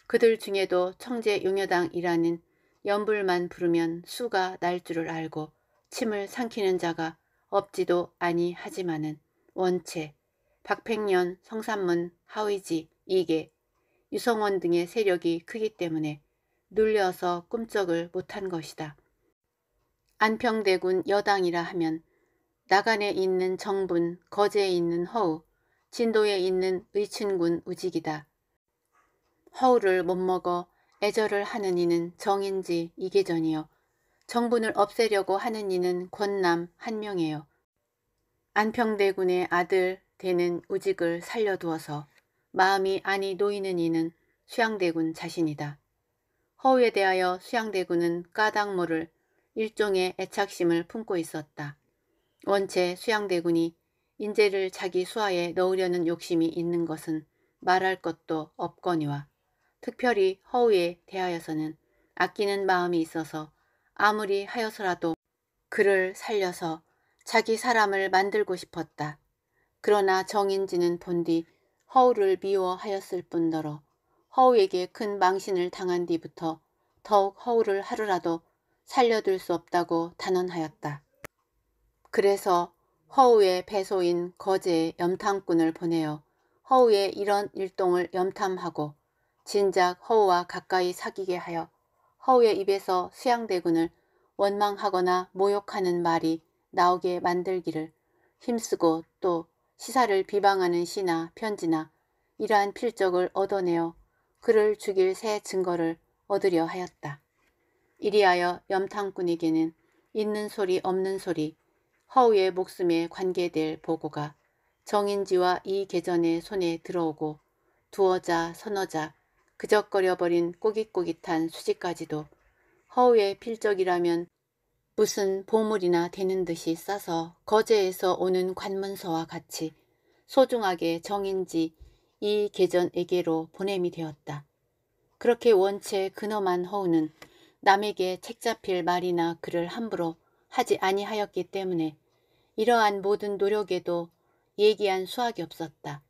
그들 중에도 청제 용여당이라는 연불만 부르면 수가 날 줄을 알고 침을 삼키는 자가 없지도 아니하지만은 원체, 박팽년, 성산문, 하의지, 이계, 유성원 등의 세력이 크기 때문에 눌려서 꿈쩍을 못한 것이다. 안평대군 여당이라 하면 나간에 있는 정분, 거제에 있는 허우, 진도에 있는 의춘군 우직이다. 허우를 못 먹어 애절을 하는 이는 정인지 이계전이요. 정분을 없애려고 하는 이는 권남 한명이에요. 안평대군의 아들 되는 우직을 살려두어서 마음이 아니 놓이는 이는 수양대군 자신이다. 허우에 대하여 수양대군은 까닭모를 일종의 애착심을 품고 있었다. 원체 수양대군이 인재를 자기 수하에 넣으려는 욕심이 있는 것은 말할 것도 없거니와 특별히 허우에 대하여서는 아끼는 마음이 있어서 아무리 하여서라도 그를 살려서 자기 사람을 만들고 싶었다. 그러나 정인지는 본디 허우를 미워하였을 뿐더러 허우에게 큰 망신을 당한 뒤부터 더욱 허우를 하루라도 살려둘 수 없다고 단언하였다. 그래서 허우의 배소인 거제에 염탐꾼을 보내어 허우의 이런 일동을 염탐하고 진작 허우와 가까이 사귀게 하여 허우의 입에서 수양대군을 원망하거나 모욕하는 말이 나오게 만들기를 힘쓰고 또 시사를 비방하는 시나 편지나 이러한 필적을 얻어내어 그를 죽일 새 증거를 얻으려 하였다. 이리하여 염탐꾼에게는 있는 소리 없는 소리 허우의 목숨에 관계될 보고가 정인지와 이 계전의 손에 들어오고 두어자 서너자 그적거려버린 꼬깃꼬깃한 수지까지도 허우의 필적이라면 무슨 보물이나 되는 듯이 싸서 거제에서 오는 관문서와 같이 소중하게 정인지 이 계전에게로 보냄이 되었다. 그렇게 원체 근엄한 허우는 남에게 책 잡힐 말이나 글을 함부로 하지 아니하였기 때문에 이러한 모든 노력에도 얘기한 수학이 없었다.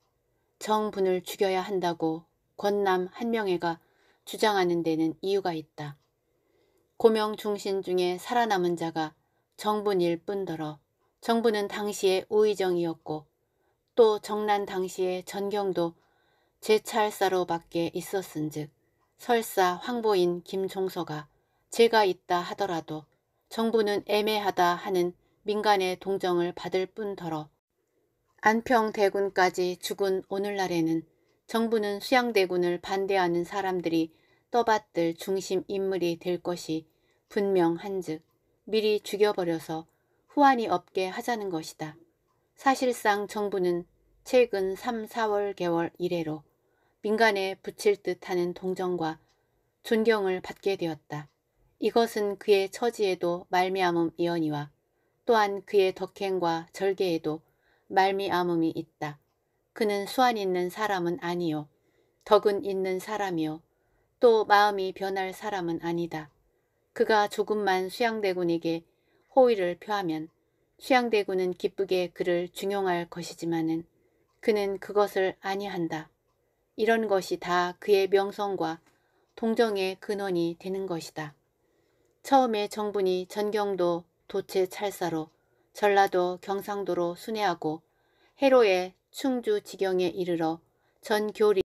정분을 죽여야 한다고 권남 한명회가 주장하는 데는 이유가 있다. 고명 중신 중에 살아남은 자가 정분일 뿐더러 정부는 당시에 우의정이었고 또 정난 당시에 전경도 제찰사로 밖에 있었은즉 설사 황보인 김종서가 죄가 있다 하더라도 정부는 애매하다 하는 민간의 동정을 받을 뿐더러 안평대군까지 죽은 오늘날에는 정부는 수양대군을 반대하는 사람들이 떠받들 중심 인물이 될 것이 분명한즉 미리 죽여버려서 후환이 없게 하자는 것이다. 사실상 정부는 최근 3, 4월 개월 이래로 민간에 붙일 듯하는 동정과 존경을 받게 되었다. 이것은 그의 처지에도 말미암음이언이와 또한 그의 덕행과 절개에도 말미암음이 있다. 그는 수완 있는 사람은 아니요 덕은 있는 사람이요 또 마음이 변할 사람은 아니다. 그가 조금만 수양대군에게 호의를 표하면 수양대군은 기쁘게 그를 중용할 것이지만은 그는 그것을 아니한다. 이런 것이 다 그의 명성과 동정의 근원이 되는 것이다. 처음에 정분이 전경도 도체 찰사로 전라도 경상도로 순회하고 해로의 충주 지경에 이르러 전교리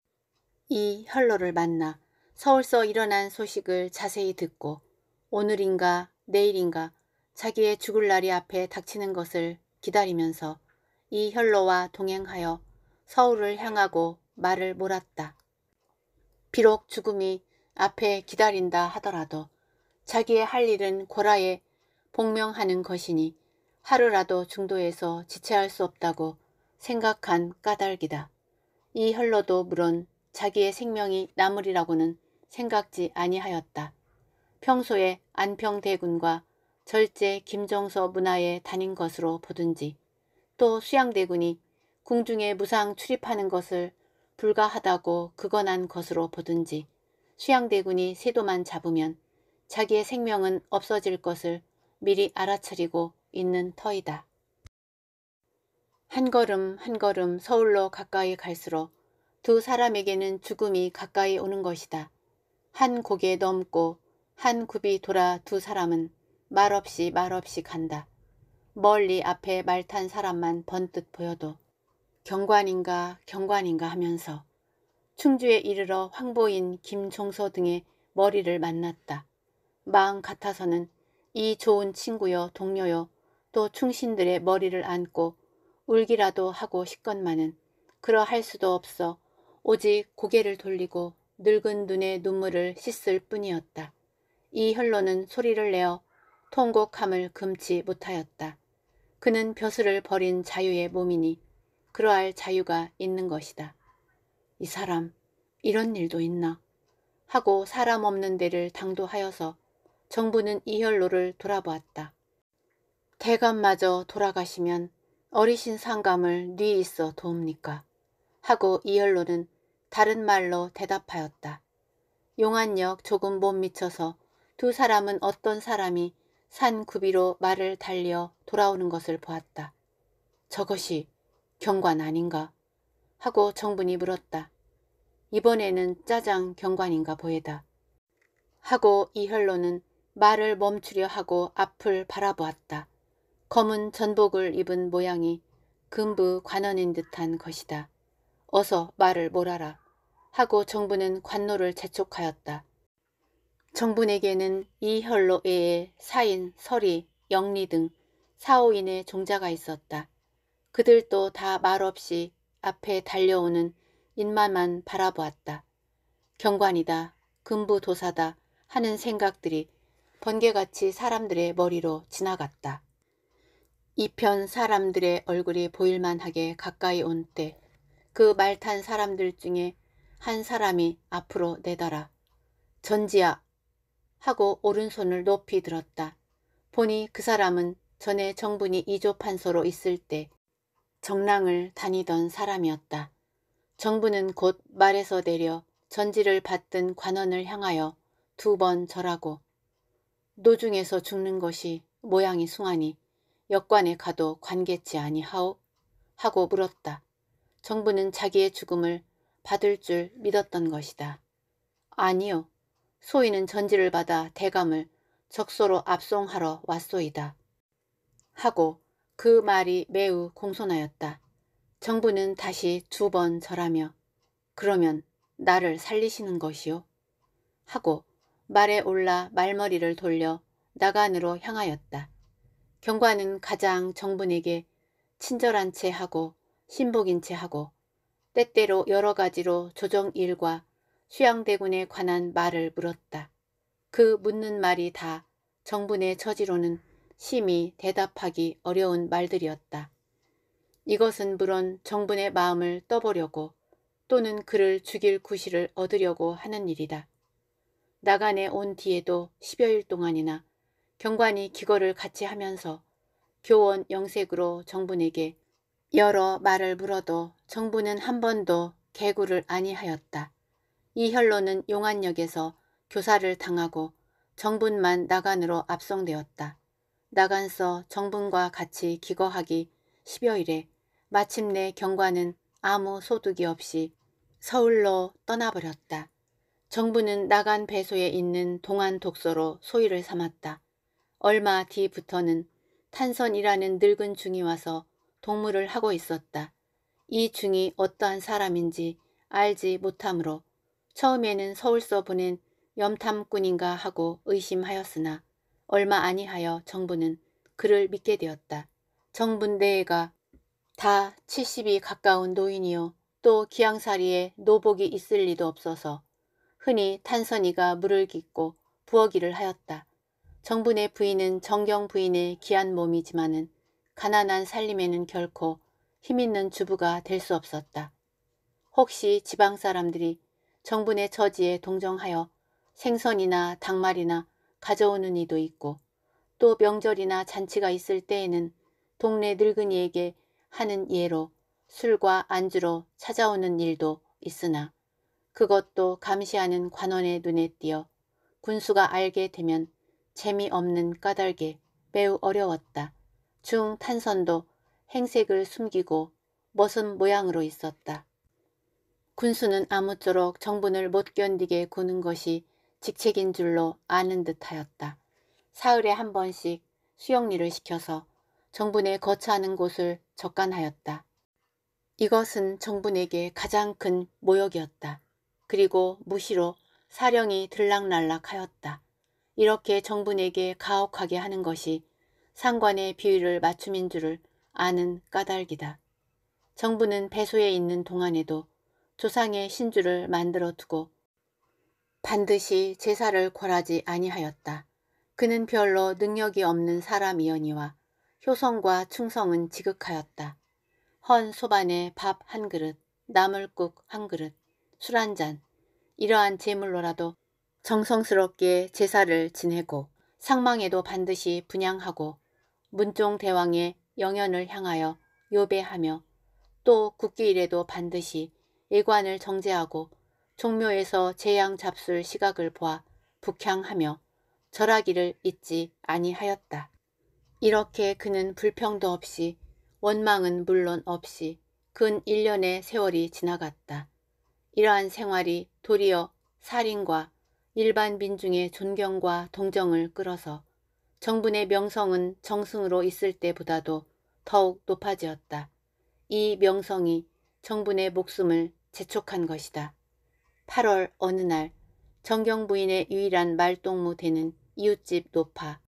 이 혈로를 만나 서울서 일어난 소식을 자세히 듣고 오늘인가 내일인가 자기의 죽을 날이 앞에 닥치는 것을 기다리면서 이 혈로와 동행하여 서울을 향하고 말을 몰았다. 비록 죽음이 앞에 기다린다 하더라도 자기의 할 일은 고라에 복명하는 것이니 하루라도 중도에서 지체할 수 없다고 생각한 까닭이다. 이 혈로도 물론 자기의 생명이 남으리라고는 생각지 아니하였다. 평소에 안평대군과 절제 김정서 문화에 다닌 것으로 보든지 또 수양대군이 궁중에 무상 출입하는 것을 불가하다고 극언한 것으로 보든지 수양대군이 세도만 잡으면 자기의 생명은 없어질 것을 미리 알아차리고 있는 터이다. 한 걸음 한 걸음 서울로 가까이 갈수록 두 사람에게는 죽음이 가까이 오는 것이다. 한 고개 넘고 한 굽이 돌아 두 사람은 말없이 말없이 간다. 멀리 앞에 말 탄 사람만 번뜻 보여도 경관인가 경관인가 하면서 충주에 이르러 황보인 김종서 등의 머리를 만났다. 마음 같아서는 이 좋은 친구여 동료여 또 충신들의 머리를 안고 울기라도 하고 싶건만은 그러할 수도 없어 오직 고개를 돌리고 늙은 눈에 눈물을 씻을 뿐이었다. 이 혈로는 소리를 내어 통곡함을 금치 못하였다. 그는 벼슬을 버린 자유의 몸이니 그러할 자유가 있는 것이다. 이 사람 이런 일도 있나 하고 사람 없는 데를 당도하여서 정부는 이혈로를 돌아보았다. 대감마저 돌아가시면 어리신 상감을 뉘 있어 도웁니까 하고 이혈로는 다른 말로 대답하였다. 용안역 조금 못 미쳐서 두 사람은 어떤 사람이 산 구비로 말을 달려 돌아오는 것을 보았다. 저것이 경관 아닌가? 하고 정분이 물었다. 이번에는 짜장 경관인가 보이다. 하고 이혈로는 말을 멈추려 하고 앞을 바라보았다. 검은 전복을 입은 모양이 금부 관원인 듯한 것이다. 어서 말을 몰아라 하고 정부는 관노를 재촉하였다. 정부에게는 이혈로 애의 사인, 서리, 영리 등 사오인의 종자가 있었다. 그들도 다 말없이 앞에 달려오는 인마만 바라보았다. 경관이다, 금부도사다 하는 생각들이 번개같이 사람들의 머리로 지나갔다. 이편 사람들의 얼굴이 보일만하게 가까이 온때 그말탄 사람들 중에 한 사람이 앞으로 내달아 전지야 하고 오른손을 높이 들었다. 보니 그 사람은 전에 정분이 이조 판소로 있을 때 정랑을 다니던 사람이었다. 정부는 곧 말에서 내려 전지를 받든 관원을 향하여 두 번 절하고 노중에서 죽는 것이 모양이 숭하니 역관에 가도 관계치 아니하오 하고 물었다. 정부는 자기의 죽음을 받을 줄 믿었던 것이다. 아니요. 소인은 전지를 받아 대감을 적소로 압송하러 왔소이다. 하고 그 말이 매우 공손하였다. 정부는 다시 두 번 절하며 그러면 나를 살리시는 것이요? 하고 말에 올라 말머리를 돌려 나간으로 향하였다. 경관은 가장 정분에게 친절한 채 하고 신복인체 하고 때때로 여러 가지로 조정 일과 수양대군에 관한 말을 물었다. 그 묻는 말이 다 정분의 처지로는 심히 대답하기 어려운 말들이었다. 이것은 물론 정분의 마음을 떠보려고 또는 그를 죽일 구실을 얻으려고 하는 일이다. 나간에 온 뒤에도 십여일 동안이나 경관이 기거를 같이 하면서 교원 영색으로 정분에게 여러 말을 물어도 정부는 한 번도 개구를 아니하였다. 이현로는 용안역에서 교사를 당하고 정분만 나간으로 압송되었다. 나간서 정분과 같이 기거하기 10여일에 마침내 경관은 아무 소득이 없이 서울로 떠나버렸다. 정부는 나간 배소에 있는 동안 독서로 소위를 삼았다. 얼마 뒤부터는 탄선이라는 늙은 중이 와서 동무를 하고 있었다. 이 중이 어떠한 사람인지 알지 못하므로 처음에는 서울서 보낸 염탐꾼인가 하고 의심하였으나 얼마 아니하여 정부는 그를 믿게 되었다. 정부내회가다 70이 가까운 노인이요 또 기양사리에 노복이 있을 리도 없어서 흔히 탄선이가 물을 깃고 부엌일을 하였다. 정부내 부인은 정경 부인의 귀한 몸이지만은 가난한 살림에는 결코 힘있는 주부가 될 수 없었다. 혹시 지방 사람들이 정분의 처지에 동정하여 생선이나 닭말이나 가져오는 이도 있고 또 명절이나 잔치가 있을 때에는 동네 늙은이에게 하는 예로 술과 안주로 찾아오는 일도 있으나 그것도 감시하는 관원의 눈에 띄어 군수가 알게 되면 재미없는 까닭에 매우 어려웠다. 중탄선도 행색을 숨기고 머슴 모양으로 있었다. 군수는 아무쪼록 정분을 못 견디게 구는 것이 직책인 줄로 아는 듯하였다. 사흘에 한 번씩 수영리를 시켜서 정분의 거처하는 곳을 적간하였다. 이것은 정분에게 가장 큰 모욕이었다. 그리고 무시로 사령이 들락날락하였다. 이렇게 정분에게 가혹하게 하는 것이 상관의 비위를 맞춤인 줄을 아는 까닭이다. 정부는 배소에 있는 동안에도 조상의 신주를 만들어 두고 반드시 제사를 권하지 아니하였다. 그는 별로 능력이 없는 사람이언니와 효성과 충성은 지극하였다. 헌 소반에 밥 한 그릇, 나물국 한 그릇, 술 한 잔, 이러한 제물로라도 정성스럽게 제사를 지내고 상망에도 반드시 분양하고 문종 대왕의 영연을 향하여 요배하며 또 국기일에도 반드시 예관을 정제하고 종묘에서 재양 잡술 시각을 보아 북향하며 절하기를 잊지 아니하였다. 이렇게 그는 불평도 없이 원망은 물론 없이 근 1년의 세월이 지나갔다. 이러한 생활이 도리어 살인과 일반 민중의 존경과 동정을 끌어서 정분의 명성은 정승으로 있을 때보다도 더욱 높아지었다. 이 명성이 정분의 목숨을 재촉한 것이다. 8월 어느 날 정경 부인의 유일한 말동무 되는 이웃집 노파.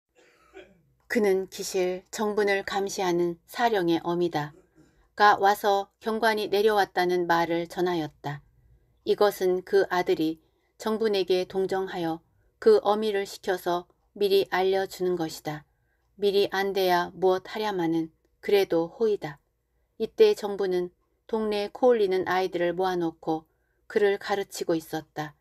그는 기실 정분을 감시하는 사령의 어미다. 가 와서 경관이 내려왔다는 말을 전하였다. 이것은 그 아들이 정분에게 동정하여 그 어미를 시켜서 미리 알려주는 것이다. 미리 안 돼야 무엇 하랴마는 그래도 호이다. 이때 정부는 동네에 코올리는 아이들을 모아놓고 그를 가르치고 있었다.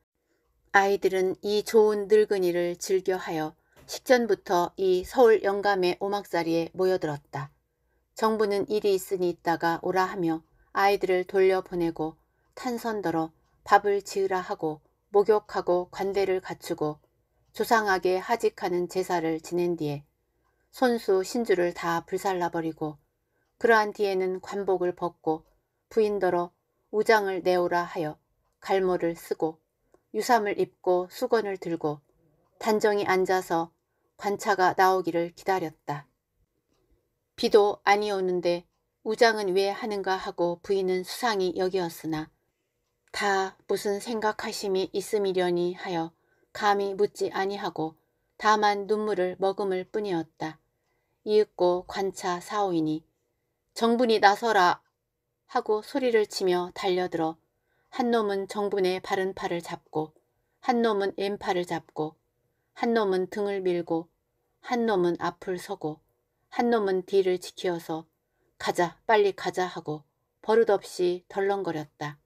아이들은 이 좋은 늙은이를 즐겨하여 식전부터 이 서울 영감의 오막살이에 모여들었다. 정부는 일이 있으니 있다가 오라 하며 아이들을 돌려보내고 탄선더러 밥을 지으라 하고 목욕하고 관대를 갖추고 조상하게 하직하는 제사를 지낸 뒤에 손수 신주를 다 불살라버리고 그러한 뒤에는 관복을 벗고 부인더러 우장을 내오라 하여 갈모를 쓰고 유삼을 입고 수건을 들고 단정히 앉아서 관차가 나오기를 기다렸다. 비도 아니 오는데 우장은 왜 하는가 하고 부인은 수상히 여기었으나 다 무슨 생각하심이 있음이려니 하여 감히 묻지 아니하고 다만 눈물을 머금을 뿐이었다. 이윽고 관차 사오이니 정분이 나서라 하고 소리를 치며 달려들어 한 놈은 정분의 바른 팔을 잡고 한 놈은 왼팔을 잡고 한 놈은 등을 밀고 한 놈은 앞을 서고 한 놈은 뒤를 지키어서 가자 빨리 가자 하고 버릇없이 덜렁거렸다.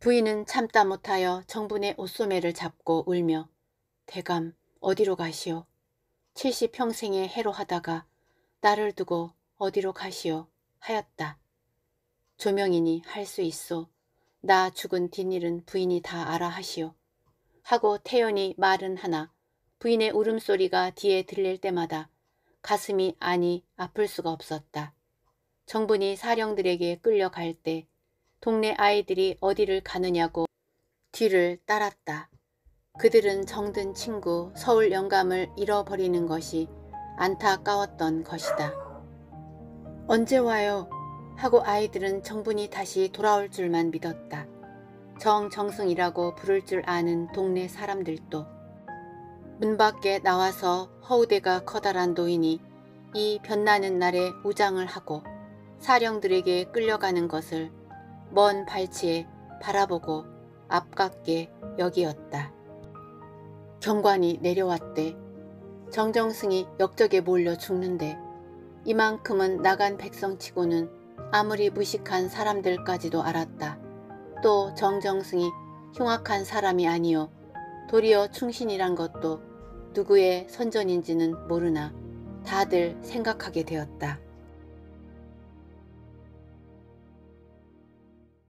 부인은 참다 못하여 정분의 옷소매를 잡고 울며 대감 어디로 가시오. 70평생에 해로하다가 나를 두고 어디로 가시오 하였다. 조명이니 할 수 있소. 나 죽은 뒷일은 부인이 다 알아 하시오. 하고 태연이 말은 하나 부인의 울음소리가 뒤에 들릴 때마다 가슴이 아니 아플 수가 없었다. 정분이 사령들에게 끌려갈 때 동네 아이들이 어디를 가느냐고 뒤를 따랐다. 그들은 정든 친구 서울 영감을 잃어버리는 것이 안타까웠던 것이다. 언제 와요? 하고 아이들은 정분이 다시 돌아올 줄만 믿었다. 정정승이라고 부를 줄 아는 동네 사람들도 문 밖에 나와서 허우대가 커다란 노인이 이 변나는 날에 우장을 하고 사령들에게 끌려가는 것을 먼 발치에 바라보고 아깝게 여기었다. 경관이 내려왔대. 정정승이 역적에 몰려 죽는데 이만큼은 나간 백성치고는 아무리 무식한 사람들까지도 알았다. 또 정정승이 흉악한 사람이 아니요 도리어 충신이란 것도 누구의 선전인지는 모르나 다들 생각하게 되었다.